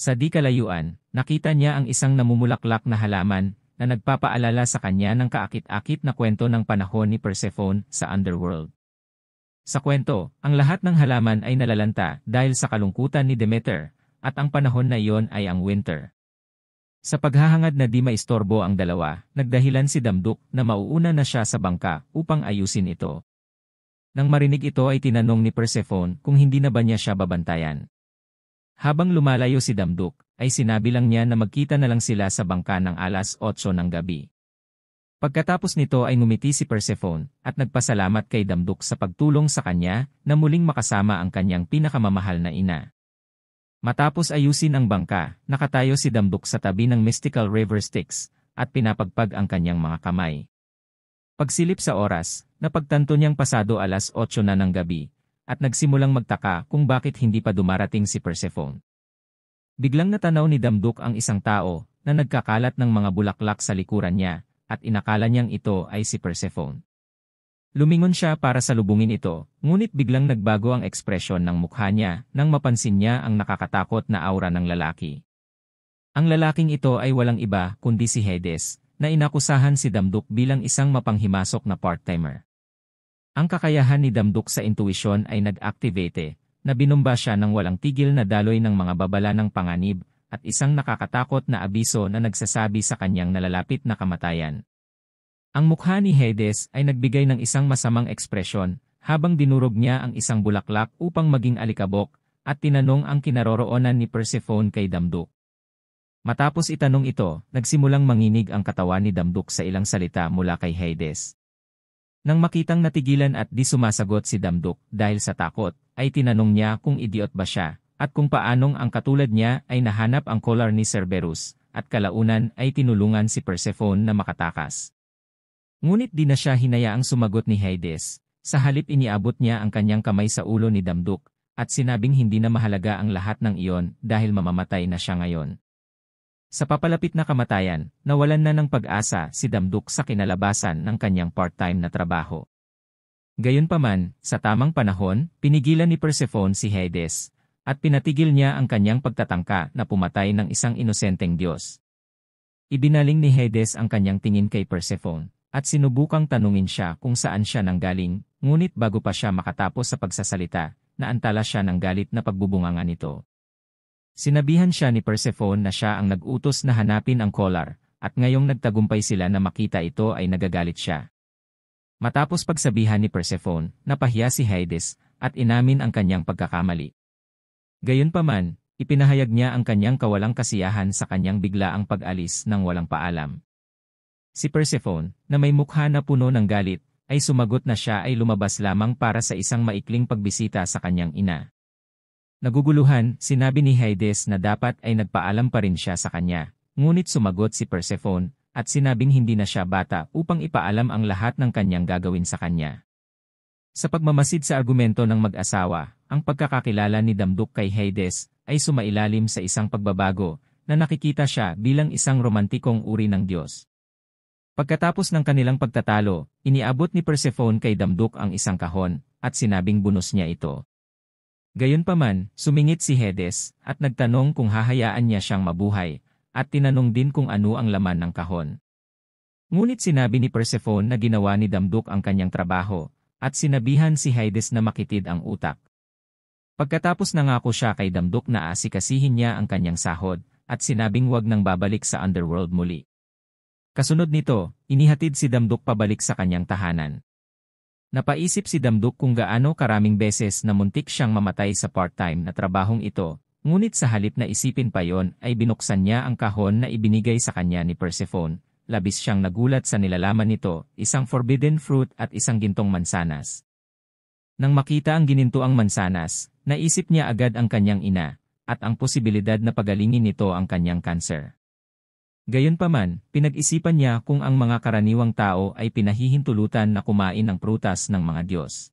Sa di kalayuan, nakita niya ang isang namumulaklak na halaman na nagpapaalala sa kanya ng kaakit-akit na kwento ng panahon ni Persephone sa underworld. Sa kwento, ang lahat ng halaman ay nalalanta dahil sa kalungkutan ni Demeter, at ang panahon na iyon ay ang winter. Sa paghahangad na di maistorbo ang dalawa, nagdahilan si Damduk na mauuna na siya sa bangka upang ayusin ito. Nang marinig ito ay tinanong ni Persephone kung hindi na ba niya siya babantayan. Habang lumalayo si Damduk, ay sinabi lang niya na magkita na lang sila sa bangka ng alas 8 ng gabi. Pagkatapos nito ay ngumiti si Persephone at nagpasalamat kay Damduk sa pagtulong sa kanya na muling makasama ang kanyang pinakamamahal na ina. Matapos ayusin ang bangka, nakatayo si Damduk sa tabi ng mystical river Styx at pinapagpag ang kanyang mga kamay. Pagsilip sa oras, napagtanto niyang pasado alas 8 na ng gabi at nagsimulang magtaka kung bakit hindi pa dumarating si Persephone. Biglang natanaw ni Damduk ang isang tao na nagkakalat ng mga bulaklak sa likuran niya at inakala niyang ito ay si Persephone. Lumingon siya para salubungin ito, ngunit biglang nagbago ang ekspresyon ng mukha niya nang mapansin niya ang nakakatakot na aura ng lalaki. Ang lalaking ito ay walang iba kundi si Hades, na inakusahan si Damduk bilang isang mapanghimasok na part-timer. Ang kakayahan ni Damduk sa intuition ay nag-activate, na binumba siya ng walang tigil na daloy ng mga babala ng panganib, at isang nakakatakot na abiso na nagsasabi sa kanyang nalalapit na kamatayan. Ang mukha ni Hedes ay nagbigay ng isang masamang ekspresyon, habang dinurog niya ang isang bulaklak upang maging alikabok, at tinanong ang kinaroroonan ni Persephone kay Damduk. Matapos itanong ito, nagsimulang manginig ang katawan ni Damduk sa ilang salita mula kay Hades. Nang makitang natigilan at di sumasagot si Damdok dahil sa takot, ay tinanong niya kung idiot ba siya, at kung paanong ang katulad niya ay nahanap ang collar ni Cerberus, at kalaunan ay tinulungan si Persephone na makatakas. Ngunit di na siya hinayaang sumagot ni Hades, sa halip iniabot niya ang kanyang kamay sa ulo ni Damduk, at sinabing hindi na mahalaga ang lahat ng iyon dahil mamamatay na siya ngayon. Sa papalapit na kamatayan, nawalan na ng pag-asa si Damduk sa kinalabasan ng kanyang part-time na trabaho. Gayunpaman, sa tamang panahon, pinigilan ni Persephone si Hades, at pinatigil niya ang kanyang pagtatangka na pumatay ng isang inosenteng diyos. Ibinaling ni Hades ang kanyang tingin kay Persephone, at sinubukang tanungin siya kung saan siya nanggaling, ngunit bago pa siya makatapos sa pagsasalita, naantala siya ng galit na pagbubunganga nito. Sinabihan siya ni Persephone na siya ang nag-utos na hanapin ang collar, at ngayong nagtagumpay sila na makita ito ay nagagalit siya. Matapos pagsabihan ni Persephone, napahiya si Hades, at inamin ang kanyang pagkakamali. Gayunpaman, ipinahayag niya ang kanyang kawalang kasiyahan sa kanyang biglaang pag-alis ng walang paalam. Si Persephone, na may mukha na puno ng galit, ay sumagot na siya ay lumabas lamang para sa isang maikling pagbisita sa kanyang ina. Naguguluhan, sinabi ni Hades na dapat ay nagpaalam pa rin siya sa kanya. Ngunit sumagot si Persephone, at sinabing hindi na siya bata upang ipaalam ang lahat ng kanyang gagawin sa kanya. Sa pagmamasid sa argumento ng mag-asawa, ang pagkakakilala ni Damduk kay Hades ay sumailalim sa isang pagbabago na nakikita siya bilang isang romantikong uri ng Diyos. Pagkatapos ng kanilang pagtatalo, iniabot ni Persephone kay Damduk ang isang kahon at sinabing bunos niya ito. Gayunpaman, sumingit si Hedes, at nagtanong kung hahayaan niya siyang mabuhay, at tinanong din kung ano ang laman ng kahon. Ngunit sinabi ni Persephone na ginawa ni Damduk ang kanyang trabaho, at sinabihan si Hedes na makitid ang utak. Pagkatapos na nangako siya kay Damduk na asikasihin niya ang kanyang sahod, at sinabing wag nang babalik sa underworld muli. Kasunod nito, inihatid si Damduk pabalik sa kanyang tahanan. Napaisip si Damduk kung gaano karaming beses na muntik siyang mamatay sa part-time na trabahong ito, ngunit sa halip na isipin pa yon ay binuksan niya ang kahon na ibinigay sa kanya ni Persephone. Labis siyang nagulat sa nilalaman nito, isang forbidden fruit at isang gintong mansanas. Nang makita ang ginintoang mansanas, naisip niya agad ang kanyang ina, at ang posibilidad na pagalingin nito ang kanyang cancer. Gayunpaman, pinag-isipan niya kung ang mga karaniwang tao ay pinahihintulutan na kumain ng prutas ng mga Diyos.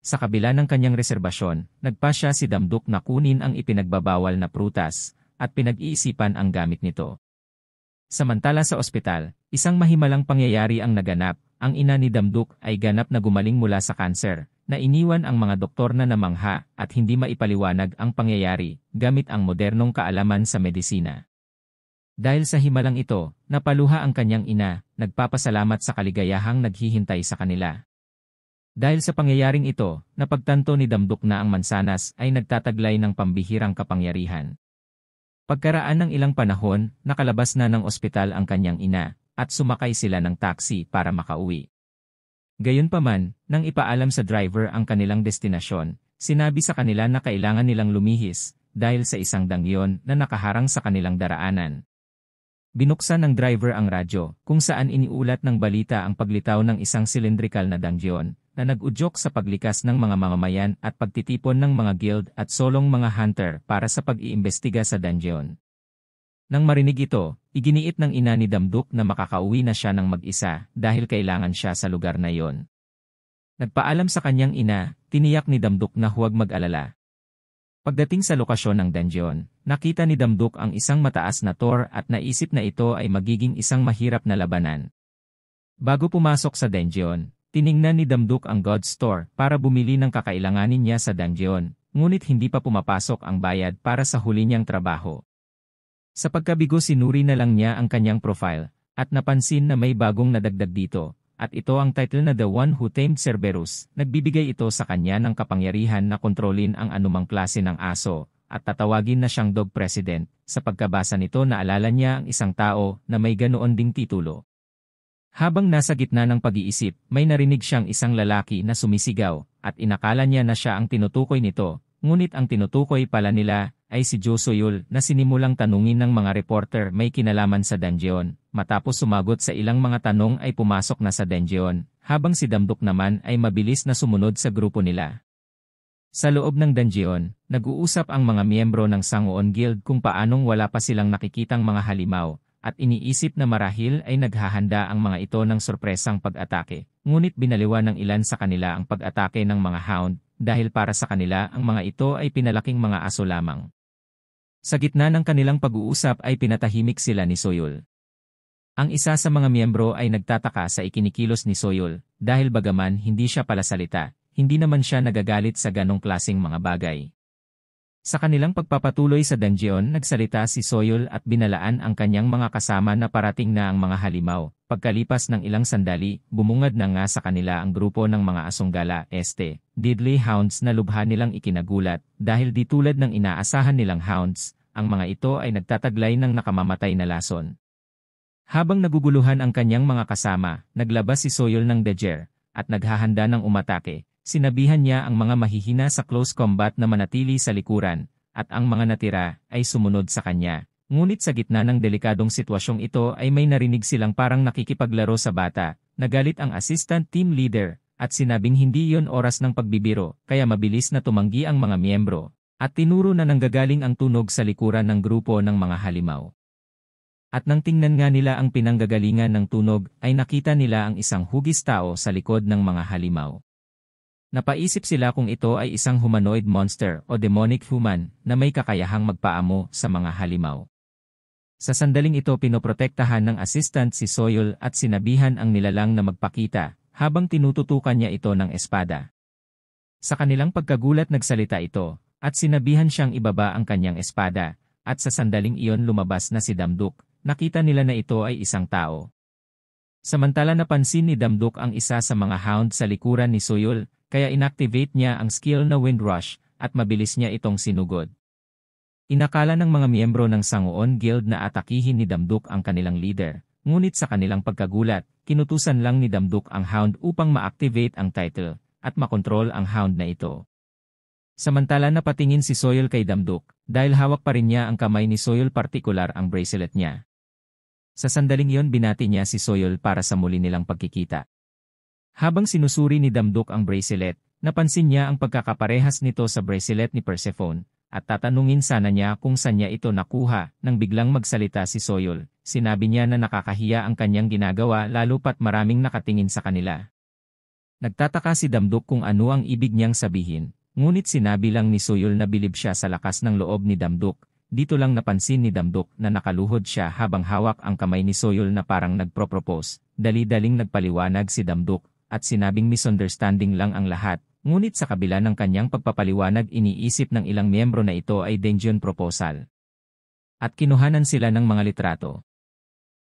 Sa kabila ng kanyang reserbasyon, nagpa siya si Damduk na kunin ang ipinagbabawal na prutas at pinag-iisipan ang gamit nito. Samantala sa ospital, isang mahimalang pangyayari ang naganap, ang ina ni Damduk ay ganap na gumaling mula sa kanser, na iniwan ang mga doktor na namangha at hindi maipaliwanag ang pangyayari gamit ang modernong kaalaman sa medisina. Dahil sa himalang ito, napaluha ang kanyang ina, nagpapasalamat sa kaligayahang naghihintay sa kanila. Dahil sa pangyayaring ito, napagtanto ni Damduk na ang mansanas ay nagtataglay ng pambihirang kapangyarihan. Pagkaraan ng ilang panahon, nakalabas na ng ospital ang kanyang ina, at sumakay sila ng taxi para makauwi. Gayunpaman, nang ipaalam sa driver ang kanilang destinasyon, sinabi sa kanila na kailangan nilang lumihis dahil sa isang dangyon na nakaharang sa kanilang daraanan. Binuksan ng driver ang radyo, kung saan iniulat ng balita ang paglitaw ng isang cylindrical na dungeon, na nag-udyok sa paglikas ng mga mamamayan at pagtitipon ng mga guild at solong mga hunter para sa pag-iimbestiga sa dungeon. Nang marinig ito, iginiit ng ina ni Damduk na makakauwi na siya ng mag-isa dahil kailangan siya sa lugar na iyon. Nagpaalam sa kanyang ina, tiniyak ni Damduk na huwag mag-alala, Pagdating sa lokasyon ng dungeon, nakita ni Damduk ang isang mataas na tor at naisip na ito ay magiging isang mahirap na labanan. Bago pumasok sa dungeon, tiningnan ni Damduk ang God Store para bumili ng kakailanganin niya sa dungeon, ngunit hindi pa pumapasok ang bayad para sa huli niyang trabaho. Sa pagkabigo sinuri na lang niya ang kanyang profile, at napansin na may bagong nadagdag dito, at ito ang title na The One Who Tamed Cerberus. Nagbibigay ito sa kanya ng kapangyarihan na kontrolin ang anumang klase ng aso, at tatawagin na siyang dog president. Sa pagkabasa nito naalala niya ang isang tao na may ganoon ding titulo. Habang nasa gitna ng pag-iisip, may narinig siyang isang lalaki na sumisigaw, at inakala niya na siya ang tinutukoy nito, ngunit ang tinutukoy pala nila ay si Soyul na sinimulang tanungin ng mga reporter may kinalaman sa Danjeon. Matapos sumagot sa ilang mga tanong ay pumasok na sa Danjeon, habang si Damdok naman ay mabilis na sumunod sa grupo nila. Sa loob ng Danjeon, nag-uusap ang mga miyembro ng Sangoon Guild kung paanong wala pa silang nakikitang mga halimaw, at iniisip na marahil ay naghahanda ang mga ito ng sorpresang pag-atake. Ngunit binaliwa ng ilan sa kanila ang pag-atake ng mga hound, dahil para sa kanila ang mga ito ay pinalaking mga aso lamang. Sa gitna ng kanilang pag-uusap ay pinatahimik sila ni Soyol. Ang isa sa mga miyembro ay nagtataka sa ikinikilos ni Soyol dahil bagaman hindi siya palasalita, hindi naman siya nagagalit sa ganong klasing mga bagay. Sa kanilang pagpapatuloy sa dungeon nagsalita si Soyol at binalaan ang kanyang mga kasama na parating na ang mga halimaw, Pagkalipas ng ilang sandali, bumungad na nga sa kanila ang grupo ng mga asunggala, este, Diddley Hounds na lubha nilang ikinagulat, dahil di tulad ng inaasahan nilang hounds, ang mga ito ay nagtataglay ng nakamamatay na lason. Habang naguguluhan ang kanyang mga kasama, naglabas si Soyol ng Dejer, at naghahanda ng umatake, sinabihan niya ang mga mahihina sa close combat na manatili sa likuran, at ang mga natira ay sumunod sa kanya, Ngunit sa gitna ng delikadong sitwasyong ito ay may narinig silang parang nakikipaglaro sa bata, nagalit ang assistant team leader, at sinabing hindi yon oras ng pagbibiro, kaya mabilis na tumanggi ang mga miyembro, at tinuro na nanggagaling ang tunog sa likuran ng grupo ng mga halimaw. At nang tingnan nga nila ang pinanggagalingan ng tunog, ay nakita nila ang isang hugis tao sa likod ng mga halimaw. Napaisip sila kung ito ay isang humanoid monster o demonic human na may kakayahang magpaamo sa mga halimaw. Sa sandaling ito pinoprotektahan ng assistant si Soyol at sinabihan ang nilalang na magpakita habang tinututukan niya ito ng espada. Sa kanilang pagkagulat nagsalita ito at sinabihan siyang ibaba ang kanyang espada at sa sandaling iyon lumabas na si Damduk. Nakita nila na ito ay isang tao. Samantala napansin ni Damduk ang isa sa mga hound sa likuran ni Soyol, kaya inactivate niya ang skill na Wind Rush at mabilis niya itong sinugod. Inakala ng mga miyembro ng Sangoon Guild na atakihin ni Damduk ang kanilang leader, ngunit sa kanilang pagkagulat, kinutusan lang ni Damduk ang hound upang ma-activate ang title at makontrol ang hound na ito. Samantala napatingin si Soyol kay Damduk dahil hawak pa rin niya ang kamay ni Soyol partikular ang bracelet niya. Sa sandaling iyon binati niya si Soyol para sa muli nilang pagkikita. Habang sinusuri ni Damduk ang bracelet, napansin niya ang pagkakaparehas nito sa bracelet ni Persephone at tatanungin sana niya kung saan niya ito nakuha nang biglang magsalita si Soyol. Sinabi niya na nakakahiya ang kanyang ginagawa lalo pat maraming nakatingin sa kanila. Nagtataka si Damdok kung ano ang ibig niyang sabihin, ngunit sinabi lang ni Soyol na bilib siya sa lakas ng loob ni Damdok. Dito lang napansin ni Damdok na nakaluhod siya habang hawak ang kamay ni Soyol na parang nagpropropose. Dali-daling nagpaliwanag si Damdok at sinabing misunderstanding lang ang lahat Ngunit sa kabila ng kanyang pagpapaliwanag iniisip ng ilang miyembro na ito ay Denjion proposal. At kinuhanan sila ng mga litrato.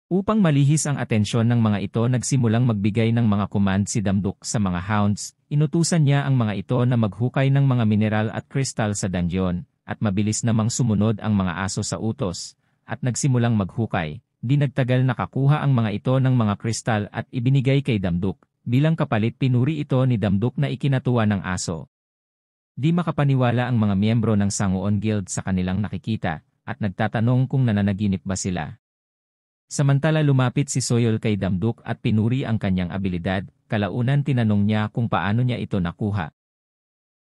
Upang malihis ang atensyon ng mga ito nagsimulang magbigay ng mga command si Damduk sa mga hounds, inutusan niya ang mga ito na maghukay ng mga mineral at kristal sa dungeon, at mabilis namang sumunod ang mga aso sa utos, at nagsimulang maghukay, di nagtagal nakakuha ang mga ito ng mga kristal at ibinigay kay Damduk, Bilang kapalit pinuri ito ni Damduk na ikinatuwa ng aso. Di makapaniwala ang mga miyembro ng Sangoon Guild sa kanilang nakikita at nagtatanong kung nananaginip ba sila. Samantala lumapit si Soyol kay Damduk at pinuri ang kanyang abilidad, kalaunan tinanong niya kung paano niya ito nakuha.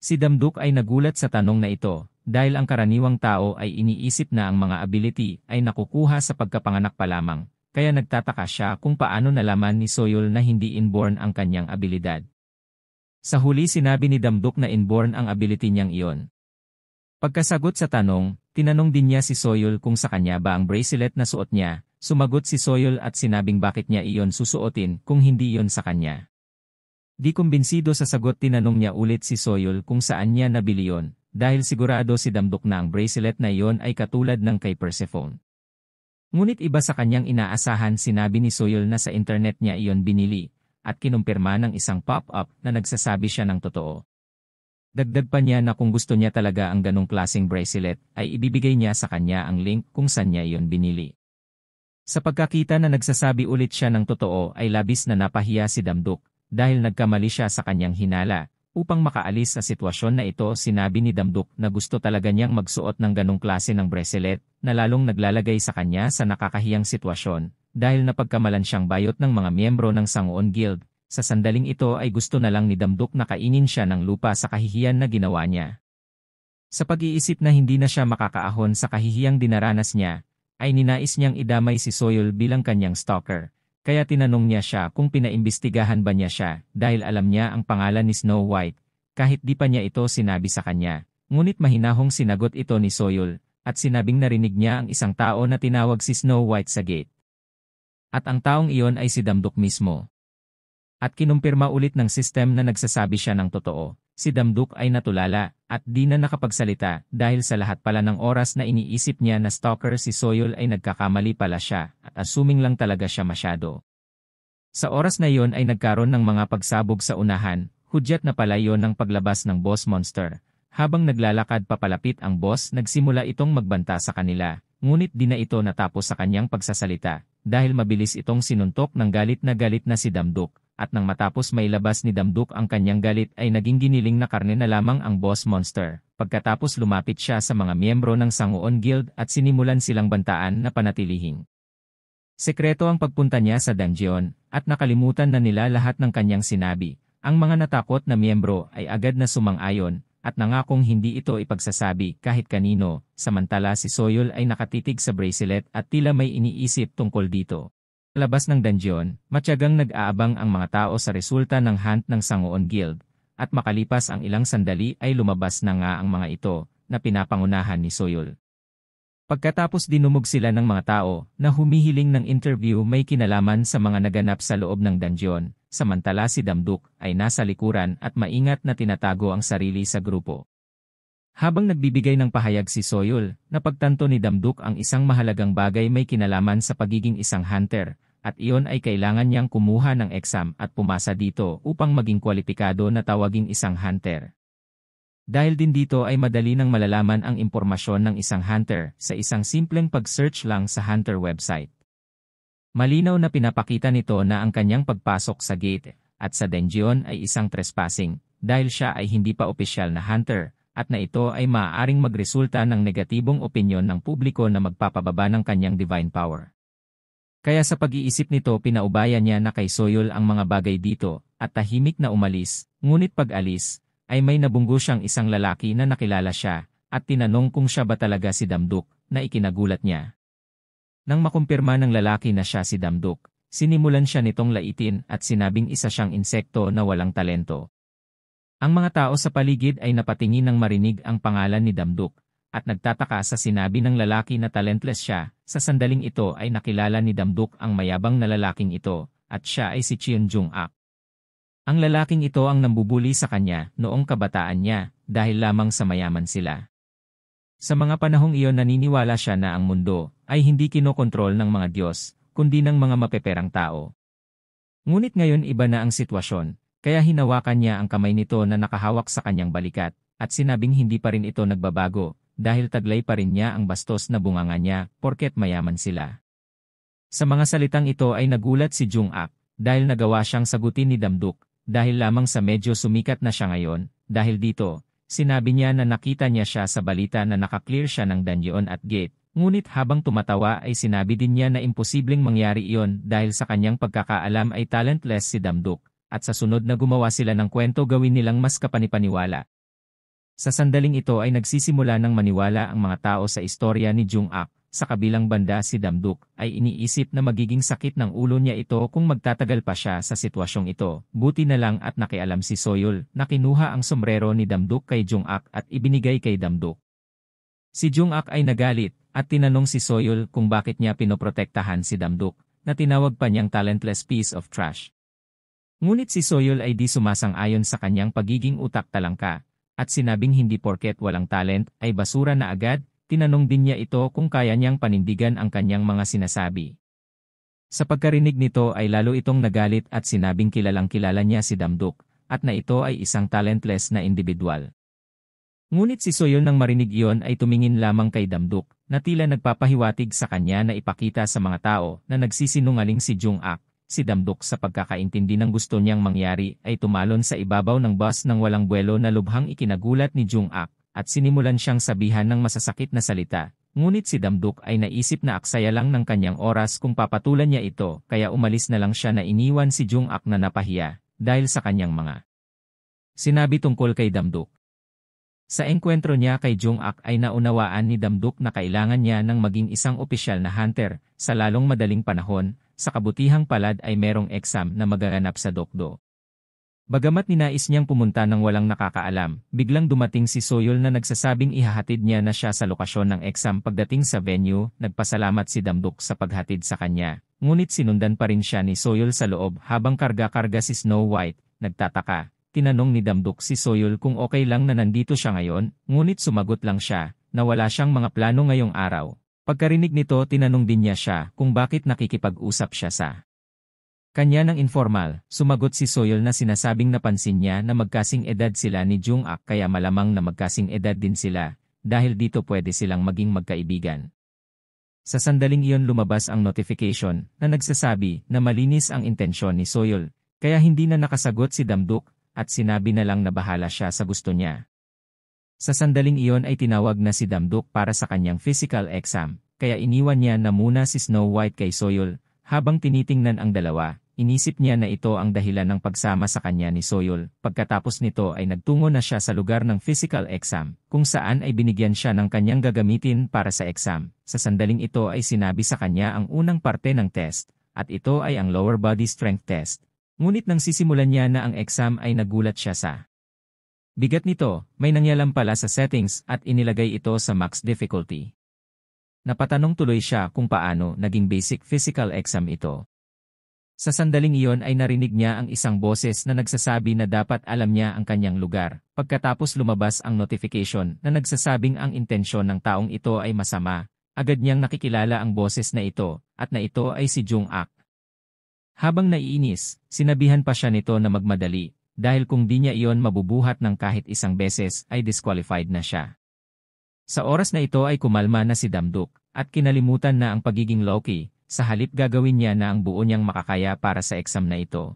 Si Damduk ay nagulat sa tanong na ito, dahil ang karaniwang tao ay iniisip na ang mga ability ay nakukuha sa pagkapanganak pa lamang, kaya nagtataka siya kung paano nalaman ni Soyol na hindi inborn ang kanyang abilidad. Sa huli sinabi ni Damdok na inborn ang ability niyang iyon. Pagkasagot sa tanong, tinanong din niya si Soyol kung sa kanya ba ang bracelet na suot niya, sumagot si Soyol at sinabing bakit niya iyon susuotin kung hindi iyon sa kanya. Di kumbinsido sa sagot tinanong niya ulit si Soyol kung saan niya nabili yon, dahil sigurado si Damdok na ang bracelet na iyon ay katulad ng kay Persephone. Ngunit iba sa kanyang inaasahan sinabi ni Soyol na sa internet niya iyon binili, at kinumpirma ng isang pop-up na nagsasabi siya ng totoo. Dagdag pa niya na kung gusto niya talaga ang ganong klasing bracelet, ay ibibigay niya sa kanya ang link kung saan niya iyon binili. Sa pagkakita na nagsasabi ulit siya ng totoo ay labis na napahiya si Damduk, dahil nagkamali siya sa kanyang hinala, Upang makaalis sa sitwasyon na ito sinabi ni Damduk na gusto talaga niyang magsuot ng ganong klase ng bracelet na lalong naglalagay sa kanya sa nakakahiyang sitwasyon dahil napagkamalan siyang bayot ng mga miyembro ng Sangoon Guild. Sa sandaling ito ay gusto na lang ni Damduk na kainin siya ng lupa sa kahihiyan na ginawa niya. Sa pag-iisip na hindi na siya makakaahon sa kahihiyang dinaranas niya, ay ninais niyang idamay si Soyol bilang kanyang stalker kaya tinanong niya siya kung pinaimbestigahan ba niya siya dahil alam niya ang pangalan ni Snow White, kahit di pa niya ito sinabi sa kanya. Ngunit mahinahong sinagot ito ni Soyul, at sinabing narinig niya ang isang tao na tinawag si Snow White sa gate. At ang taong iyon ay si Damdok mismo. At kinumpirma ulit ng system na nagsasabi siya ng totoo. Si Damduk ay natulala at di na nakapagsalita dahil sa lahat pala ng oras na iniisip niya na stalker si Soyol ay nagkakamali pala siya at assuming lang talaga siya masyado. Sa oras na yon ay nagkaroon ng mga pagsabog sa unahan, hudyat na pala yon ng paglabas ng boss monster. Habang naglalakad papalapit ang boss nagsimula itong magbanta sa kanila, ngunit di na ito natapos sa kanyang pagsasalita dahil mabilis itong sinuntok ng galit na galit na si Damduk at nang matapos mailabas ni Damduk ang kanyang galit ay naging giniling na karne na lamang ang boss monster. Pagkatapos lumapit siya sa mga miyembro ng Sangoon Guild at sinimulan silang bantaan na panatilihing. Sekreto ang pagpunta niya sa dungeon, at nakalimutan na nila lahat ng kanyang sinabi. Ang mga natakot na miyembro ay agad na sumang-ayon, at nangakong hindi ito ipagsasabi kahit kanino, samantala si Soyol ay nakatitig sa bracelet at tila may iniisip tungkol dito. Labas ng dungeon, matyagang nag-aabang ang mga tao sa resulta ng hunt ng Sangoon Guild, at makalipas ang ilang sandali ay lumabas na nga ang mga ito na pinapangunahan ni Soyul. Pagkatapos dinumog sila ng mga tao na humihiling ng interview may kinalaman sa mga naganap sa loob ng dungeon, samantala si Damduk ay nasa likuran at maingat na tinatago ang sarili sa grupo. Habang nagbibigay ng pahayag si Soyul, napagtanto ni Damduk ang isang mahalagang bagay may kinalaman sa pagiging isang hunter, at iyon ay kailangan niyang kumuha ng exam at pumasa dito upang maging kwalipikado na tawaging isang hunter. Dahil din dito ay madali nang malalaman ang impormasyon ng isang hunter sa isang simpleng pag-search lang sa hunter website. Malinaw na pinapakita nito na ang kanyang pagpasok sa gate at sa dungeon ay isang trespassing dahil siya ay hindi pa opisyal na hunter at na ito ay maaaring magresulta ng negatibong opinyon ng publiko na magpapababa ng kanyang divine power. Kaya sa pag-iisip nito pinaubaya niya na kay Soyol ang mga bagay dito, at tahimik na umalis, ngunit pag-alis, ay may nabunggo siyang isang lalaki na nakilala siya, at tinanong kung siya ba talaga si Damduk, na ikinagulat niya. Nang makumpirma ng lalaki na siya si Damduk, sinimulan siya nitong laitin at sinabing isa siyang insekto na walang talento. Ang mga tao sa paligid ay napatingin nang marinig ang pangalan ni Damduk, at nagtataka sa sinabi ng lalaki na talentless siya, sa sandaling ito ay nakilala ni Damduk ang mayabang na lalaking ito, at siya ay si Cheon Jung-ak. Ang lalaking ito ang nambubuli sa kanya noong kabataan niya dahil lamang sa mayaman sila. Sa mga panahong iyon naniniwala siya na ang mundo ay hindi kinokontrol ng mga Diyos, kundi ng mga mapeperang tao. Ngunit ngayon iba na ang sitwasyon, kaya hinawakan niya ang kamay nito na nakahawak sa kanyang balikat, at sinabing hindi pa rin ito nagbabago, dahil taglay pa rin niya ang bastos na bunganga niya porket mayaman sila. Sa mga salitang ito ay nagulat si Jung-ak dahil nagawa siyang sagutin ni Damduk dahil lamang sa medyo sumikat na siya ngayon dahil dito, sinabi niya na nakita niya siya sa balita na nakaklear siya ng dungeon at gate Ngunit habang tumatawa ay sinabi din niya na imposibleng mangyari iyon dahil sa kanyang pagkakaalam ay talentless si Damduk, at sa sunod na gumawa sila ng kwento gawin nilang mas kapanipaniwala, sa sandaling ito ay nagsisimula ng maniwala ang mga tao sa istorya ni Jung-ak, sa kabilang banda si Damduk ay iniisip na magiging sakit ng ulo niya ito kung magtatagal pa siya sa sitwasyong ito. Buti na lang at nakialam si Soyul na kinuha ang sombrero ni Damduk kay Jung-ak at ibinigay kay Damduk. Si Jung-ak ay nagalit at tinanong si Soyul kung bakit niya pinoprotektahan si Damduk na tinawag pa niyang talentless piece of trash. Ngunit si Soyul ay di sumasang-ayon sa kanyang pagiging utak talangka at sinabing hindi porket walang talent ay basura na agad, tinanong din niya ito kung kaya niyang panindigan ang kanyang mga sinasabi. Sa pagkarinig nito ay lalo itong nagalit at sinabing kilalang kilala niya si Damduk, at na ito ay isang talentless na individual. Ngunit si Soyon nang marinig iyon ay tumingin lamang kay Damduk, na tila nagpapahiwatig sa kanya na ipakita sa mga tao na nagsisinungaling si Jung Ak, si Damdok sa pagkakaintindi ng gusto niyang mangyari ay tumalon sa ibabaw ng bus ng walang buwelo na lubhang ikinagulat ni Jung Ak, at sinimulan siyang sabihan ng masasakit na salita. Ngunit si Damdok ay naisip na aksaya lang ng kanyang oras kung papatulan niya ito, kaya umalis na lang siya na iniwan si Jung Ak na napahiya, dahil sa kanyang mga sinabi tungkol kay Damdok. Sa engkwentro niya kay Jung Ak ay naunawaan ni Damduk na kailangan niya ng maging isang opisyal na hunter sa lalong madaling panahon sa kabutihang palad ay merong exam na magaganap sa dokdo. Bagamat ninais niyang pumunta nang walang nakakaalam, biglang dumating si Soyol na nagsasabing ihahatid niya na siya sa lokasyon ng exam pagdating sa venue, nagpasalamat si Damdok sa paghatid sa kanya. Ngunit sinundan pa rin siya ni Soyol sa loob habang karga-karga si Snow White, nagtataka. Tinanong ni Damdok si Soyol kung okay lang na nandito siya ngayon, ngunit sumagot lang siya, na wala siyang mga plano ngayong araw, Pagkarinig nito tinanong din niya siya kung bakit nakikipag-usap siya sa kanya ng informal, sumagot si Soyol na sinasabing napansin niya na magkasing edad sila ni Jung Ak kaya malamang na magkasing edad din sila, dahil dito pwede silang maging magkaibigan. Sa sandaling iyon lumabas ang notification na nagsasabi na malinis ang intensyon ni Soyol, kaya hindi na nakasagot si Damduk at sinabi na lang na bahala siya sa gusto niya. Sa sandaling iyon ay tinawag na si Damduk para sa kanyang physical exam, kaya iniwan niya na muna si Snow White kay Soyul. Habang tinitingnan ang dalawa, inisip niya na ito ang dahilan ng pagsama sa kanya ni Soyul. Pagkatapos nito ay nagtungo na siya sa lugar ng physical exam, kung saan ay binigyan siya ng kanyang gagamitin para sa exam. Sa sandaling ito ay sinabi sa kanya ang unang parte ng test, at ito ay ang lower body strength test. Ngunit nang sisimulan niya na ang exam ay nagulat siya sa Bigat nito, may nangyalam pala sa settings at inilagay ito sa max difficulty. Napatanong tuloy siya kung paano naging basic physical exam ito. Sa sandaling iyon ay narinig niya ang isang boses na nagsasabi na dapat alam niya ang kanyang lugar, pagkatapos lumabas ang notification na nagsasabing ang intensyon ng taong ito ay masama, agad niyang nakikilala ang boses na ito, at na ito ay si Jung Ak. Habang naiinis, sinabihan pa siya nito na magmadali dahil kung di niya iyon mabubuhat ng kahit isang beses ay disqualified na siya. Sa oras na ito ay kumalma na si Damduk at kinalimutan na ang pagiging Loki, sa halip gagawin niya na ang buo niyang makakaya para sa exam na ito.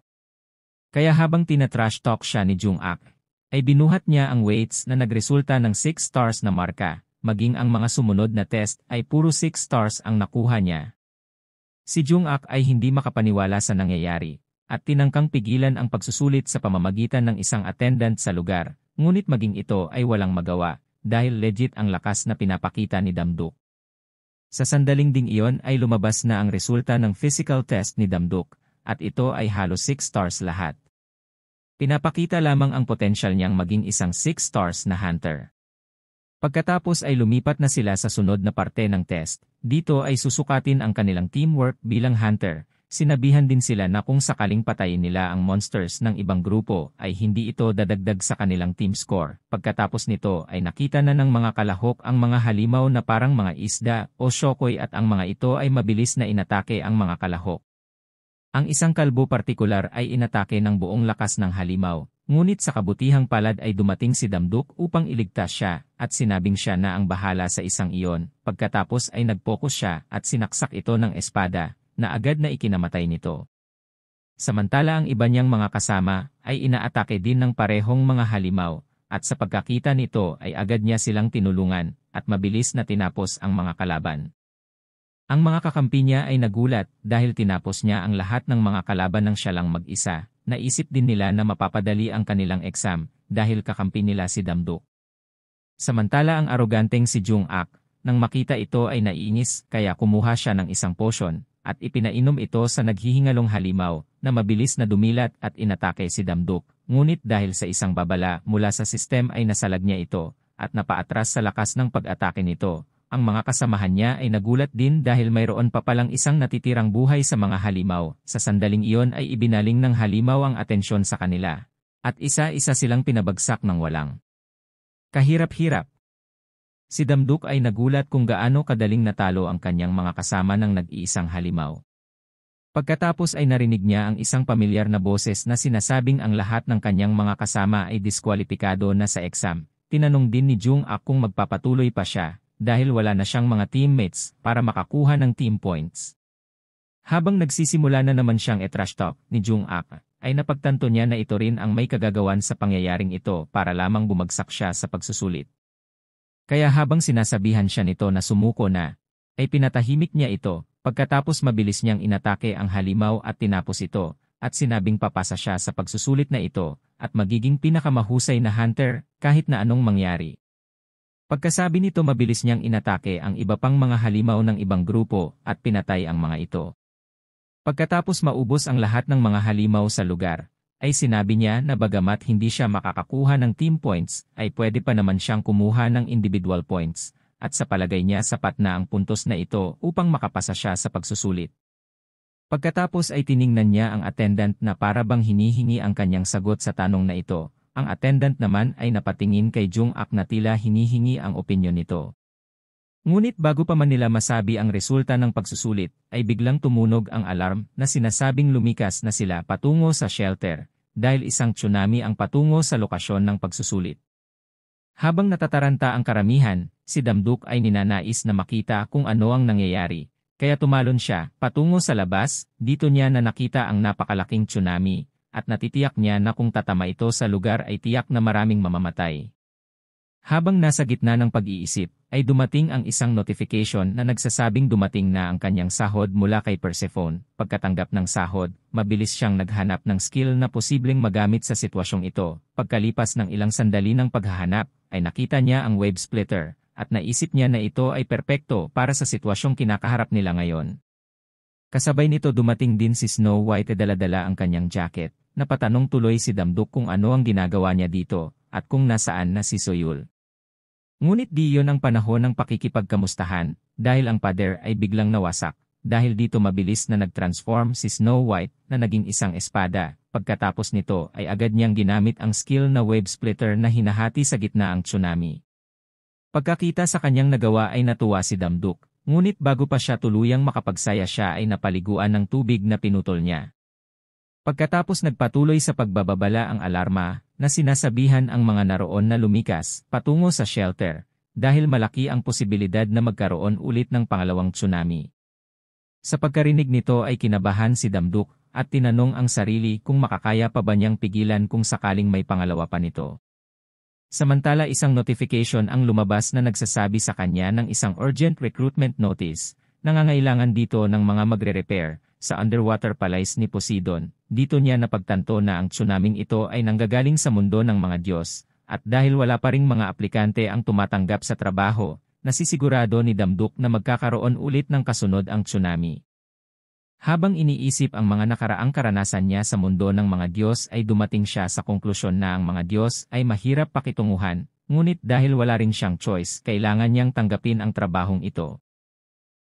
Kaya habang tina-trash talk siya ni Jung Ak, ay binuhat niya ang weights na nagresulta ng 6 stars na marka, maging ang mga sumunod na test ay puro 6 stars ang nakuha niya. Si Jung Ak ay hindi makapaniwala sa nangyayari, at tinangkang pigilan ang pagsusulit sa pamamagitan ng isang attendant sa lugar, ngunit maging ito ay walang magawa dahil legit ang lakas na pinapakita ni Damduk. Sa sandaling ding iyon ay lumabas na ang resulta ng physical test ni Damduk at ito ay halos 6 stars lahat. Pinapakita lamang ang potensyal niyang maging isang 6 stars na hunter. Pagkatapos ay lumipat na sila sa sunod na parte ng test. Dito ay susukatin ang kanilang teamwork bilang hunter Sinabihan din sila na kung sakaling patayin nila ang monsters ng ibang grupo ay hindi ito dadagdag sa kanilang team score. Pagkatapos nito ay nakita na ng mga kalahok ang mga halimaw na parang mga isda o shokoy at ang mga ito ay mabilis na inatake ang mga kalahok. Ang isang kalbo partikular ay inatake ng buong lakas ng halimaw, ngunit sa kabutihang palad ay dumating si Damduk upang iligtas siya, at sinabing siya na ang bahala sa isang iyon, pagkatapos ay nagpokus siya at sinaksak ito ng espada, na agad na ikinamatay nito. Samantala ang iba niyang mga kasama ay inaatake din ng parehong mga halimaw at sa pagkakita nito ay agad niya silang tinulungan at mabilis na tinapos ang mga kalaban. Ang mga kakampi niya ay nagulat dahil tinapos niya ang lahat ng mga kalaban ng siya lang mag-isa. Naisip din nila na mapapadali ang kanilang exam dahil kakampi nila si Damduk. Samantala ang aroganteng si Jung Ak, nang makita ito ay naiinis kaya kumuha siya ng isang potion at ipinainom ito sa naghihingalong halimaw na mabilis na dumilat at inatake si Damduk. Ngunit dahil sa isang babala mula sa sistem ay nasalag niya ito at napaatras sa lakas ng pag-atake nito. Ang mga kasamahan niya ay nagulat din dahil mayroon pa palang isang natitirang buhay sa mga halimaw. Sa sandaling iyon ay ibinaling ng halimaw ang atensyon sa kanila. At isa-isa silang pinabagsak ng walang kahirap-hirap. Si Damduk ay nagulat kung gaano kadaling natalo ang kanyang mga kasama ng nag-iisang halimaw. Pagkatapos ay narinig niya ang isang pamilyar na boses na sinasabing ang lahat ng kanyang mga kasama ay diskwalipikado na sa exam. Tinanong din ni Jung Ak kung magpapatuloy pa siya, dahil wala na siyang mga teammates para makakuha ng team points. Habang nagsisimula na naman siyang etrash talk ni Jung Ak, ay napagtanto niya na ito rin ang may kagagawan sa pangyayaring ito para lamang bumagsak siya sa pagsusulit. Kaya habang sinasabihan siya nito na sumuko na, ay pinatahimik niya ito, pagkatapos mabilis niyang inatake ang halimaw at tinapos ito, at sinabing papasa siya sa pagsusulit na ito, at magiging pinakamahusay na hunter, kahit na anong mangyari. Pagkasabi nito mabilis niyang inatake ang iba pang mga halimaw ng ibang grupo at pinatay ang mga ito. Pagkatapos maubos ang lahat ng mga halimaw sa lugar, ay sinabi niya na bagamat hindi siya makakakuha ng team points, ay pwede pa naman siyang kumuha ng individual points, at sa palagay niya sapat na ang puntos na ito upang makapasa siya sa pagsusulit. Pagkatapos ay tiningnan niya ang attendant na para bang hinihingi ang kanyang sagot sa tanong na ito, ang attendant naman ay napatingin kay Jung Ak na tila hinihingi ang opinyon nito. Ngunit bago pa man nila masabi ang resulta ng pagsusulit, ay biglang tumunog ang alarm na sinasabing lumikas na sila patungo sa shelter, dahil isang tsunami ang patungo sa lokasyon ng pagsusulit. Habang natataranta ang karamihan, si Damduk ay ninanais na makita kung ano ang nangyayari, kaya tumalon siya patungo sa labas, dito niya na nakita ang napakalaking tsunami, at natitiyak niya na kung tatama ito sa lugar ay tiyak na maraming mamamatay. Habang nasa gitna ng pag-iisip, ay dumating ang isang notification na nagsasabing dumating na ang kanyang sahod mula kay Persephone. Pagkatanggap ng sahod, mabilis siyang naghanap ng skill na posibleng magamit sa sitwasyong ito. Pagkalipas ng ilang sandali ng paghahanap, ay nakita niya ang web splitter, at naisip niya na ito ay perpekto para sa sitwasyong kinakaharap nila ngayon. Kasabay nito dumating din si Snow White at daladala ang kanyang jacket. Napatanong tuloy si Damduk kung ano ang ginagawa niya dito, at kung nasaan na si Soyul. Ngunit di yon ang panahon ng pakikipagkamustahan dahil ang pader ay biglang nawasak dahil dito mabilis na nag-transform si Snow White na naging isang espada. Pagkatapos nito ay agad niyang ginamit ang skill na wave splitter na hinahati sa gitna ang tsunami. Pagkakita sa kanyang nagawa ay natuwa si Damduk, ngunit bago pa siya tuluyang makapagsaya siya ay napaliguan ng tubig na pinutol niya. Pagkatapos nagpatuloy sa pagbababala ang alarma na sinasabihan ang mga naroon na lumikas patungo sa shelter dahil malaki ang posibilidad na magkaroon ulit ng pangalawang tsunami. Sa pagkarinig nito ay kinabahan si Damduk at tinanong ang sarili kung makakaya pa ba niyang pigilan kung sakaling may pangalawa pa nito. Samantala isang notification ang lumabas na nagsasabi sa kanya ng isang urgent recruitment notice, nangangailangan dito ng mga magre-repair sa underwater palace ni Poseidon dito niya napagtanto na ang tsunaming ito ay nanggagaling sa mundo ng mga Diyos, at dahil wala pa ring mga aplikante ang tumatanggap sa trabaho, nasisigurado ni Damduk na magkakaroon ulit ng kasunod ang tsunami. Habang iniisip ang mga nakaraang karanasan niya sa mundo ng mga Diyos ay dumating siya sa konklusyon na ang mga Diyos ay mahirap pakitunguhan, ngunit dahil wala rin siyang choice, kailangan niyang tanggapin ang trabahong ito.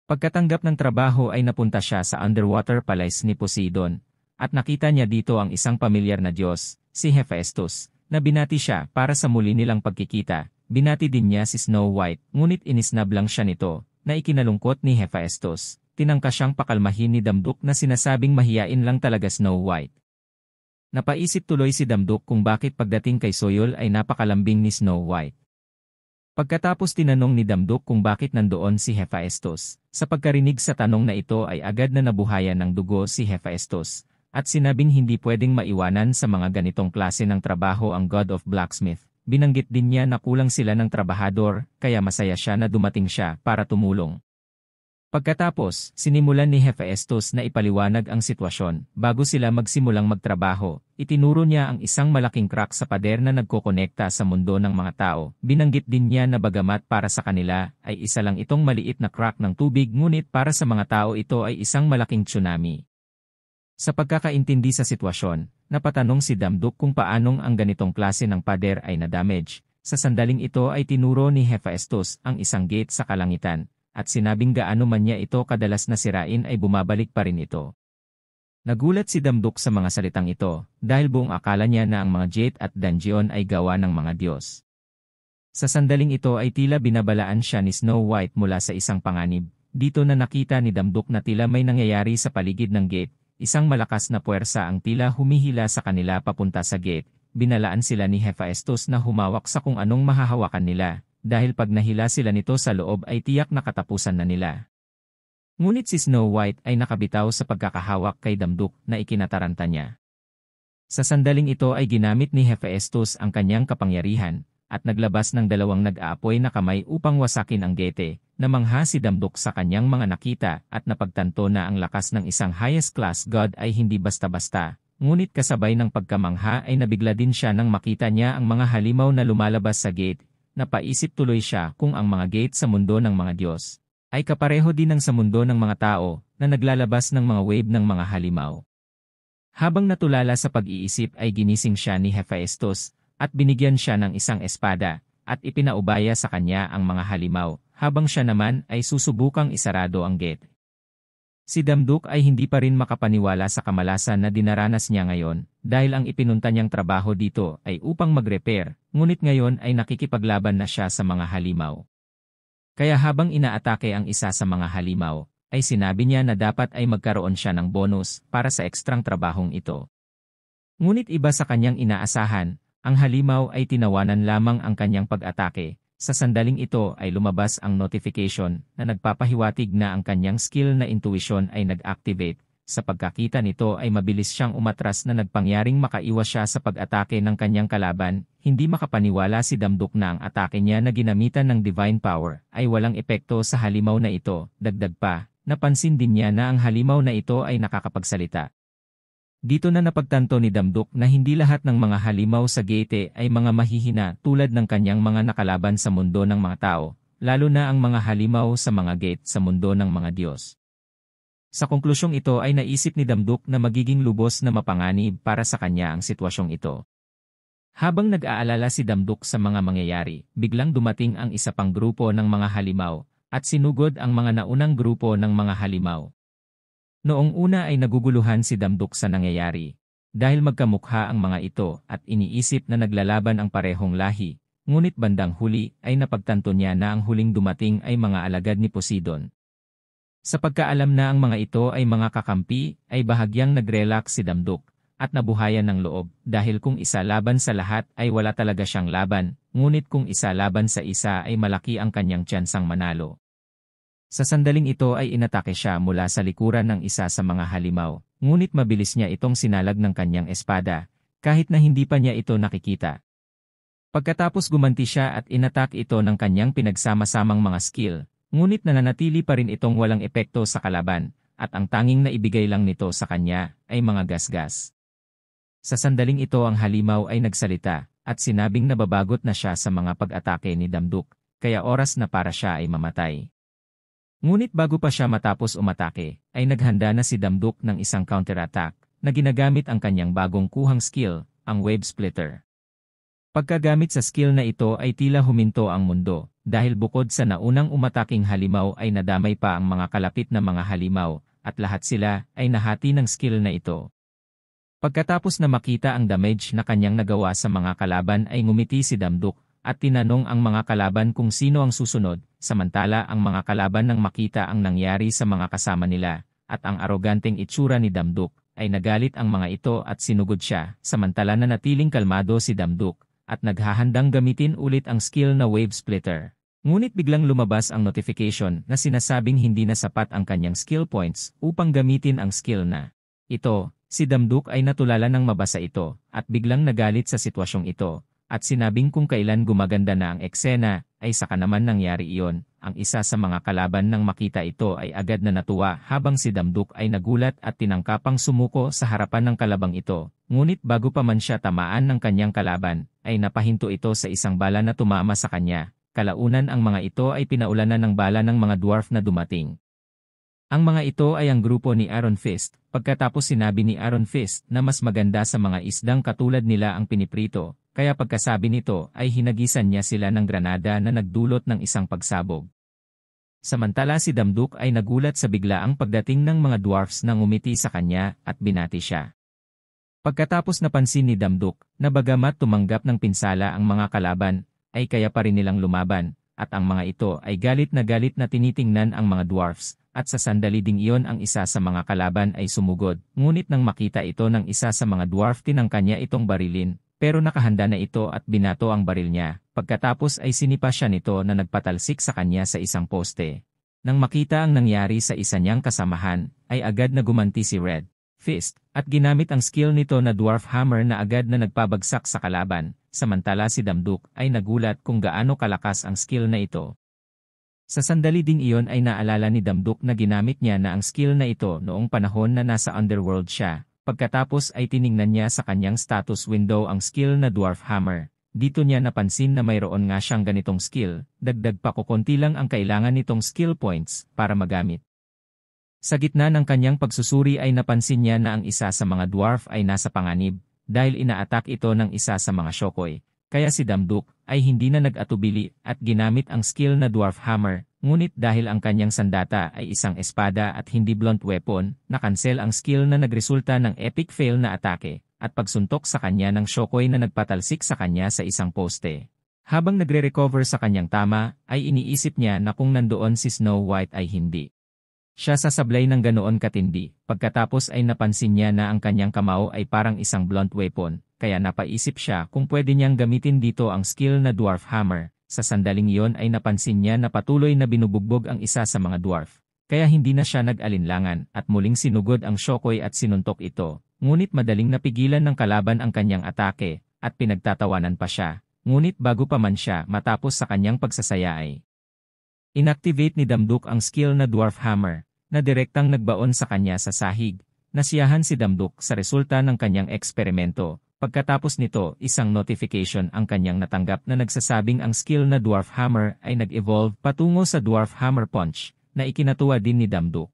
Pagkatanggap ng trabaho ay napunta siya sa underwater palace ni Poseidon, at nakita niya dito ang isang pamilyar na Diyos, si Hephaestus, na binati siya para sa muli nilang pagkikita. Binati din niya si Snow White, ngunit inisnab lang siya nito, na ikinalungkot ni Hephaestus. Tinangka siyang pakalmahin ni Damduk na sinasabing mahiyain lang talaga Snow White. Napaisip tuloy si Damduk kung bakit pagdating kay Soyol ay napakalambing ni Snow White. Pagkatapos tinanong ni Damduk kung bakit nandoon si Hephaestus, sa pagkarinig sa tanong na ito ay agad na nabuhayan ng dugo si Hephaestus, at sinabing hindi pwedeng maiwanan sa mga ganitong klase ng trabaho ang God of Blacksmith. Binanggit din niya na kulang sila ng trabahador, kaya masaya siya na dumating siya para tumulong. Pagkatapos, sinimulan ni Hephaestus na ipaliwanag ang sitwasyon. Bago sila magsimulang magtrabaho, itinuro niya ang isang malaking crack sa pader na nagkokonekta sa mundo ng mga tao. Binanggit din niya na bagamat para sa kanila ay isa lang itong maliit na crack ng tubig ngunit para sa mga tao ito ay isang malaking tsunami. Sa pagkakaintindi sa sitwasyon, napatanong si Damduk kung paanong ang ganitong klase ng pader ay na-damage. Sa sandaling ito ay tinuro ni Hephaestus ang isang gate sa kalangitan, at sinabing gaano man niya ito kadalas nasirain ay bumabalik pa rin ito. Nagulat si Damduk sa mga salitang ito, dahil buong akala niya na ang mga jade at dungeon ay gawa ng mga diyos. Sa sandaling ito ay tila binabalaan siya ni Snow White mula sa isang panganib, dito na nakita ni Damduk na tila may nangyayari sa paligid ng gate, Isang malakas na puwersa ang tila humihila sa kanila papunta sa gate. Binalaan sila ni Hephaestus na humawak sa kung anong mahahawakan nila, dahil pag nahila sila nito sa loob ay tiyak na katapusan na nila. Ngunit si Snow White ay nakabitaw sa pagkakahawak kay Damduk na ikinataranta niya. Sa sandaling ito ay ginamit ni Hephaestus ang kanyang kapangyarihan at naglabas ng dalawang nag-aapoy na kamay upang wasakin ang gete, namangha si Damdok sa kanyang mga nakita at napagtanto na ang lakas ng isang highest class god ay hindi basta-basta, ngunit kasabay ng pagkamangha ay nabigla din siya nang makita niya ang mga halimaw na lumalabas sa gate, napaisip tuloy siya kung ang mga gate sa mundo ng mga Diyos ay kapareho din ng sa mundo ng mga tao na naglalabas ng mga wave ng mga halimaw. Habang natulala sa pag-iisip ay ginising siya ni Hephaestus at binigyan siya ng isang espada at ipinaubaya sa kanya ang mga halimaw habang siya naman ay susubukang isarado ang gate. Si Damduk ay hindi pa rin makapaniwala sa kamalasan na dinaranas niya ngayon dahil ang ipinunta niyang trabaho dito ay upang mag-repair, ngunit ngayon ay nakikipaglaban na siya sa mga halimaw. Kaya habang inaatake ang isa sa mga halimaw, ay sinabi niya na dapat ay magkaroon siya ng bonus para sa ekstrang trabahong ito. Ngunit iba sa kanyang inaasahan, ang halimaw ay tinawanan lamang ang kanyang pag-atake sa sandaling ito ay lumabas ang notification na nagpapahiwatig na ang kanyang skill na intuition ay nag-activate. Sa pagkakita nito ay mabilis siyang umatras na nagpangyaring makaiwas siya sa pag-atake ng kanyang kalaban. Hindi makapaniwala si Damdok na ang atake niya na ginamitan ng divine power ay walang epekto sa halimaw na ito. Dagdag pa, napansin din niya na ang halimaw na ito ay nakakapagsalita. Dito na napagtanto ni Damdok na hindi lahat ng mga halimaw sa Geyte ay mga mahihina tulad ng kanyang mga nakalaban sa mundo ng mga tao, lalo na ang mga halimaw sa mga gate sa mundo ng mga Diyos. Sa konklusyong ito ay naisip ni Damduk na magiging lubos na mapanganib para sa kanya ang sitwasyong ito. Habang nag-aalala si Damduk sa mga mangyayari, biglang dumating ang isa pang grupo ng mga halimaw, at sinugod ang mga naunang grupo ng mga halimaw. Noong una ay naguguluhan si Damduk sa nangyayari, dahil magkamukha ang mga ito at iniisip na naglalaban ang parehong lahi, ngunit bandang huli ay napagtanto niya na ang huling dumating ay mga alagad ni Poseidon. Sa pagkaalam na ang mga ito ay mga kakampi, ay bahagyang nag-relax si Damduk at nabuhayan ng loob dahil kung isa laban sa lahat ay wala talaga siyang laban, ngunit kung isa laban sa isa ay malaki ang kanyang tiyansang manalo. Sa sandaling ito ay inatake siya mula sa likuran ng isa sa mga halimaw, ngunit mabilis niya itong sinalag ng kanyang espada, kahit na hindi pa niya ito nakikita. Pagkatapos gumanti siya at inatak ito ng kanyang pinagsama-samang mga skill, ngunit nananatili pa rin itong walang epekto sa kalaban, at ang tanging na ibigay lang nito sa kanya ay mga gasgas. Sa sandaling ito ang halimaw ay nagsalita, at sinabing nababagot na siya sa mga pag-atake ni Damduk, kaya oras na para siya ay mamatay. Ngunit bago pa siya matapos umatake, ay naghanda na si Damduk ng isang counterattack na ginagamit ang kanyang bagong kuhang skill, ang Wave Splitter. Pagkagamit sa skill na ito ay tila huminto ang mundo, dahil bukod sa naunang umataking halimaw ay nadamay pa ang mga kalapit na mga halimaw, at lahat sila ay nahati ng skill na ito. Pagkatapos na makita ang damage na kanyang nagawa sa mga kalaban ay ngumiti si Damduk at tinanong ang mga kalaban kung sino ang susunod, samantala ang mga kalaban nang makita ang nangyari sa mga kasama nila, at ang aroganteng itsura ni Damduk, ay nagalit ang mga ito at sinugod siya, samantala na natiling kalmado si Damduk, at naghahandang gamitin ulit ang skill na Wave Splitter. Ngunit biglang lumabas ang notification na sinasabing hindi na sapat ang kanyang skill points upang gamitin ang skill na. Ito, si Damduk ay natulala nang mabasa ito at biglang nagalit sa sitwasyong ito at sinabing kung kailan gumaganda na ang eksena, ay saka naman nangyari iyon. Ang isa sa mga kalaban nang makita ito ay agad na natuwa habang si Damduk ay nagulat at tinangkapang sumuko sa harapan ng kalabang ito. Ngunit bago pa man siya tamaan ng kanyang kalaban, ay napahinto ito sa isang bala na tumama sa kanya. Kalaunan ang mga ito ay pinaulanan ng bala ng mga dwarf na dumating. Ang mga ito ay ang grupo ni Aaron Fist, pagkatapos sinabi ni Aaron Fist na mas maganda sa mga isdang katulad nila ang piniprito, kaya pagkasabi nito ay hinagisan niya sila ng granada na nagdulot ng isang pagsabog. Samantala si Damduk ay nagulat sa biglaang pagdating ng mga dwarfs na umiti sa kanya at binati siya. Pagkatapos napansin ni Damduk na bagamat tumanggap ng pinsala ang mga kalaban, ay kaya pa rin nilang lumaban, at ang mga ito ay galit na galit na tinitingnan ang mga dwarfs, at sa sandali ding iyon ang isa sa mga kalaban ay sumugod, ngunit nang makita ito ng isa sa mga dwarf kanya itong barilin, pero nakahanda na ito at binato ang baril niya. Pagkatapos ay sinipa siya nito na nagpatalsik sa kanya sa isang poste. Nang makita ang nangyari sa isa niyang kasamahan, ay agad na gumanti si Red Fist at ginamit ang skill nito na Dwarf Hammer na agad na nagpabagsak sa kalaban, samantala si Damduk ay nagulat kung gaano kalakas ang skill na ito. Sa sandali ding iyon ay naalala ni Damduk na ginamit niya na ang skill na ito noong panahon na nasa underworld siya, Pagkatapos ay tiningnan niya sa kanyang status window ang skill na Dwarf Hammer. Dito niya napansin na mayroon nga siyang ganitong skill, dagdag pa kukunti lang ang kailangan nitong skill points para magamit. Sa gitna ng kanyang pagsusuri ay napansin niya na ang isa sa mga dwarf ay nasa panganib, dahil inaatak ito ng isa sa mga shokoy. Kaya si Damduk ay hindi na nag-atubili at ginamit ang skill na dwarf hammer ngunit dahil ang kanyang sandata ay isang espada at hindi blunt weapon, nakansel ang skill na nagresulta ng epic fail na atake, at pagsuntok sa kanya ng shokoy na nagpatalsik sa kanya sa isang poste. Habang nagre-recover sa kanyang tama, ay iniisip niya na kung nandoon si Snow White ay hindi. Siya sasablay ng ganoon katindi, pagkatapos ay napansin niya na ang kanyang kamao ay parang isang blunt weapon, kaya napaisip siya kung pwede niyang gamitin dito ang skill na Dwarf Hammer, sa sandaling iyon ay napansin niya na patuloy na binubugbog ang isa sa mga dwarf. Kaya hindi na siya nag-alinlangan at muling sinugod ang Shokoy at sinuntok ito. Ngunit madaling napigilan ng kalaban ang kanyang atake at pinagtatawanan pa siya. Ngunit bago pa man siya matapos sa kanyang pagsasaya ay inactivate ni Damduk ang skill na Dwarf Hammer na direktang nagbaon sa kanya sa sahig. Nasiyahan si Damduk sa resulta ng kanyang eksperimento Pagkatapos nito, isang notification ang kanyang natanggap na nagsasabing ang skill na Dwarf Hammer ay nag-evolve patungo sa Dwarf Hammer Punch, na ikinatuwa din ni Damduk.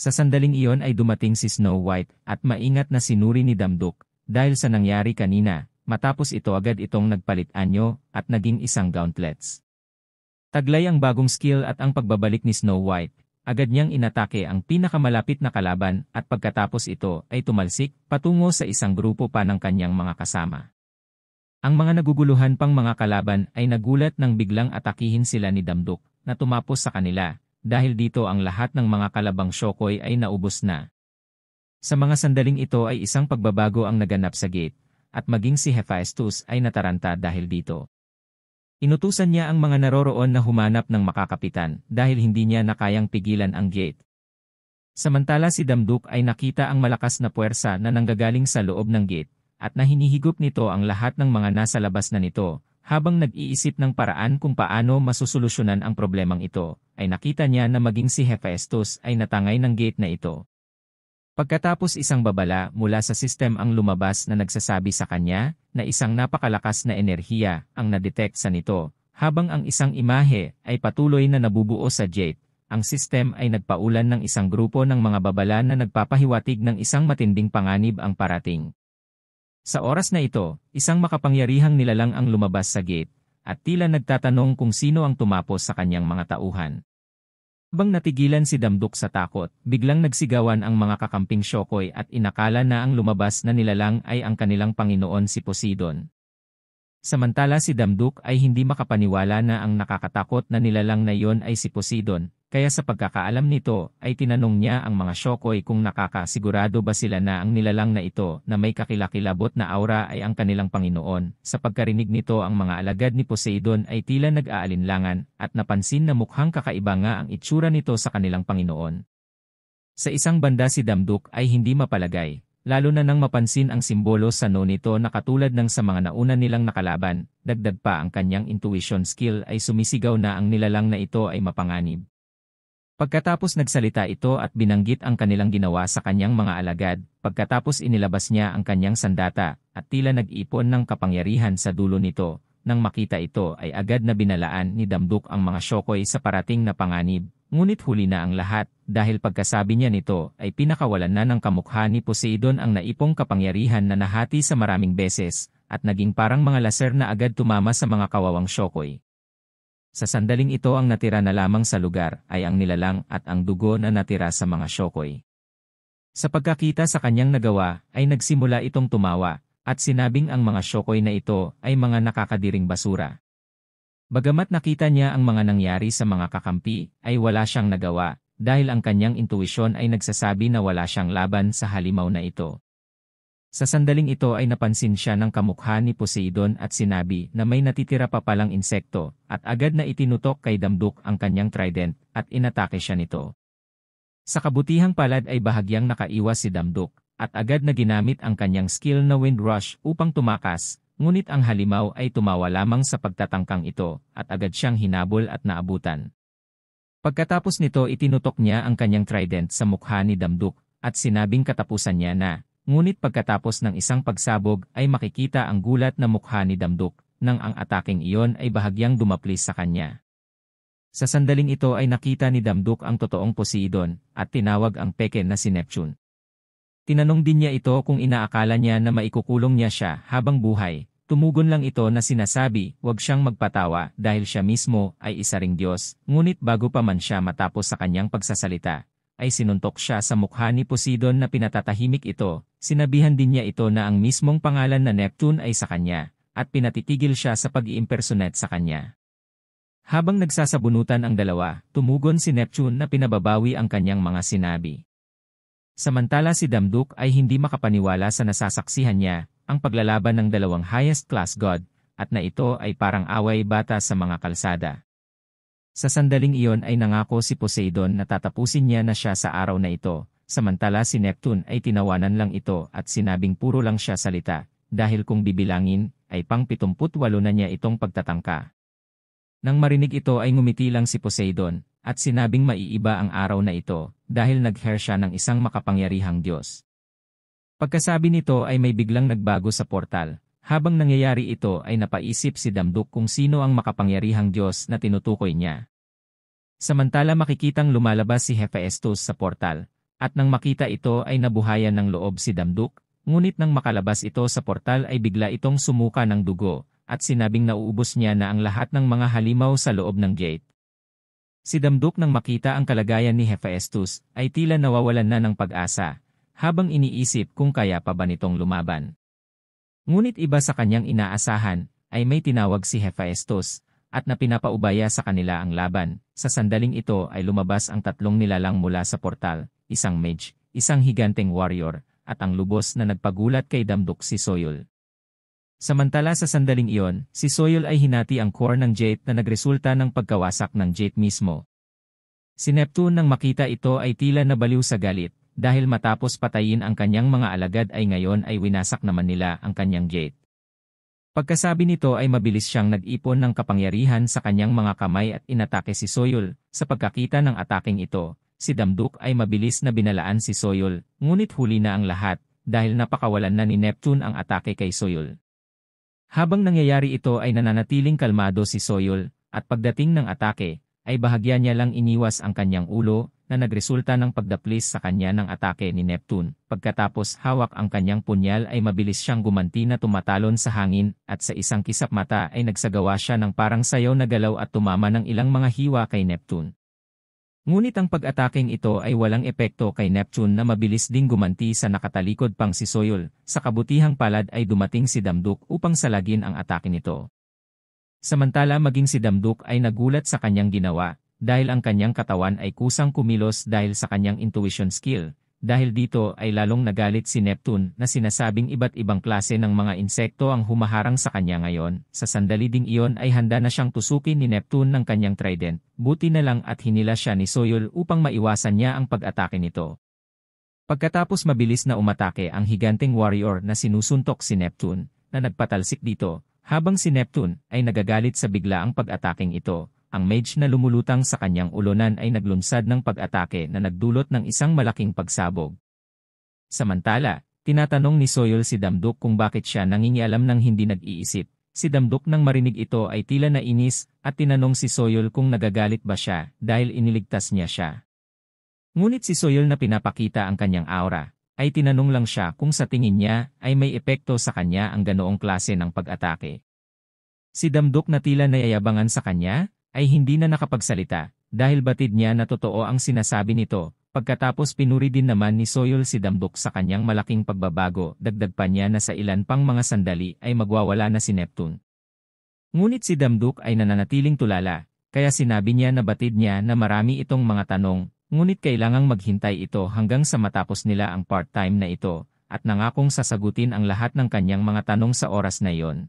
Sa sandaling iyon ay dumating si Snow White at maingat na sinuri ni Damduk dahil sa nangyari kanina, matapos ito agad itong nagpalit anyo at naging isang gauntlets. Taglay ang bagong skill at ang pagbabalik ni Snow White, agad niyang inatake ang pinakamalapit na kalaban at pagkatapos ito ay tumalsik patungo sa isang grupo pa ng kanyang mga kasama. Ang mga naguguluhan pang mga kalaban ay nagulat nang biglang atakihin sila ni Damduk na tumapos sa kanila dahil dito ang lahat ng mga kalabang shokoy ay naubos na. Sa mga sandaling ito ay isang pagbabago ang naganap sa gate at maging si Hephaestus ay nataranta dahil dito. Inutusan niya ang mga naroroon na humanap ng makakapitan dahil hindi niya nakayang pigilan ang gate. Samantala si Damduk ay nakita ang malakas na puwersa na nanggagaling sa loob ng gate at na nito ang lahat ng mga nasa labas na nito habang nag-iisip ng paraan kung paano masusolusyonan ang problemang ito, ay nakita niya na maging si Hephaestus ay natangay ng gate na ito. Pagkatapos isang babala mula sa system ang lumabas na nagsasabi sa kanya na isang napakalakas na enerhiya ang na-detect sa nito, habang ang isang imahe ay patuloy na nabubuo sa jet. Ang system ay nagpaulan ng isang grupo ng mga babala na nagpapahiwatig ng isang matinding panganib ang parating. Sa oras na ito, isang makapangyarihang nilalang ang lumabas sa gate, at tila nagtatanong kung sino ang tumapos sa kanyang mga tauhan. Bang natigilan si Damdok sa takot, biglang nagsigawan ang mga kakamping Shokoy at inakala na ang lumabas na nilalang ay ang kanilang Panginoon si Poseidon. Samantala si Damduk ay hindi makapaniwala na ang nakakatakot na nilalang na iyon ay si Poseidon, kaya sa pagkakaalam nito ay tinanong niya ang mga Shokoy kung nakakasigurado ba sila na ang nilalang na ito na may kakilakilabot na aura ay ang kanilang Panginoon. Sa pagkarinig nito ang mga alagad ni Poseidon ay tila nag-aalinlangan at napansin na mukhang kakaiba nga ang itsura nito sa kanilang Panginoon. Sa isang banda si Damduk ay hindi mapalagay, lalo na nang mapansin ang simbolo sa no nito na katulad ng sa mga nauna nilang nakalaban, dagdag pa ang kanyang intuition skill ay sumisigaw na ang nilalang na ito ay mapanganib. Pagkatapos nagsalita ito at binanggit ang kanilang ginawa sa kanyang mga alagad, pagkatapos inilabas niya ang kanyang sandata, at tila nag-ipon ng kapangyarihan sa dulo nito, nang makita ito ay agad na binalaan ni Damduk ang mga syokoy sa parating na panganib, ngunit huli na ang lahat, dahil pagkasabi niya nito ay pinakawalan na ng kamukha ni Poseidon ang naipong kapangyarihan na nahati sa maraming beses, at naging parang mga laser na agad tumama sa mga kawawang syokoy. Sa sandaling ito ang natira na lamang sa lugar ay ang nilalang at ang dugo na natira sa mga shokoy. Sa pagkakita sa kanyang nagawa ay nagsimula itong tumawa at sinabing ang mga shokoy na ito ay mga nakakadiring basura. Bagamat nakita niya ang mga nangyari sa mga kakampi ay wala siyang nagawa dahil ang kanyang intuisyon ay nagsasabi na wala siyang laban sa halimaw na ito. Sa sandaling ito ay napansin siya ng kamukha ni Poseidon at sinabi na may natitira pa palang insekto at agad na itinutok kay Damduk ang kanyang trident at inatake siya nito. Sa kabutihang palad ay bahagyang nakaiwas si Damduk at agad na ginamit ang kanyang skill na wind rush upang tumakas, ngunit ang halimaw ay tumawa lamang sa pagtatangkang ito at agad siyang hinabol at naabutan. Pagkatapos nito itinutok niya ang kanyang trident sa mukha ni Damduk at sinabing katapusan niya na Ngunit pagkatapos ng isang pagsabog ay makikita ang gulat na mukha ni Damduk nang ang ataking iyon ay bahagyang dumaplis sa kanya. Sa sandaling ito ay nakita ni Damduk ang totoong Poseidon at tinawag ang peke na si Neptune. Tinanong din niya ito kung inaakala niya na maikukulong niya siya habang buhay. Tumugon lang ito na sinasabi, huwag siyang magpatawa dahil siya mismo ay isa ring Diyos, ngunit bago pa man siya matapos sa kanyang pagsasalita, ay sinuntok siya sa mukha ni Poseidon na pinatatahimik ito, sinabihan din niya ito na ang mismong pangalan na Neptune ay sa kanya, at pinatitigil siya sa pag-iimpersonate sa kanya. Habang nagsasabunutan ang dalawa, tumugon si Neptune na pinababawi ang kanyang mga sinabi. Samantala si Damduk ay hindi makapaniwala sa nasasaksihan niya, ang paglalaban ng dalawang highest class god, at na ito ay parang away bata sa mga kalsada. Sa sandaling iyon ay nangako si Poseidon na tatapusin niya na siya sa araw na ito, samantala si Neptune ay tinawanan lang ito at sinabing puro lang siya salita, dahil kung bibilangin, ay pang 78 na niya itong pagtatangka. Nang marinig ito ay ngumiti lang si Poseidon, at sinabing maiiba ang araw na ito, dahil nag-hair siya ng isang makapangyarihang Diyos. Pagkasabi nito ay may biglang nagbago sa portal, habang nangyayari ito ay napaisip si Damduk kung sino ang makapangyarihang Diyos na tinutukoy niya. Samantala makikitang lumalabas si Hephaestus sa portal, at nang makita ito ay nabuhayan ng loob si Damduk, ngunit nang makalabas ito sa portal ay bigla itong sumuka ng dugo, at sinabing nauubos niya na ang lahat ng mga halimaw sa loob ng gate. Si Damduk nang makita ang kalagayan ni Hephaestus ay tila nawawalan na ng pag-asa, habang iniisip kung kaya pa ba nitong lumaban. Ngunit iba sa kanyang inaasahan, ay may tinawag si Hephaestus, at napinapaubaya sa kanila ang laban. Sa sandaling ito ay lumabas ang tatlong nilalang mula sa portal, isang mage, isang higanteng warrior, at ang lubos na nagpagulat kay Damdok si Soyul. Samantala sa sandaling iyon, si Soyul ay hinati ang core ng Jade na nagresulta ng pagkawasak ng Jade mismo. Si Neptune nang makita ito ay tila nabaliw sa galit, dahil matapos patayin ang kanyang mga alagad ay ngayon ay winasak naman nila ang kanyang gate. Pagkasabi nito ay mabilis siyang nag-ipon ng kapangyarihan sa kanyang mga kamay at inatake si Soyol. Sa pagkakita ng ataking ito, si Damduk ay mabilis na binalaan si Soyol, ngunit huli na ang lahat dahil napakawalan na ni Neptune ang atake kay Soyol. Habang nangyayari ito ay nananatiling kalmado si Soyol, at pagdating ng atake, ay bahagya niya lang iniwas ang kanyang ulo, na nagresulta ng pagdaplis sa kanya ng atake ni Neptune. Pagkatapos hawak ang kanyang punyal ay mabilis siyang gumanti na tumatalon sa hangin at sa isang kisap mata ay nagsagawa siya ng parang sayaw na galaw at tumama ng ilang mga hiwa kay Neptune. Ngunit ang pag-ataking ito ay walang epekto kay Neptune na mabilis ding gumanti sa nakatalikod pang si Soyol. Sa kabutihang palad ay dumating si Damduk upang salagin ang atake nito. Samantala maging si Damduk ay nagulat sa kanyang ginawa, dahil ang kanyang katawan ay kusang kumilos dahil sa kanyang intuition skill. Dahil dito ay lalong nagalit si Neptune na sinasabing iba't ibang klase ng mga insekto ang humaharang sa kanya ngayon. Sa sandali ding iyon ay handa na siyang tusukin ni Neptune ng kanyang trident. Buti na lang at hinila siya ni Soyul upang maiwasan niya ang pag-atake nito. Pagkatapos mabilis na umatake ang higanteng warrior na sinusuntok si Neptune na nagpatalsik dito habang si Neptune ay nagagalit sa biglaang pag-ataking ito ang mage na lumulutang sa kanyang ulunan ay naglunsad ng pag-atake na nagdulot ng isang malaking pagsabog. Samantala, tinatanong ni Soyol si Damdok kung bakit siya nangingialam ng hindi nag-iisip. Si Damdok nang marinig ito ay tila na inis at tinanong si Soyol kung nagagalit ba siya dahil iniligtas niya siya. Ngunit si Soyol na pinapakita ang kanyang aura, ay tinanong lang siya kung sa tingin niya ay may epekto sa kanya ang ganoong klase ng pag-atake. Si Damdok na tila nayayabangan sa kanya ay hindi na nakapagsalita, dahil batid niya na totoo ang sinasabi nito, pagkatapos pinuri din naman ni Soyol si Damdok sa kanyang malaking pagbabago, dagdag pa niya na sa ilan pang mga sandali ay magwawala na si Neptune. Ngunit si Damdok ay nananatiling tulala, kaya sinabi niya na batid niya na marami itong mga tanong, ngunit kailangang maghintay ito hanggang sa matapos nila ang part-time na ito, at nangakong sasagutin ang lahat ng kanyang mga tanong sa oras na iyon.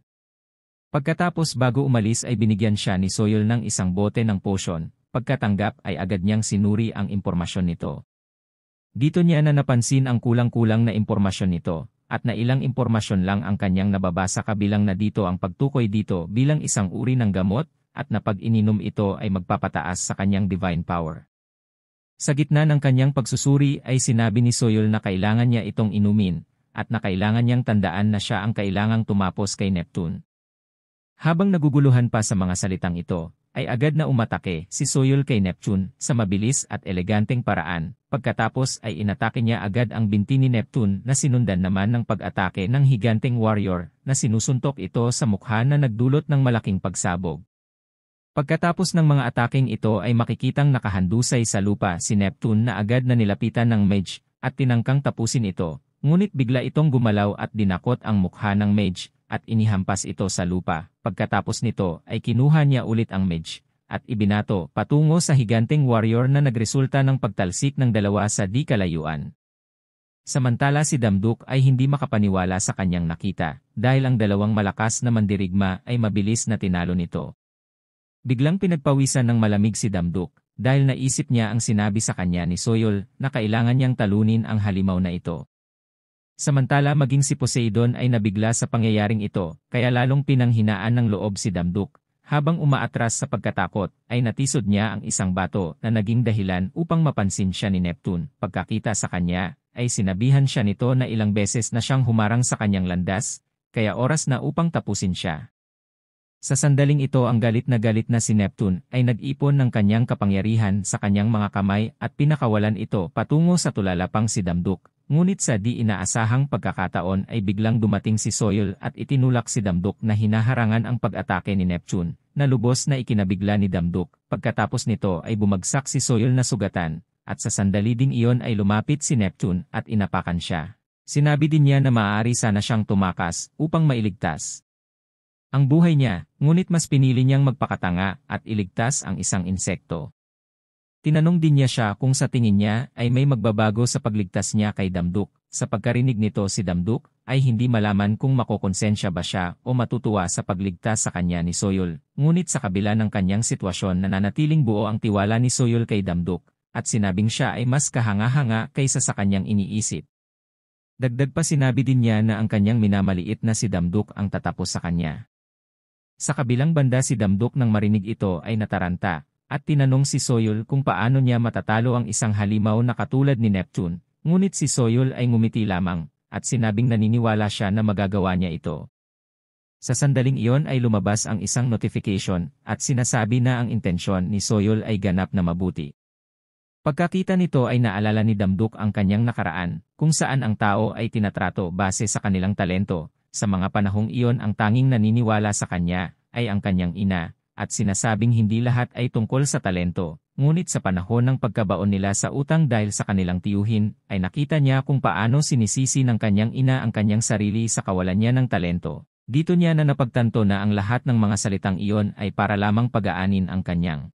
Pagkatapos bago umalis ay binigyan siya ni Soyol ng isang bote ng potion, pagkatanggap ay agad niyang sinuri ang impormasyon nito. Dito niya na napansin ang kulang-kulang na impormasyon nito, at na ilang impormasyon lang ang kanyang nababasa kabilang na dito ang pagtukoy dito bilang isang uri ng gamot, at na pag ininom ito ay magpapataas sa kanyang divine power. Sa gitna ng kanyang pagsusuri ay sinabi ni Soyol na kailangan niya itong inumin, at na kailangan niyang tandaan na siya ang kailangang tumapos kay Neptune. Habang naguguluhan pa sa mga salitang ito, ay agad na umatake si Soyul kay Neptune sa mabilis at eleganteng paraan. Pagkatapos ay inatake niya agad ang binti ni Neptune na sinundan naman ng pag-atake ng higanteng warrior na sinusuntok ito sa mukha na nagdulot ng malaking pagsabog. Pagkatapos ng mga ataking ito ay makikitang nakahandusay sa lupa si Neptune na agad na nilapitan ng mage at tinangkang tapusin ito, ngunit bigla itong gumalaw at dinakot ang mukha ng mage at inihampas ito sa lupa. Pagkatapos nito ay kinuha niya ulit ang mage at ibinato patungo sa higanteng warrior na nagresulta ng pagtalsik ng dalawa sa di kalayuan. Samantala si Damduk ay hindi makapaniwala sa kanyang nakita dahil ang dalawang malakas na mandirigma ay mabilis na tinalo nito. Biglang pinagpawisan ng malamig si Damduk dahil naisip niya ang sinabi sa kanya ni Soyol na kailangan niyang talunin ang halimaw na ito. Samantala maging si Poseidon ay nabigla sa pangyayaring ito, kaya lalong pinanghinaan ng loob si Damduk. Habang umaatras sa pagkatakot, ay natisod niya ang isang bato na naging dahilan upang mapansin siya ni Neptune. Pagkakita sa kanya, ay sinabihan siya nito na ilang beses na siyang humarang sa kanyang landas, kaya oras na upang tapusin siya. Sa sandaling ito ang galit na galit na si Neptune ay nag-ipon ng kanyang kapangyarihan sa kanyang mga kamay at pinakawalan ito patungo sa tulalapang si Damduk. Ngunit sa di inaasahang pagkakataon ay biglang dumating si Soyul at itinulak si Damdok na hinaharangan ang pag-atake ni Neptune, na lubos na ikinabigla ni Damdok. Pagkatapos nito ay bumagsak si Soyul na sugatan, at sa sandali ding iyon ay lumapit si Neptune at inapakan siya. Sinabi din niya na maaari sana siyang tumakas upang mailigtas. Ang buhay niya, ngunit mas pinili niyang magpakatanga at iligtas ang isang insekto. Tinanong din niya siya kung sa tingin niya ay may magbabago sa pagligtas niya kay Damduk. Sa pagkarinig nito si Damduk ay hindi malaman kung makokonsensya ba siya o matutuwa sa pagligtas sa kanya ni Soyol. Ngunit sa kabila ng kanyang sitwasyon nananatiling buo ang tiwala ni Soyol kay Damduk at sinabing siya ay mas kahanga-hanga kaysa sa kanyang iniisip. Dagdag pa sinabi din niya na ang kanyang minamaliit na si Damduk ang tatapos sa kanya. Sa kabilang banda si Damduk nang marinig ito ay nataranta at tinanong si Soyol kung paano niya matatalo ang isang halimaw na katulad ni Neptune, ngunit si Soyol ay ngumiti lamang, at sinabing naniniwala siya na magagawa niya ito. Sa sandaling iyon ay lumabas ang isang notification at sinasabi na ang intensyon ni Soyol ay ganap na mabuti. Pagkakita nito ay naalala ni Damduk ang kanyang nakaraan, kung saan ang tao ay tinatrato base sa kanilang talento. Sa mga panahong iyon ang tanging naniniwala sa kanya ay ang kanyang ina, at sinasabing hindi lahat ay tungkol sa talento, ngunit sa panahon ng pagkabaon nila sa utang dahil sa kanilang tiyuhin, ay nakita niya kung paano sinisisi ng kanyang ina ang kanyang sarili sa kawalan niya ng talento. Dito niya na napagtanto na ang lahat ng mga salitang iyon ay para lamang pagaanin ang kanyang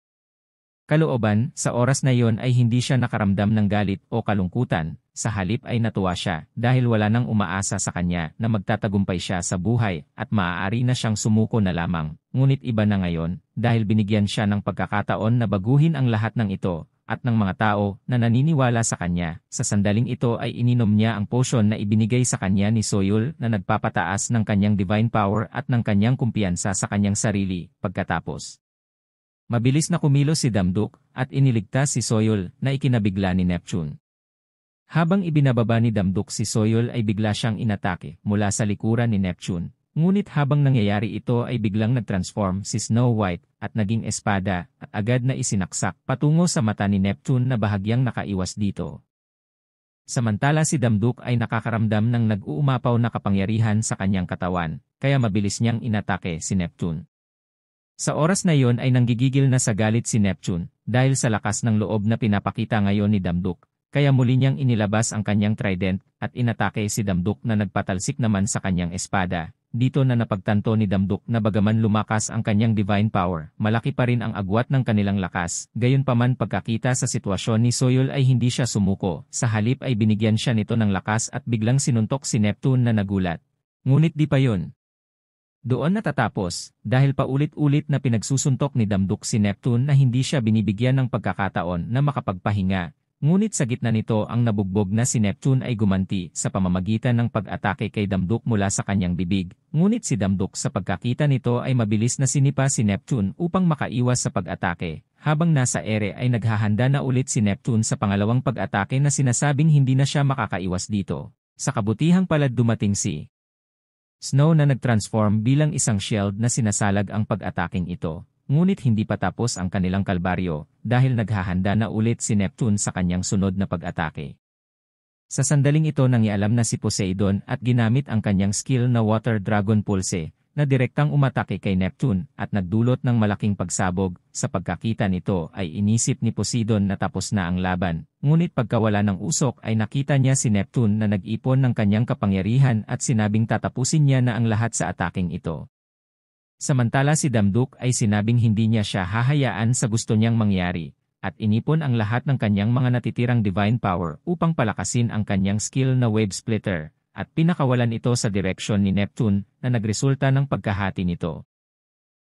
Kalooban, sa oras na yon ay hindi siya nakaramdam ng galit o kalungkutan, sa halip ay natuwa siya dahil wala nang umaasa sa kanya na magtatagumpay siya sa buhay at maaari na siyang sumuko na lamang. Ngunit iba na ngayon dahil binigyan siya ng pagkakataon na baguhin ang lahat ng ito at ng mga tao na naniniwala sa kanya. Sa sandaling ito ay ininom niya ang potion na ibinigay sa kanya ni Soyul na nagpapataas ng kanyang divine power at ng kanyang kumpiyansa sa kanyang sarili. Pagkatapos, Mabilis na kumilos si Damduk at iniligtas si Soyol na ikinabigla ni Neptune. Habang ibinababa ni Damduk si Soyol ay bigla siyang inatake mula sa likuran ni Neptune. Ngunit habang nangyayari ito ay biglang nagtransform si Snow White at naging espada at agad na isinaksak patungo sa mata ni Neptune na bahagyang nakaiwas dito. Samantala si Damduk ay nakakaramdam ng nag-uumapaw na kapangyarihan sa kanyang katawan, kaya mabilis niyang inatake si Neptune. Sa oras na yon ay nanggigigil na sa galit si Neptune, dahil sa lakas ng loob na pinapakita ngayon ni Damduk, kaya muli niyang inilabas ang kanyang trident, at inatake si Damduk na nagpatalsik naman sa kanyang espada. Dito na napagtanto ni Damduk na bagaman lumakas ang kanyang divine power, malaki pa rin ang agwat ng kanilang lakas, gayunpaman pagkakita sa sitwasyon ni Soyol ay hindi siya sumuko, sa halip ay binigyan siya nito ng lakas at biglang sinuntok si Neptune na nagulat. Ngunit di pa yon, doon natatapos, dahil paulit-ulit na pinagsusuntok ni Damduk si Neptune na hindi siya binibigyan ng pagkakataon na makapagpahinga, ngunit sa gitna nito ang nabugbog na si Neptune ay gumanti sa pamamagitan ng pag-atake kay Damduk mula sa kanyang bibig, ngunit si Damduk sa pagkakita nito ay mabilis na sinipa si Neptune upang makaiwas sa pag-atake, habang nasa ere ay naghahanda na ulit si Neptune sa pangalawang pag-atake na sinasabing hindi na siya makakaiwas dito. Sa kabutihang palad dumating si Snow na nagtransform bilang isang shield na sinasalag ang pag-ataking ito, ngunit hindi pa tapos ang kanilang kalbaryo dahil naghahanda na ulit si Neptune sa kanyang sunod na pag-atake. Sa sandaling ito nangyalam na si Poseidon at ginamit ang kanyang skill na Water Dragon Pulse na direktang umatake kay Neptune at nagdulot ng malaking pagsabog. Sa pagkakita nito ay inisip ni Poseidon na tapos na ang laban, ngunit pagkawala ng usok ay nakita niya si Neptune na nag-ipon ng kanyang kapangyarihan at sinabing tatapusin niya na ang lahat sa ataking ito. Samantala si Damduk ay sinabing hindi niya siya hahayaan sa gusto niyang mangyari, at inipon ang lahat ng kanyang mga natitirang divine power upang palakasin ang kanyang skill na wave splitter, at pinakawalan ito sa direksyon ni Neptune na nagresulta ng pagkahati nito.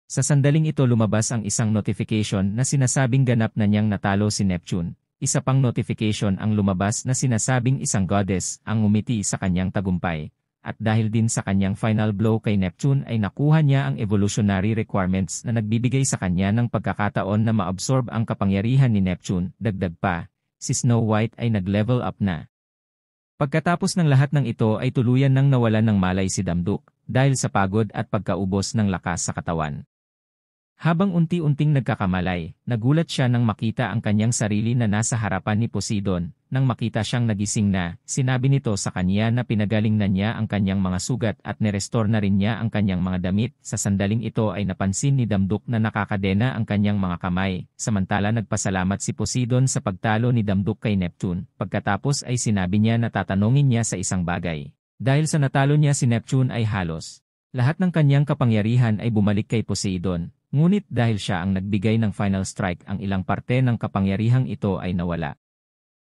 Sa sandaling ito lumabas ang isang notification na sinasabing ganap na niyang natalo si Neptune. Isa pang notification ang lumabas na sinasabing isang goddess ang umiti sa kanyang tagumpay. At dahil din sa kanyang final blow kay Neptune ay nakuha niya ang evolutionary requirements na nagbibigay sa kanya ng pagkakataon na maabsorb ang kapangyarihan ni Neptune. Dagdag pa, si Snow White ay nag-level up na. Pagkatapos ng lahat ng ito ay tuluyan nang nawalan ng malay si Damduk, dahil sa pagod at pagkaubos ng lakas sa katawan. Habang unti-unting nagkakamalay, nagulat siya nang makita ang kanyang sarili na nasa harapan ni Poseidon. Nang makita siyang nagising na, sinabi nito sa kanya na pinagaling na niya ang kanyang mga sugat at nirestore na rin niya ang kanyang mga damit. Sa sandaling ito ay napansin ni Damduk na nakakadena ang kanyang mga kamay, samantala nagpasalamat si Poseidon sa pagtalo ni Damduk kay Neptune. Pagkatapos ay sinabi niya na tatanungin niya sa isang bagay. Dahil sa natalo niya si Neptune ay halos. Lahat ng kanyang kapangyarihan ay bumalik kay Poseidon, Ngunit dahil siya ang nagbigay ng final strike ang ilang parte ng kapangyarihang ito ay nawala.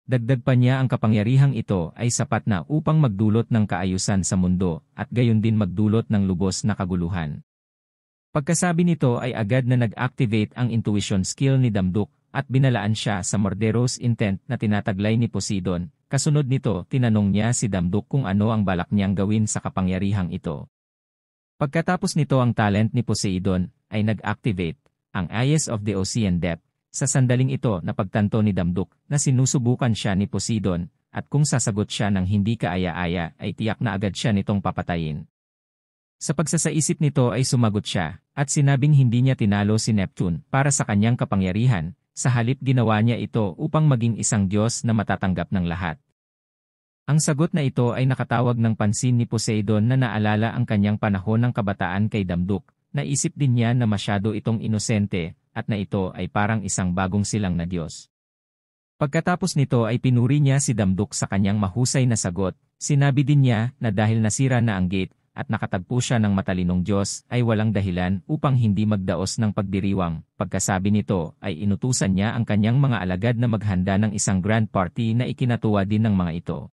Dagdag pa niya ang kapangyarihang ito ay sapat na upang magdulot ng kaayusan sa mundo at gayon din magdulot ng lubos na kaguluhan. Pagkasabi nito ay agad na nag-activate ang intuition skill ni Damduk at binalaan siya sa murderous intent na tinataglay ni Poseidon. Kasunod nito, tinanong niya si Damduk kung ano ang balak niyang gawin sa kapangyarihang ito. Pagkatapos nito ang talent ni Poseidon ay nag-activate ang Eyes of the Ocean Depth sa sandaling ito na pagtanto ni Damduk na sinusubukan siya ni Poseidon at kung sasagot siya ng hindi kaaya-aya ay tiyak na agad siya nitong papatayin. Sa pagsasaisip nito ay sumagot siya at sinabing hindi niya tinalo si Neptune para sa kanyang kapangyarihan, sa halip ginawa niya ito upang maging isang Diyos na matatanggap ng lahat. Ang sagot na ito ay nakatawag ng pansin ni Poseidon na naalala ang kanyang panahon ng kabataan kay Damduk Naisip din niya na masyado itong inosente, at na ito ay parang isang bagong silang na Diyos. Pagkatapos nito ay pinuri niya si Damduk sa kanyang mahusay na sagot, sinabi din niya na dahil nasira na ang gate, at nakatagpo siya ng matalinong Diyos ay walang dahilan upang hindi magdaos ng pagdiriwang. Pagkasabi nito ay inutusan niya ang kanyang mga alagad na maghanda ng isang grand party na ikinatuwa din ng mga ito.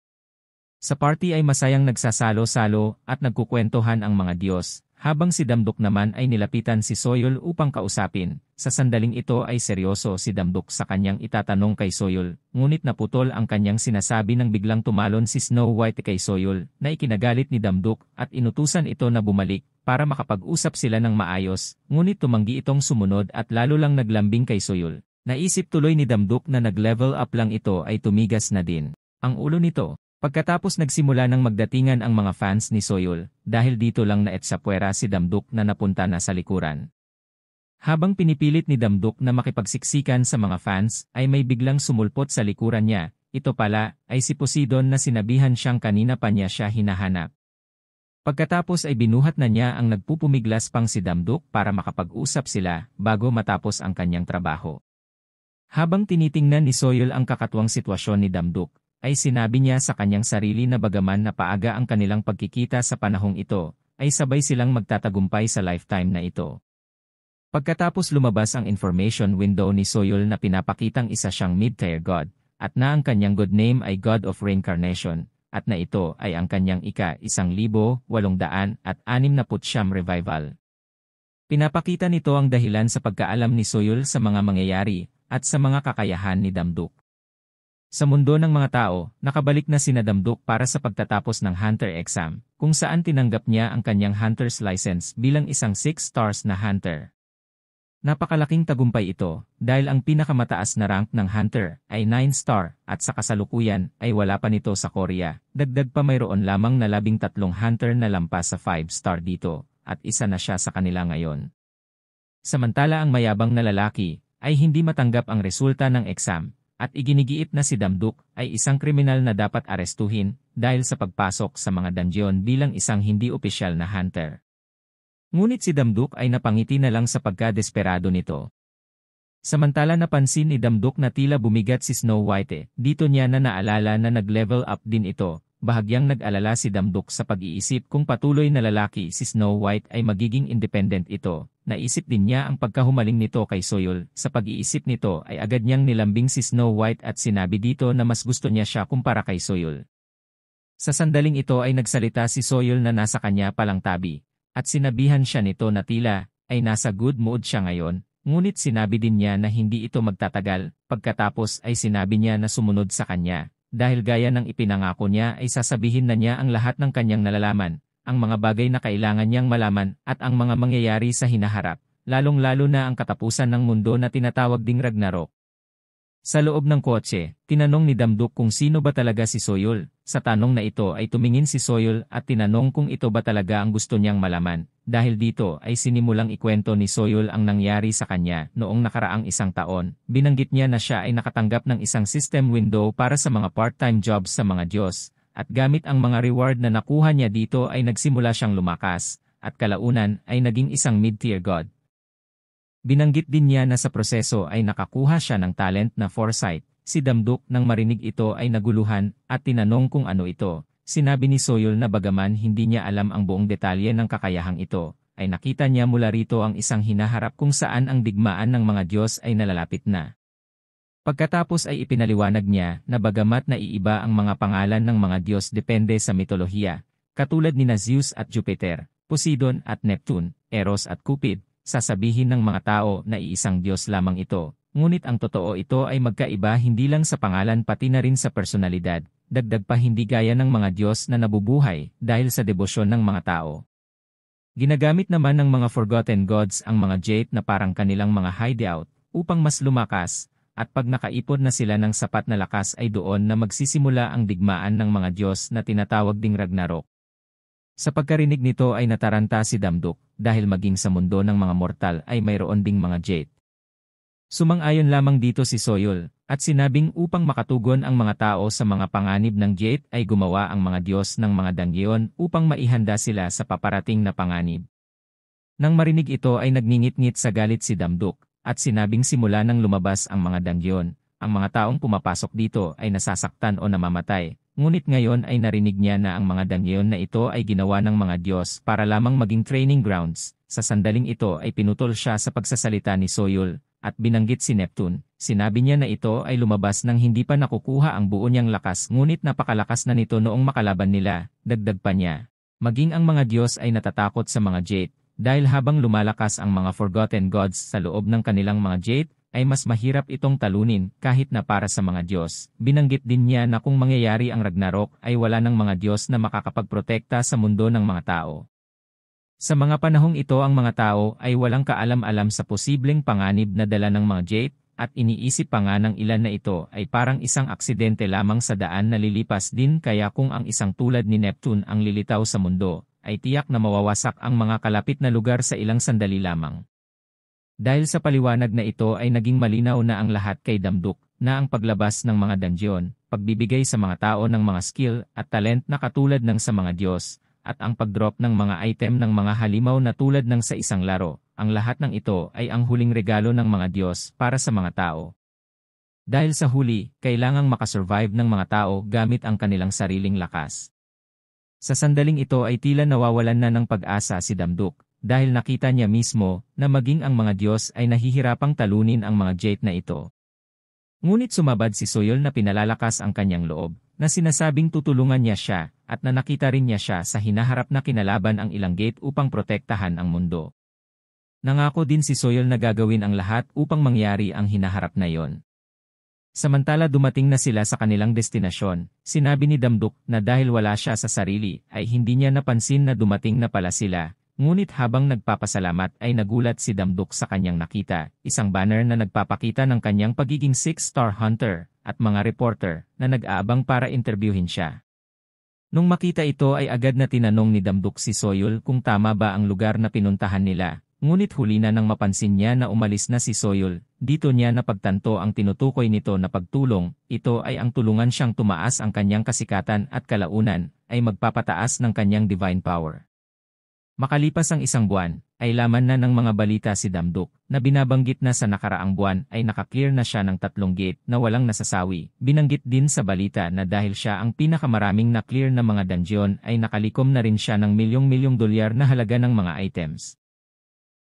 Sa party ay masayang nagsasalo-salo at nagkukwentuhan ang mga Diyos habang si Damdok naman ay nilapitan si Soyol upang kausapin, sa sandaling ito ay seryoso si Damdok sa kanyang itatanong kay Soyol, ngunit naputol ang kanyang sinasabi nang biglang tumalon si Snow White kay Soyol na ikinagalit ni Damdok at inutusan ito na bumalik para makapag-usap sila ng maayos, ngunit tumanggi itong sumunod at lalo lang naglambing kay Soyol. Naisip tuloy ni Damdok na nag-level up lang ito ay tumigas na din. Ang ulo nito, Pagkatapos nagsimula ng magdatingan ang mga fans ni Soyul, dahil dito lang na etsapwera si Damduk na napunta na sa likuran. Habang pinipilit ni Damduk na makipagsiksikan sa mga fans, ay may biglang sumulpot sa likuran niya, ito pala, ay si Poseidon na sinabihan siyang kanina pa niya siya hinahanap. Pagkatapos ay binuhat na niya ang nagpupumiglas pang si Damduk para makapag-usap sila, bago matapos ang kanyang trabaho. Habang tinitingnan ni Soyul ang kakatwang sitwasyon ni Damduk, ay sinabi niya sa kanyang sarili na bagaman na paaga ang kanilang pagkikita sa panahong ito, ay sabay silang magtatagumpay sa lifetime na ito. Pagkatapos lumabas ang information window ni Soyul na pinapakitang isa siyang mid-tier god, at na ang kanyang good name ay God of Reincarnation, at na ito ay ang kanyang ika-1869 at na revival. Pinapakita nito ang dahilan sa pagkaalam ni Soyul sa mga mangyayari at sa mga kakayahan ni Damduk. Sa mundo ng mga tao, nakabalik na si Nadamduk para sa pagtatapos ng Hunter exam, kung saan tinanggap niya ang kanyang Hunter's license bilang isang 6 stars na Hunter. Napakalaking tagumpay ito, dahil ang pinakamataas na rank ng Hunter ay 9 star at sa kasalukuyan ay wala pa nito sa Korea, dagdag pa mayroon lamang na labing tatlong Hunter na lampas sa 5 star dito, at isa na siya sa kanila ngayon. Samantala ang mayabang na lalaki ay hindi matanggap ang resulta ng exam at iginigiit na si Damduk ay isang kriminal na dapat arestuhin dahil sa pagpasok sa mga dungeon bilang isang hindi opisyal na hunter. Ngunit si Damduk ay napangiti na lang sa pagkadesperado nito. Samantala napansin ni Damduk na tila bumigat si Snow White eh. dito niya na naalala na nag-level up din ito bahagyang nag-alala si Damdok sa pag-iisip kung patuloy na lalaki si Snow White ay magiging independent ito. Naisip din niya ang pagkahumaling nito kay Soyol. Sa pag-iisip nito ay agad niyang nilambing si Snow White at sinabi dito na mas gusto niya siya kumpara kay Soyol. Sa sandaling ito ay nagsalita si Soyol na nasa kanya palang tabi, at sinabihan siya nito na tila ay nasa good mood siya ngayon, ngunit sinabi din niya na hindi ito magtatagal, pagkatapos ay sinabi niya na sumunod sa kanya, dahil gaya ng ipinangako niya ay sasabihin na niya ang lahat ng kanyang nalalaman, ang mga bagay na kailangan niyang malaman at ang mga mangyayari sa hinaharap, lalong-lalo na ang katapusan ng mundo na tinatawag ding Ragnarok. Sa loob ng kotse, tinanong ni Damduk kung sino ba talaga si Soyol. Sa tanong na ito ay tumingin si Soyol at tinanong kung ito ba talaga ang gusto niyang malaman. Dahil dito ay sinimulang ikwento ni Soyol ang nangyari sa kanya noong nakaraang isang taon. Binanggit niya na siya ay nakatanggap ng isang system window para sa mga part-time jobs sa mga Diyos. At gamit ang mga reward na nakuha niya dito ay nagsimula siyang lumakas. At kalaunan ay naging isang mid-tier god. Binanggit din niya na sa proseso ay nakakuha siya ng talent na foresight. Si Damduk nang marinig ito ay naguluhan at tinanong kung ano ito. Sinabi ni Soyol na bagaman hindi niya alam ang buong detalye ng kakayahang ito, ay nakita niya mula rito ang isang hinaharap kung saan ang digmaan ng mga Diyos ay nalalapit na. Pagkatapos ay ipinaliwanag niya na bagamat naiiba ang mga pangalan ng mga Diyos depende sa mitolohiya, katulad ni na Zeus at Jupiter, Poseidon at Neptune, Eros at Cupid, sasabihin ng mga tao na iisang Diyos lamang ito, ngunit ang totoo ito ay magkaiba hindi lang sa pangalan pati na rin sa personalidad, dagdag pa hindi gaya ng mga Diyos na nabubuhay dahil sa debosyon ng mga tao. Ginagamit naman ng mga forgotten gods ang mga jade na parang kanilang mga hideout upang mas lumakas, at pag nakaipon na sila ng sapat na lakas ay doon na magsisimula ang digmaan ng mga Diyos na tinatawag ding Ragnarok. Sa pagkarinig nito ay nataranta si Damdok dahil maging sa mundo ng mga mortal ay mayroon ding mga jade. Sumang-ayon lamang dito si Soyol at sinabing upang makatugon ang mga tao sa mga panganib ng jade ay gumawa ang mga Diyos ng mga dangyon upang maihanda sila sa paparating na panganib. Nang marinig ito ay nagngingit-ngit sa galit si Damdok at sinabing simula nang lumabas ang mga dangyon, ang mga taong pumapasok dito ay nasasaktan o namamatay Ngunit ngayon ay narinig niya na ang mga dangyon na ito ay ginawa ng mga Diyos para lamang maging training grounds. Sa sandaling ito ay pinutol siya sa pagsasalita ni Soyul, at binanggit si Neptune. Sinabi niya na ito ay lumabas nang hindi pa nakukuha ang buo niyang lakas ngunit napakalakas na nito noong makalaban nila, dagdag pa niya. Maging ang mga Diyos ay natatakot sa mga jade, dahil habang lumalakas ang mga forgotten gods sa loob ng kanilang mga jade, ay mas mahirap itong talunin kahit na para sa mga Diyos. Binanggit din niya na kung mangyayari ang Ragnarok ay wala ng mga Diyos na makakapagprotekta sa mundo ng mga tao. Sa mga panahong ito ang mga tao ay walang kaalam-alam sa posibleng panganib na dala ng mga jeep at iniisip pa nga ng ilan na ito ay parang isang aksidente lamang sa daan na lilipas din kaya kung ang isang tulad ni Neptune ang lilitaw sa mundo, ay tiyak na mawawasak ang mga kalapit na lugar sa ilang sandali lamang. Dahil sa paliwanag na ito ay naging malinaw na ang lahat kay Damduk, na ang paglabas ng mga dungeon, pagbibigay sa mga tao ng mga skill at talent na katulad ng sa mga Diyos, at ang pagdrop ng mga item ng mga halimaw na tulad ng sa isang laro, ang lahat ng ito ay ang huling regalo ng mga Diyos para sa mga tao. Dahil sa huli, kailangang makasurvive ng mga tao gamit ang kanilang sariling lakas. Sa sandaling ito ay tila nawawalan na ng pag-asa si Damduk, dahil nakita niya mismo na maging ang mga Diyos ay nahihirapang talunin ang mga jet na ito. Ngunit sumabad si Soyol na pinalalakas ang kanyang loob, na sinasabing tutulungan niya siya at na nakita rin niya siya sa hinaharap na kinalaban ang ilang gate upang protektahan ang mundo. Nangako din si Soyol na gagawin ang lahat upang mangyari ang hinaharap na yon. Samantala dumating na sila sa kanilang destinasyon, sinabi ni Damduk na dahil wala siya sa sarili ay hindi niya napansin na dumating na pala sila Ngunit habang nagpapasalamat ay nagulat si Damdok sa kanyang nakita, isang banner na nagpapakita ng kanyang pagiging six-star hunter at mga reporter na nag-aabang para interviewin siya. Nung makita ito ay agad na tinanong ni Damdok si Soyul kung tama ba ang lugar na pinuntahan nila, ngunit huli na nang mapansin niya na umalis na si Soyul, dito niya napagtanto ang tinutukoy nito na pagtulong, ito ay ang tulungan siyang tumaas ang kanyang kasikatan at kalaunan, ay magpapataas ng kanyang divine power. Makalipas ang isang buwan, ay laman na ng mga balita si Damduk na binabanggit na sa nakaraang buwan ay nakaklear na siya ng tatlong gate na walang nasasawi. Binanggit din sa balita na dahil siya ang pinakamaraming na-clear na mga dungeon ay nakalikom na rin siya ng milyong-milyong dolyar na halaga ng mga items.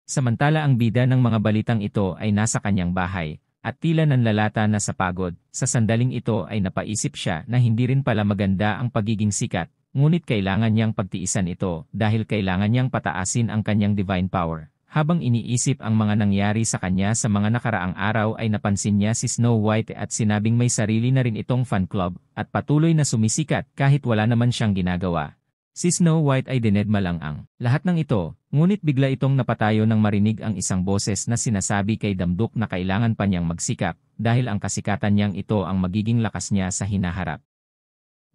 Samantala ang bida ng mga balitang ito ay nasa kanyang bahay at tila nanlalata na sa pagod, sa sandaling ito ay napaisip siya na hindi rin pala maganda ang pagiging sikat ngunit kailangan niyang pagtiisan ito dahil kailangan niyang pataasin ang kanyang divine power. Habang iniisip ang mga nangyari sa kanya sa mga nakaraang araw ay napansin niya si Snow White at sinabing may sarili na rin itong fan club at patuloy na sumisikat kahit wala naman siyang ginagawa. Si Snow White ay dinedma lang ang lahat ng ito, ngunit bigla itong napatayo nang marinig ang isang boses na sinasabi kay Damduk na kailangan pa niyang magsikap dahil ang kasikatan niyang ito ang magiging lakas niya sa hinaharap.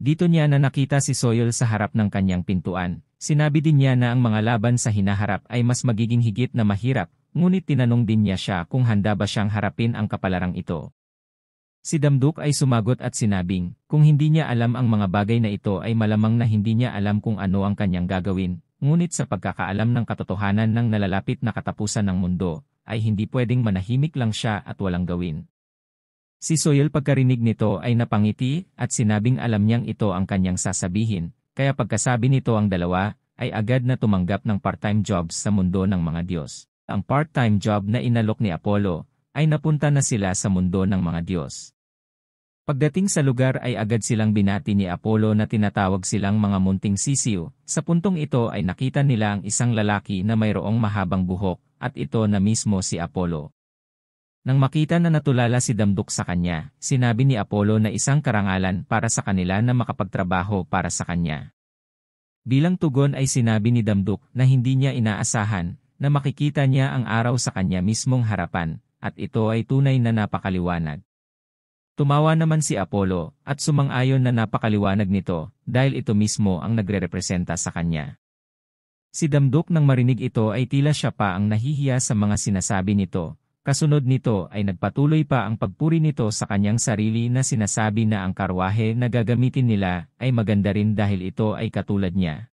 Dito niya na nakita si Soyol sa harap ng kanyang pintuan. Sinabi din niya na ang mga laban sa hinaharap ay mas magiging higit na mahirap, ngunit tinanong din niya siya kung handa ba siyang harapin ang kapalarang ito. Si Damduk ay sumagot at sinabing, kung hindi niya alam ang mga bagay na ito ay malamang na hindi niya alam kung ano ang kanyang gagawin, ngunit sa pagkakaalam ng katotohanan ng nalalapit na katapusan ng mundo, ay hindi pwedeng manahimik lang siya at walang gawin. Si Soyel pagkarinig nito ay napangiti at sinabing alam niyang ito ang kanyang sasabihin, kaya pagkasabi nito ang dalawa ay agad na tumanggap ng part-time jobs sa mundo ng mga Diyos. Ang part-time job na inalok ni Apollo ay napunta na sila sa mundo ng mga Diyos. Pagdating sa lugar ay agad silang binati ni Apollo na tinatawag silang mga munting sisiw. Sa puntong ito ay nakita nila ang isang lalaki na mayroong mahabang buhok at ito na mismo si Apollo. Nang makita na natulala si Damdok sa kanya, sinabi ni Apollo na isang karangalan para sa kanila na makapagtrabaho para sa kanya. Bilang tugon ay sinabi ni Damdok na hindi niya inaasahan na makikita niya ang araw sa kanya mismong harapan, at ito ay tunay na napakaliwanag. Tumawa naman si Apollo at sumang-ayon na napakaliwanag nito dahil ito mismo ang nagrerepresenta sa kanya. Si Damdok nang marinig ito ay tila siya pa ang nahihiya sa mga sinasabi nito Kasunod nito ay nagpatuloy pa ang pagpuri nito sa kanyang sarili na sinasabi na ang karwahe na gagamitin nila ay maganda rin dahil ito ay katulad niya.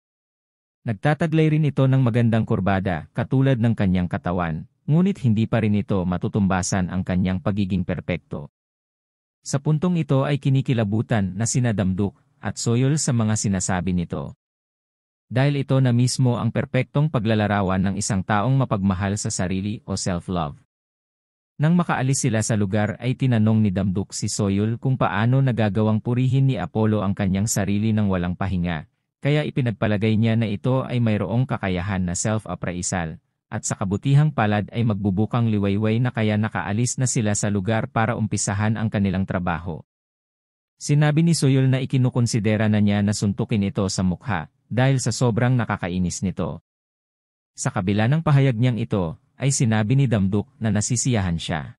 Nagtataglay rin ito ng magandang kurbada katulad ng kanyang katawan, ngunit hindi pa rin ito matutumbasan ang kanyang pagiging perpekto. Sa puntong ito ay kinikilabutan na sinadamduk at soyol sa mga sinasabi nito. Dahil ito na mismo ang perpektong paglalarawan ng isang taong mapagmahal sa sarili o self-love. Nang makaalis sila sa lugar ay tinanong ni Damduk si Soyul kung paano nagagawang purihin ni Apollo ang kanyang sarili ng walang pahinga, kaya ipinagpalagay niya na ito ay mayroong kakayahan na self-appraisal, at sa kabutihang palad ay magbubukang liwayway na kaya nakaalis na sila sa lugar para umpisahan ang kanilang trabaho. Sinabi ni Soyul na ikinukonsidera na niya na suntukin ito sa mukha, dahil sa sobrang nakakainis nito. Sa kabila ng pahayag niyang ito, ay sinabi ni Damduk na nasisiyahan siya.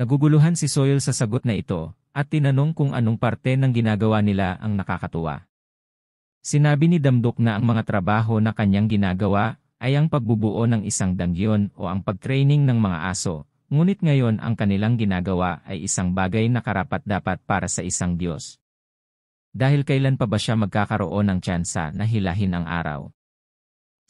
Naguguluhan si Soil sa sagot na ito at tinanong kung anong parte ng ginagawa nila ang nakakatuwa. Sinabi ni Damduk na ang mga trabaho na kanyang ginagawa ay ang pagbubuo ng isang dangyon o ang pagtraining ng mga aso, ngunit ngayon ang kanilang ginagawa ay isang bagay na karapat-dapat para sa isang Diyos. Dahil kailan pa ba siya magkakaroon ng tsansa na hilahin ang araw?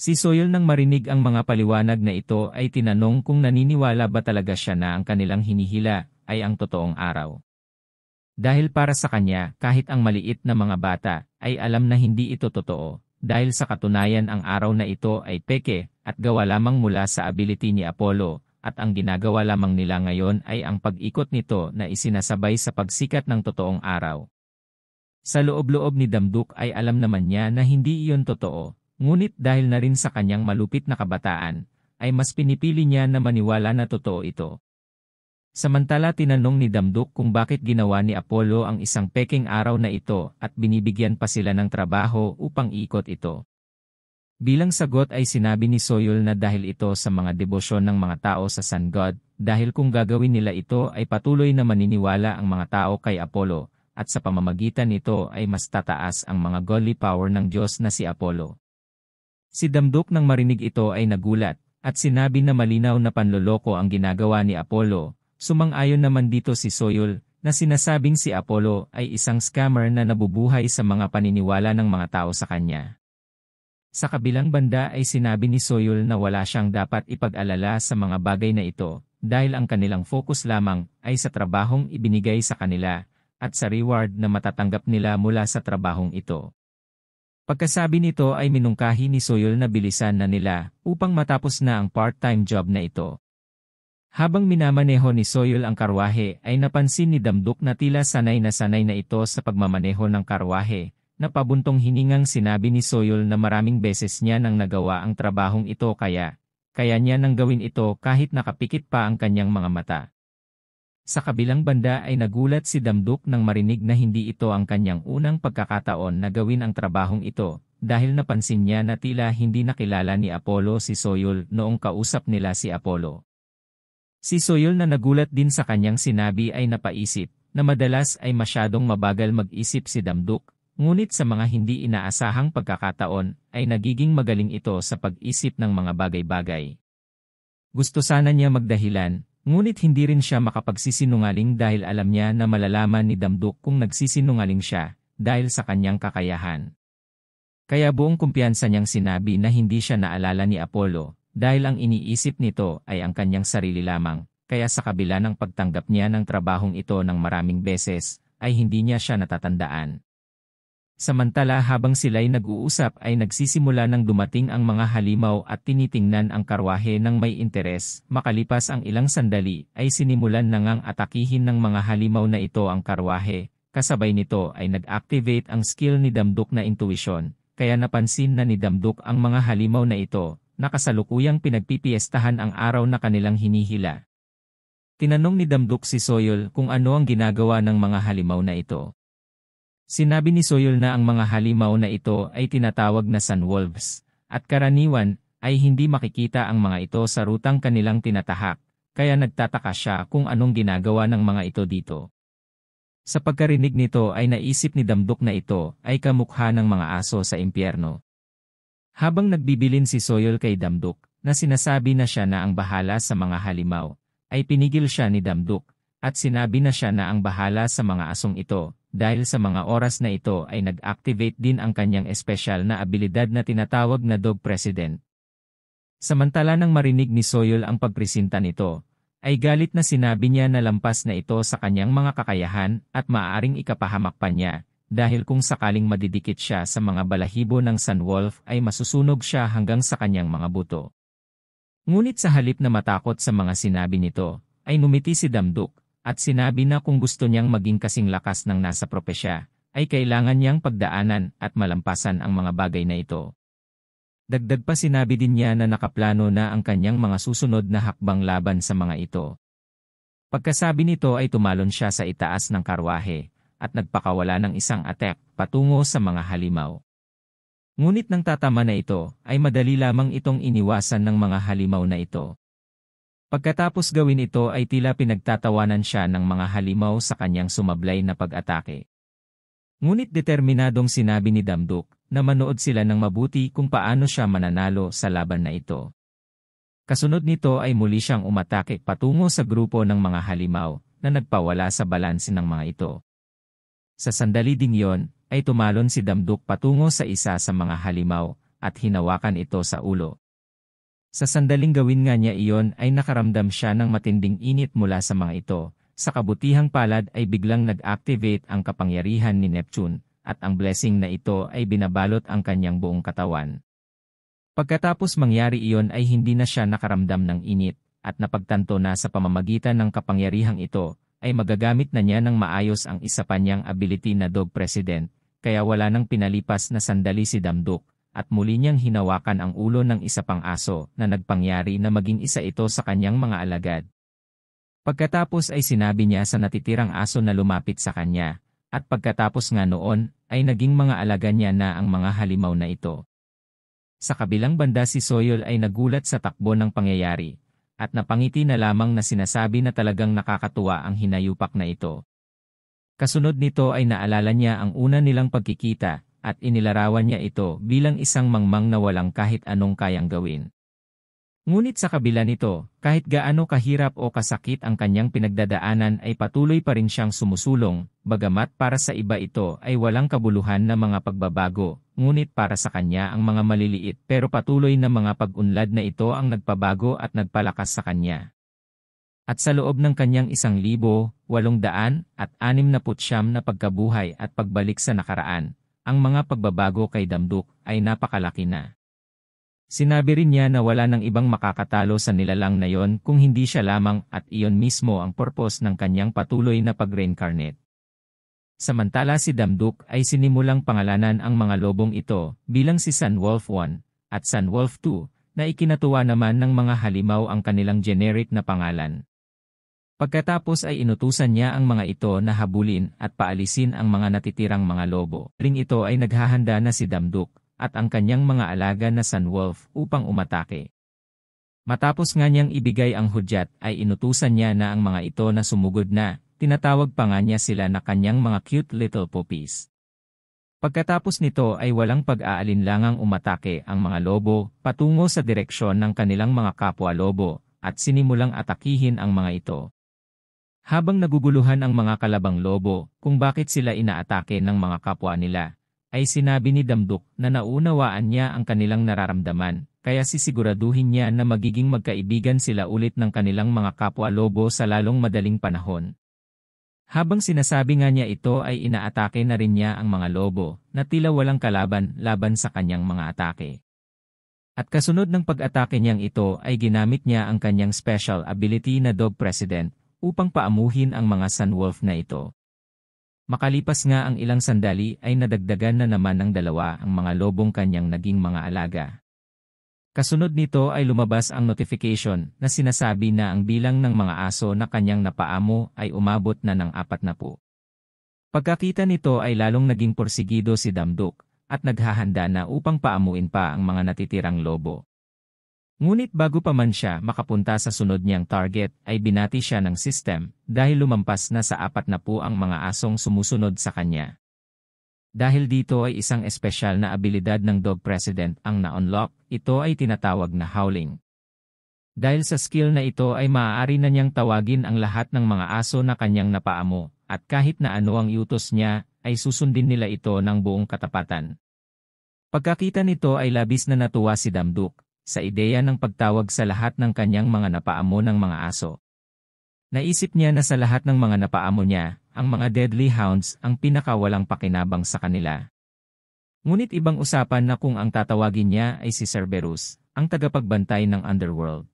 Si Soyol nang marinig ang mga paliwanag na ito ay tinanong kung naniniwala ba talaga siya na ang kanilang hinihila ay ang totoong araw. Dahil para sa kanya, kahit ang maliit na mga bata ay alam na hindi ito totoo, dahil sa katunayan ang araw na ito ay peke at gawa lamang mula sa ability ni Apollo at ang ginagawa lamang nila ngayon ay ang pag-ikot nito na isinasabay sa pagsikat ng totoong araw. Sa loob-loob ni Damduk ay alam naman niya na hindi iyon totoo, Ngunit dahil na rin sa kanyang malupit na kabataan, ay mas pinipili niya na maniwala na totoo ito. Samantala tinanong ni Damduk kung bakit ginawa ni Apollo ang isang peking araw na ito at binibigyan pa sila ng trabaho upang ikot ito. Bilang sagot ay sinabi ni Soyul na dahil ito sa mga debosyon ng mga tao sa Sun God, dahil kung gagawin nila ito ay patuloy na maniniwala ang mga tao kay Apollo, at sa pamamagitan nito ay mas tataas ang mga godly power ng Diyos na si Apollo. Si Damdok nang marinig ito ay nagulat, at sinabi na malinaw na panloloko ang ginagawa ni Apollo, sumang-ayon naman dito si Soyul, na sinasabing si Apollo ay isang scammer na nabubuhay sa mga paniniwala ng mga tao sa kanya. Sa kabilang banda ay sinabi ni Soyul na wala siyang dapat ipag-alala sa mga bagay na ito, dahil ang kanilang focus lamang ay sa trabahong ibinigay sa kanila, at sa reward na matatanggap nila mula sa trabahong ito. Pagkasabi nito ay minungkahi ni Soyol na bilisan na nila upang matapos na ang part-time job na ito. Habang minamaneho ni Soyol ang karwahe ay napansin ni Damduk na tila sanay na sanay na ito sa pagmamaneho ng karwahe, na pabuntong hiningang sinabi ni Soyol na maraming beses niya nang nagawa ang trabahong ito kaya, kaya niya nang gawin ito kahit nakapikit pa ang kanyang mga mata. Sa kabilang banda ay nagulat si Damduk nang marinig na hindi ito ang kanyang unang pagkakataon na gawin ang trabahong ito, dahil napansin niya na tila hindi nakilala ni Apollo si Soyul noong kausap nila si Apollo. Si Soyul na nagulat din sa kanyang sinabi ay napaisip, na madalas ay masyadong mabagal mag-isip si Damduk, ngunit sa mga hindi inaasahang pagkakataon ay nagiging magaling ito sa pag-isip ng mga bagay-bagay. Gusto sana niya magdahilan, Ngunit hindi rin siya makapagsisinungaling dahil alam niya na malalaman ni Damduk kung nagsisinungaling siya dahil sa kanyang kakayahan. Kaya buong kumpiyansa niyang sinabi na hindi siya naalala ni Apollo dahil ang iniisip nito ay ang kanyang sarili lamang. Kaya sa kabila ng pagtanggap niya ng trabahong ito ng maraming beses, ay hindi niya siya natatandaan. Samantala habang sila'y nag-uusap ay nagsisimula nang dumating ang mga halimaw at tinitingnan ang karwahe ng may interes. Makalipas ang ilang sandali ay sinimulan na ngang atakihin ng mga halimaw na ito ang karwahe. Kasabay nito ay nag-activate ang skill ni Damdok na intuition, kaya napansin na ni Damdok ang mga halimaw na ito, na kasalukuyang pinagpipiestahan ang araw na kanilang hinihila. Tinanong ni Damdok si Soyol kung ano ang ginagawa ng mga halimaw na ito. Sinabi ni Soyol na ang mga halimaw na ito ay tinatawag na sunwolves, at karaniwan ay hindi makikita ang mga ito sa rutang kanilang tinatahak, kaya nagtataka siya kung anong ginagawa ng mga ito dito. Sa pagkarinig nito ay naisip ni Damdok na ito ay kamukha ng mga aso sa impyerno. Habang nagbibilin si Soyol kay Damdok, na sinasabi na siya na ang bahala sa mga halimaw, ay pinigil siya ni Damdok, at sinabi na siya na ang bahala sa mga asong ito, dahil sa mga oras na ito ay nag-activate din ang kanyang espesyal na abilidad na tinatawag na Dog President. Samantala nang marinig ni Soyol ang pagpresinta nito, ay galit na sinabi niya na lampas na ito sa kanyang mga kakayahan at maaaring ikapahamak pa niya, dahil kung sakaling madidikit siya sa mga balahibo ng Sun Wolf ay masusunog siya hanggang sa kanyang mga buto. Ngunit sa halip na matakot sa mga sinabi nito, ay numiti si Damduk at sinabi na kung gusto niyang maging kasing lakas ng nasa propesya, ay kailangan niyang pagdaanan at malampasan ang mga bagay na ito. Dagdag pa sinabi din niya na nakaplano na ang kanyang mga susunod na hakbang laban sa mga ito. Pagkasabi nito ay tumalon siya sa itaas ng karwahe at nagpakawala ng isang atek patungo sa mga halimaw. Ngunit nang tatama na ito ay madali lamang itong iniwasan ng mga halimaw na ito. Pagkatapos gawin ito ay tila pinagtatawanan siya ng mga halimaw sa kanyang sumablay na pag-atake. Ngunit determinadong sinabi ni Damduk na manood sila ng mabuti kung paano siya mananalo sa laban na ito. Kasunod nito ay muli siyang umatake patungo sa grupo ng mga halimaw na nagpawala sa balanse ng mga ito. Sa sandali ding yon, ay tumalon si Damduk patungo sa isa sa mga halimaw at hinawakan ito sa ulo. Sa sandaling gawin nga niya iyon ay nakaramdam siya ng matinding init mula sa mga ito. Sa kabutihang palad ay biglang nag-activate ang kapangyarihan ni Neptune, at ang blessing na ito ay binabalot ang kanyang buong katawan. Pagkatapos mangyari iyon ay hindi na siya nakaramdam ng init, at napagtanto na sa pamamagitan ng kapangyarihang ito, ay magagamit na niya ng maayos ang isa pa niyang ability na dog president, kaya wala nang pinalipas na sandali si Damduk, at muli niyang hinawakan ang ulo ng isa pang aso na nagpangyari na maging isa ito sa kanyang mga alagad. Pagkatapos ay sinabi niya sa natitirang aso na lumapit sa kanya, at pagkatapos nga noon ay naging mga alaga niya na ang mga halimaw na ito. Sa kabilang banda si Soyol ay nagulat sa takbo ng pangyayari, at napangiti na lamang na sinasabi na talagang nakakatuwa ang hinayupak na ito. Kasunod nito ay naalala niya ang una nilang pagkikita at inilarawan niya ito bilang isang mangmang na walang kahit anong kayang gawin. Ngunit sa kabila nito, kahit gaano kahirap o kasakit ang kanyang pinagdadaanan ay patuloy pa rin siyang sumusulong, bagamat para sa iba ito ay walang kabuluhan na mga pagbabago, ngunit para sa kanya ang mga maliliit pero patuloy na mga pag-unlad na ito ang nagpabago at nagpalakas sa kanya at sa loob ng kanyang isang libo, walong daan at anim na putsyam na pagkabuhay at pagbalik sa nakaraan, ang mga pagbabago kay Damduk ay napakalaki na. Sinabi rin niya na wala nang ibang makakatalo sa nilalang na yon kung hindi siya lamang at iyon mismo ang purpose ng kanyang patuloy na pag-reincarnate. Samantala si Damduk ay sinimulang pangalanan ang mga lobong ito bilang si Sun Wolf 1 at Sun Wolf 2 na ikinatuwa naman ng mga halimaw ang kanilang generic na pangalan. Pagkatapos ay inutusan niya ang mga ito na habulin at paalisin ang mga natitirang mga lobo. Ring ito ay naghahanda na si Damduk at ang kanyang mga alaga na Sunwolf upang umatake. Matapos nga niyang ibigay ang hudyat ay inutusan niya na ang mga ito na sumugod na, tinatawag pa nga niya sila na kanyang mga cute little puppies. Pagkatapos nito ay walang pag ang umatake ang mga lobo patungo sa direksyon ng kanilang mga kapwa lobo at sinimulang atakihin ang mga ito. Habang naguguluhan ang mga kalabang lobo kung bakit sila inaatake ng mga kapwa nila, ay sinabi ni Damduk na naunawaan niya ang kanilang nararamdaman, kaya sisiguraduhin niya na magiging magkaibigan sila ulit ng kanilang mga kapwa lobo sa lalong madaling panahon. Habang sinasabi nga niya ito ay inaatake na rin niya ang mga lobo na tila walang kalaban laban sa kanyang mga atake. At kasunod ng pag-atake niyang ito ay ginamit niya ang kanyang special ability na Dog President upang paamuhin ang mga sunwolf na ito. Makalipas nga ang ilang sandali ay nadagdagan na naman ng dalawa ang mga lobong kanyang naging mga alaga. Kasunod nito ay lumabas ang notification na sinasabi na ang bilang ng mga aso na kanyang napaamo ay umabot na ng apat na po. Pagkakita nito ay lalong naging porsigido si Damduk at naghahanda na upang paamuin pa ang mga natitirang lobo. Ngunit bago pa man siya makapunta sa sunod niyang target ay binati siya ng system dahil lumampas na sa apat na po ang mga asong sumusunod sa kanya. Dahil dito ay isang espesyal na abilidad ng Dog President ang na-unlock, ito ay tinatawag na howling. Dahil sa skill na ito ay maaari na niyang tawagin ang lahat ng mga aso na kanyang napaamo, at kahit na ano ang utos niya, ay susundin nila ito ng buong katapatan. Pagkakita nito ay labis na natuwa si Damduk, sa ideya ng pagtawag sa lahat ng kanyang mga napaamo ng mga aso. Naisip niya na sa lahat ng mga napaamo niya, ang mga deadly hounds ang pinakawalang pakinabang sa kanila. Ngunit ibang usapan na kung ang tatawagin niya ay si Cerberus, ang tagapagbantay ng underworld.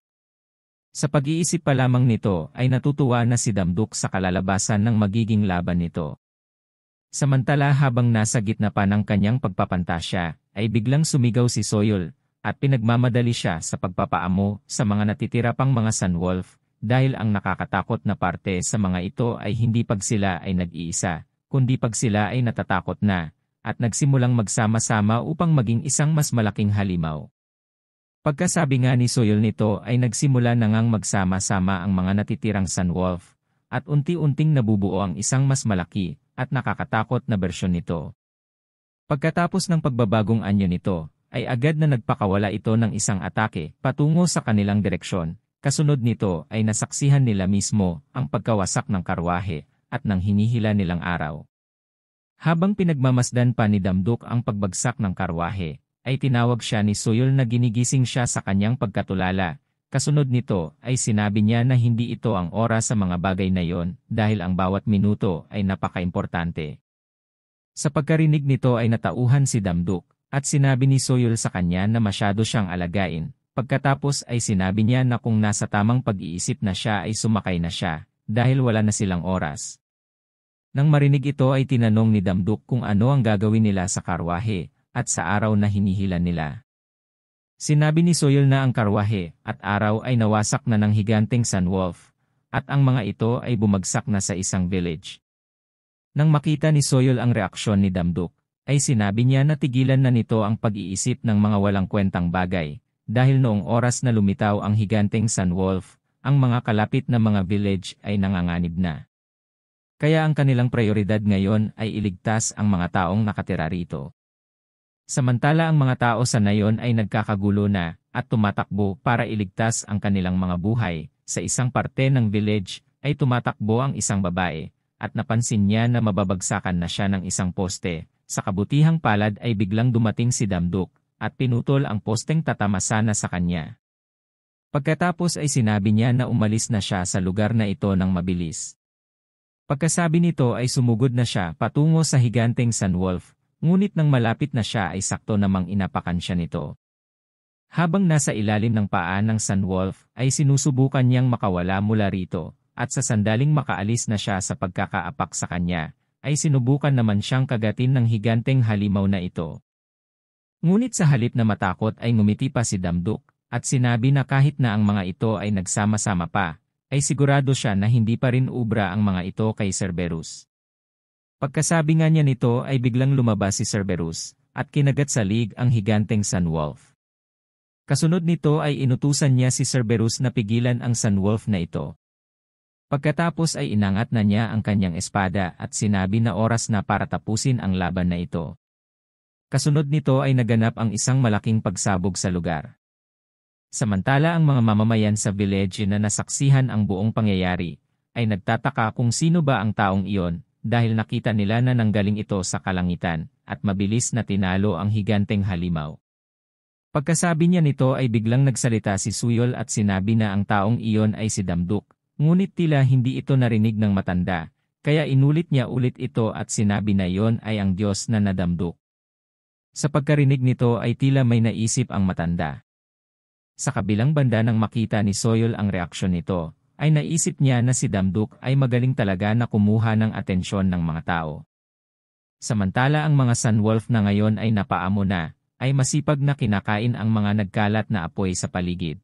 Sa pag-iisip pa lamang nito ay natutuwa na si Damduk sa kalalabasan ng magiging laban nito. Samantala habang nasa gitna pa ng kanyang pagpapantasya, ay biglang sumigaw si Soyol, at pinagmamadali siya sa pagpapaamo sa mga natitira pang mga sunwolf dahil ang nakakatakot na parte sa mga ito ay hindi pag sila ay nag-iisa, kundi pag sila ay natatakot na at nagsimulang magsama-sama upang maging isang mas malaking halimaw. Pagkasabi nga ni Soyol nito ay nagsimula na ngang magsama-sama ang mga natitirang sunwolf at unti-unting nabubuo ang isang mas malaki at nakakatakot na bersyon nito. Pagkatapos ng pagbabagong anyo nito, ay agad na nagpakawala ito ng isang atake patungo sa kanilang direksyon. Kasunod nito ay nasaksihan nila mismo ang pagkawasak ng karwahe at ng hinihila nilang araw. Habang pinagmamasdan pa ni Damduk ang pagbagsak ng karwahe, ay tinawag siya ni Suyol na ginigising siya sa kanyang pagkatulala. Kasunod nito ay sinabi niya na hindi ito ang oras sa mga bagay na yon dahil ang bawat minuto ay napakaimportante. Sa pagkarinig nito ay natauhan si Damduk at sinabi ni Soyul sa kanya na masyado siyang alagain. Pagkatapos ay sinabi niya na kung nasa tamang pag-iisip na siya ay sumakay na siya, dahil wala na silang oras. Nang marinig ito ay tinanong ni Damduk kung ano ang gagawin nila sa karwahe, at sa araw na hinihila nila. Sinabi ni Soyul na ang karwahe at araw ay nawasak na ng higanteng sunwolf, at ang mga ito ay bumagsak na sa isang village. Nang makita ni Soyul ang reaksyon ni Damduk, ay sinabi niya na tigilan na nito ang pag-iisip ng mga walang kwentang bagay, dahil noong oras na lumitaw ang higanteng Sun Wolf, ang mga kalapit na mga village ay nanganganib na. Kaya ang kanilang prioridad ngayon ay iligtas ang mga taong nakatira rito. Samantala ang mga tao sa nayon ay nagkakagulo na at tumatakbo para iligtas ang kanilang mga buhay. Sa isang parte ng village ay tumatakbo ang isang babae at napansin niya na mababagsakan na siya ng isang poste sa kabutihang palad ay biglang dumating si Damduk, at pinutol ang posteng tatamasana sa kanya. Pagkatapos ay sinabi niya na umalis na siya sa lugar na ito ng mabilis. Pagkasabi nito ay sumugod na siya patungo sa higanteng Sunwolf, ngunit nang malapit na siya ay sakto namang inapakan siya nito. Habang nasa ilalim ng paa ng Sunwolf ay sinusubukan niyang makawala mula rito, at sa sandaling makaalis na siya sa pagkakaapak sa kanya, ay sinubukan naman siyang kagatin ng higanteng halimaw na ito. Ngunit sa halip na matakot ay ngumiti pa si Damduk, at sinabi na kahit na ang mga ito ay nagsama-sama pa, ay sigurado siya na hindi pa rin ubra ang mga ito kay Cerberus. Pagkasabi nga niya nito ay biglang lumabas si Cerberus, at kinagat sa lig ang higanteng Sunwolf. Kasunod nito ay inutusan niya si Cerberus na pigilan ang Sunwolf na ito. Pagkatapos ay inangat na niya ang kanyang espada at sinabi na oras na para tapusin ang laban na ito. Kasunod nito ay naganap ang isang malaking pagsabog sa lugar. Samantala ang mga mamamayan sa village na nasaksihan ang buong pangyayari, ay nagtataka kung sino ba ang taong iyon, dahil nakita nila na nanggaling ito sa kalangitan, at mabilis na tinalo ang higanteng halimaw. Pagkasabi niya nito ay biglang nagsalita si Suyol at sinabi na ang taong iyon ay si Damduk, Ngunit tila hindi ito narinig ng matanda, kaya inulit niya ulit ito at sinabi na iyon ay ang Diyos na nadamdok. Sa pagkarinig nito ay tila may naisip ang matanda. Sa kabilang banda nang makita ni Soyol ang reaksyon nito, ay naisip niya na si Damdok ay magaling talaga na kumuha ng atensyon ng mga tao. Samantala ang mga Sunwolf na ngayon ay napaamo na, ay masipag na kinakain ang mga nagkalat na apoy sa paligid.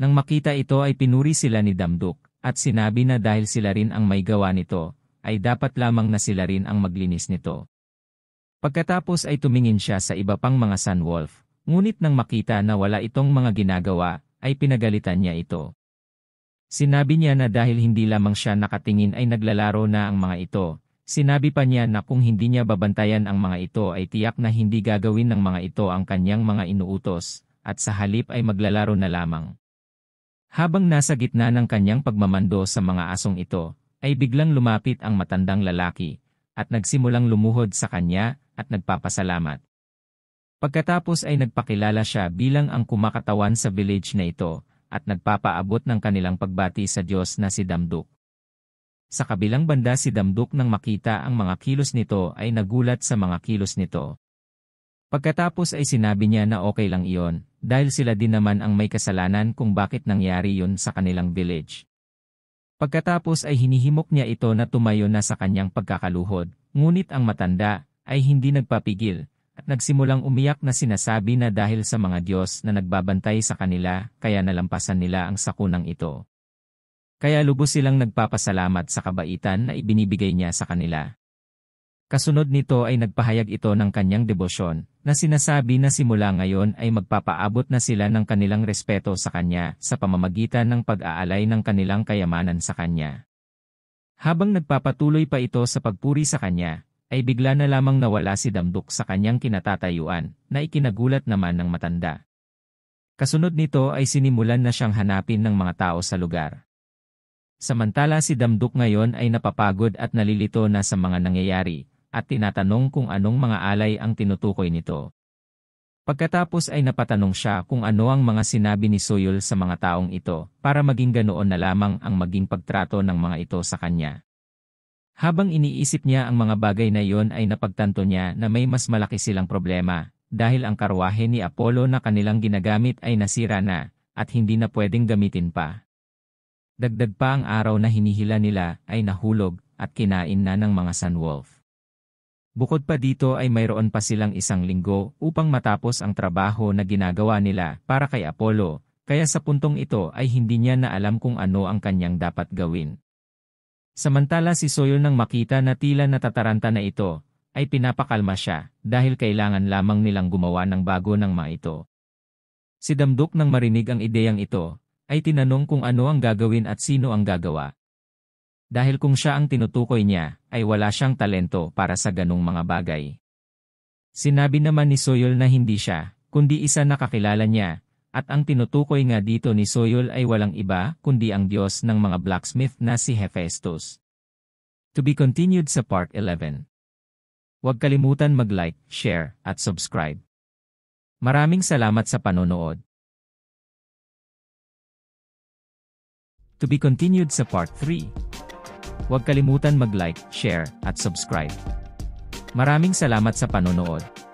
Nang makita ito ay pinuri sila ni Damduk, at sinabi na dahil sila rin ang may gawa nito, ay dapat lamang na sila rin ang maglinis nito. Pagkatapos ay tumingin siya sa iba pang mga sunwolf, ngunit nang makita na wala itong mga ginagawa, ay pinagalitan niya ito. Sinabi niya na dahil hindi lamang siya nakatingin ay naglalaro na ang mga ito, sinabi pa niya na kung hindi niya babantayan ang mga ito ay tiyak na hindi gagawin ng mga ito ang kanyang mga inuutos, at sa halip ay maglalaro na lamang. Habang nasa gitna ng kanyang pagmamando sa mga asong ito, ay biglang lumapit ang matandang lalaki, at nagsimulang lumuhod sa kanya at nagpapasalamat. Pagkatapos ay nagpakilala siya bilang ang kumakatawan sa village na ito at nagpapaabot ng kanilang pagbati sa Diyos na si Damduk. Sa kabilang banda si Damduk nang makita ang mga kilos nito ay nagulat sa mga kilos nito. Pagkatapos ay sinabi niya na okay lang iyon dahil sila din naman ang may kasalanan kung bakit nangyari yun sa kanilang village. Pagkatapos ay hinihimok niya ito na tumayo na sa kanyang pagkakaluhod, ngunit ang matanda ay hindi nagpapigil at nagsimulang umiyak na sinasabi na dahil sa mga Diyos na nagbabantay sa kanila kaya nalampasan nila ang sakunang ito. Kaya lubos silang nagpapasalamat sa kabaitan na ibinibigay niya sa kanila. Kasunod nito ay nagpahayag ito ng kanyang debosyon, na sinasabi na simula ngayon ay magpapaabot na sila ng kanilang respeto sa kanya sa pamamagitan ng pag-aalay ng kanilang kayamanan sa kanya. Habang nagpapatuloy pa ito sa pagpuri sa kanya, ay bigla na lamang nawala si Damduk sa kanyang kinatatayuan, na ikinagulat naman ng matanda. Kasunod nito ay sinimulan na siyang hanapin ng mga tao sa lugar. Samantala si Damduk ngayon ay napapagod at nalilito na sa mga nangyayari, at tinatanong kung anong mga alay ang tinutukoy nito. Pagkatapos ay napatanong siya kung ano ang mga sinabi ni Soyul sa mga taong ito para maging ganoon na lamang ang maging pagtrato ng mga ito sa kanya. Habang iniisip niya ang mga bagay na iyon ay napagtanto niya na may mas malaki silang problema dahil ang karwahe ni Apollo na kanilang ginagamit ay nasira na at hindi na pwedeng gamitin pa. Dagdag pa ang araw na hinihila nila ay nahulog at kinain na ng mga sunwolf. Bukod pa dito ay mayroon pa silang isang linggo upang matapos ang trabaho na ginagawa nila para kay Apollo, kaya sa puntong ito ay hindi niya na alam kung ano ang kanyang dapat gawin. Samantala si Soyol nang makita na tila natataranta na ito, ay pinapakalma siya dahil kailangan lamang nilang gumawa ng bago ng mga ito. Si Damdok nang marinig ang ideyang ito, ay tinanong kung ano ang gagawin at sino ang gagawa. Dahil kung siya ang tinutukoy niya, ay wala siyang talento para sa ganong mga bagay. Sinabi naman ni Soyol na hindi siya, kundi isa na kakilala niya, at ang tinutukoy nga dito ni Soyol ay walang iba kundi ang Diyos ng mga blacksmith na si Hephaestus. To be continued sa Part 11. Huwag kalimutan mag-like, share, at subscribe. Maraming salamat sa panonood. To be continued sa Part 3. Huwag kalimutan mag-like, share, at subscribe. Maraming salamat sa panonood.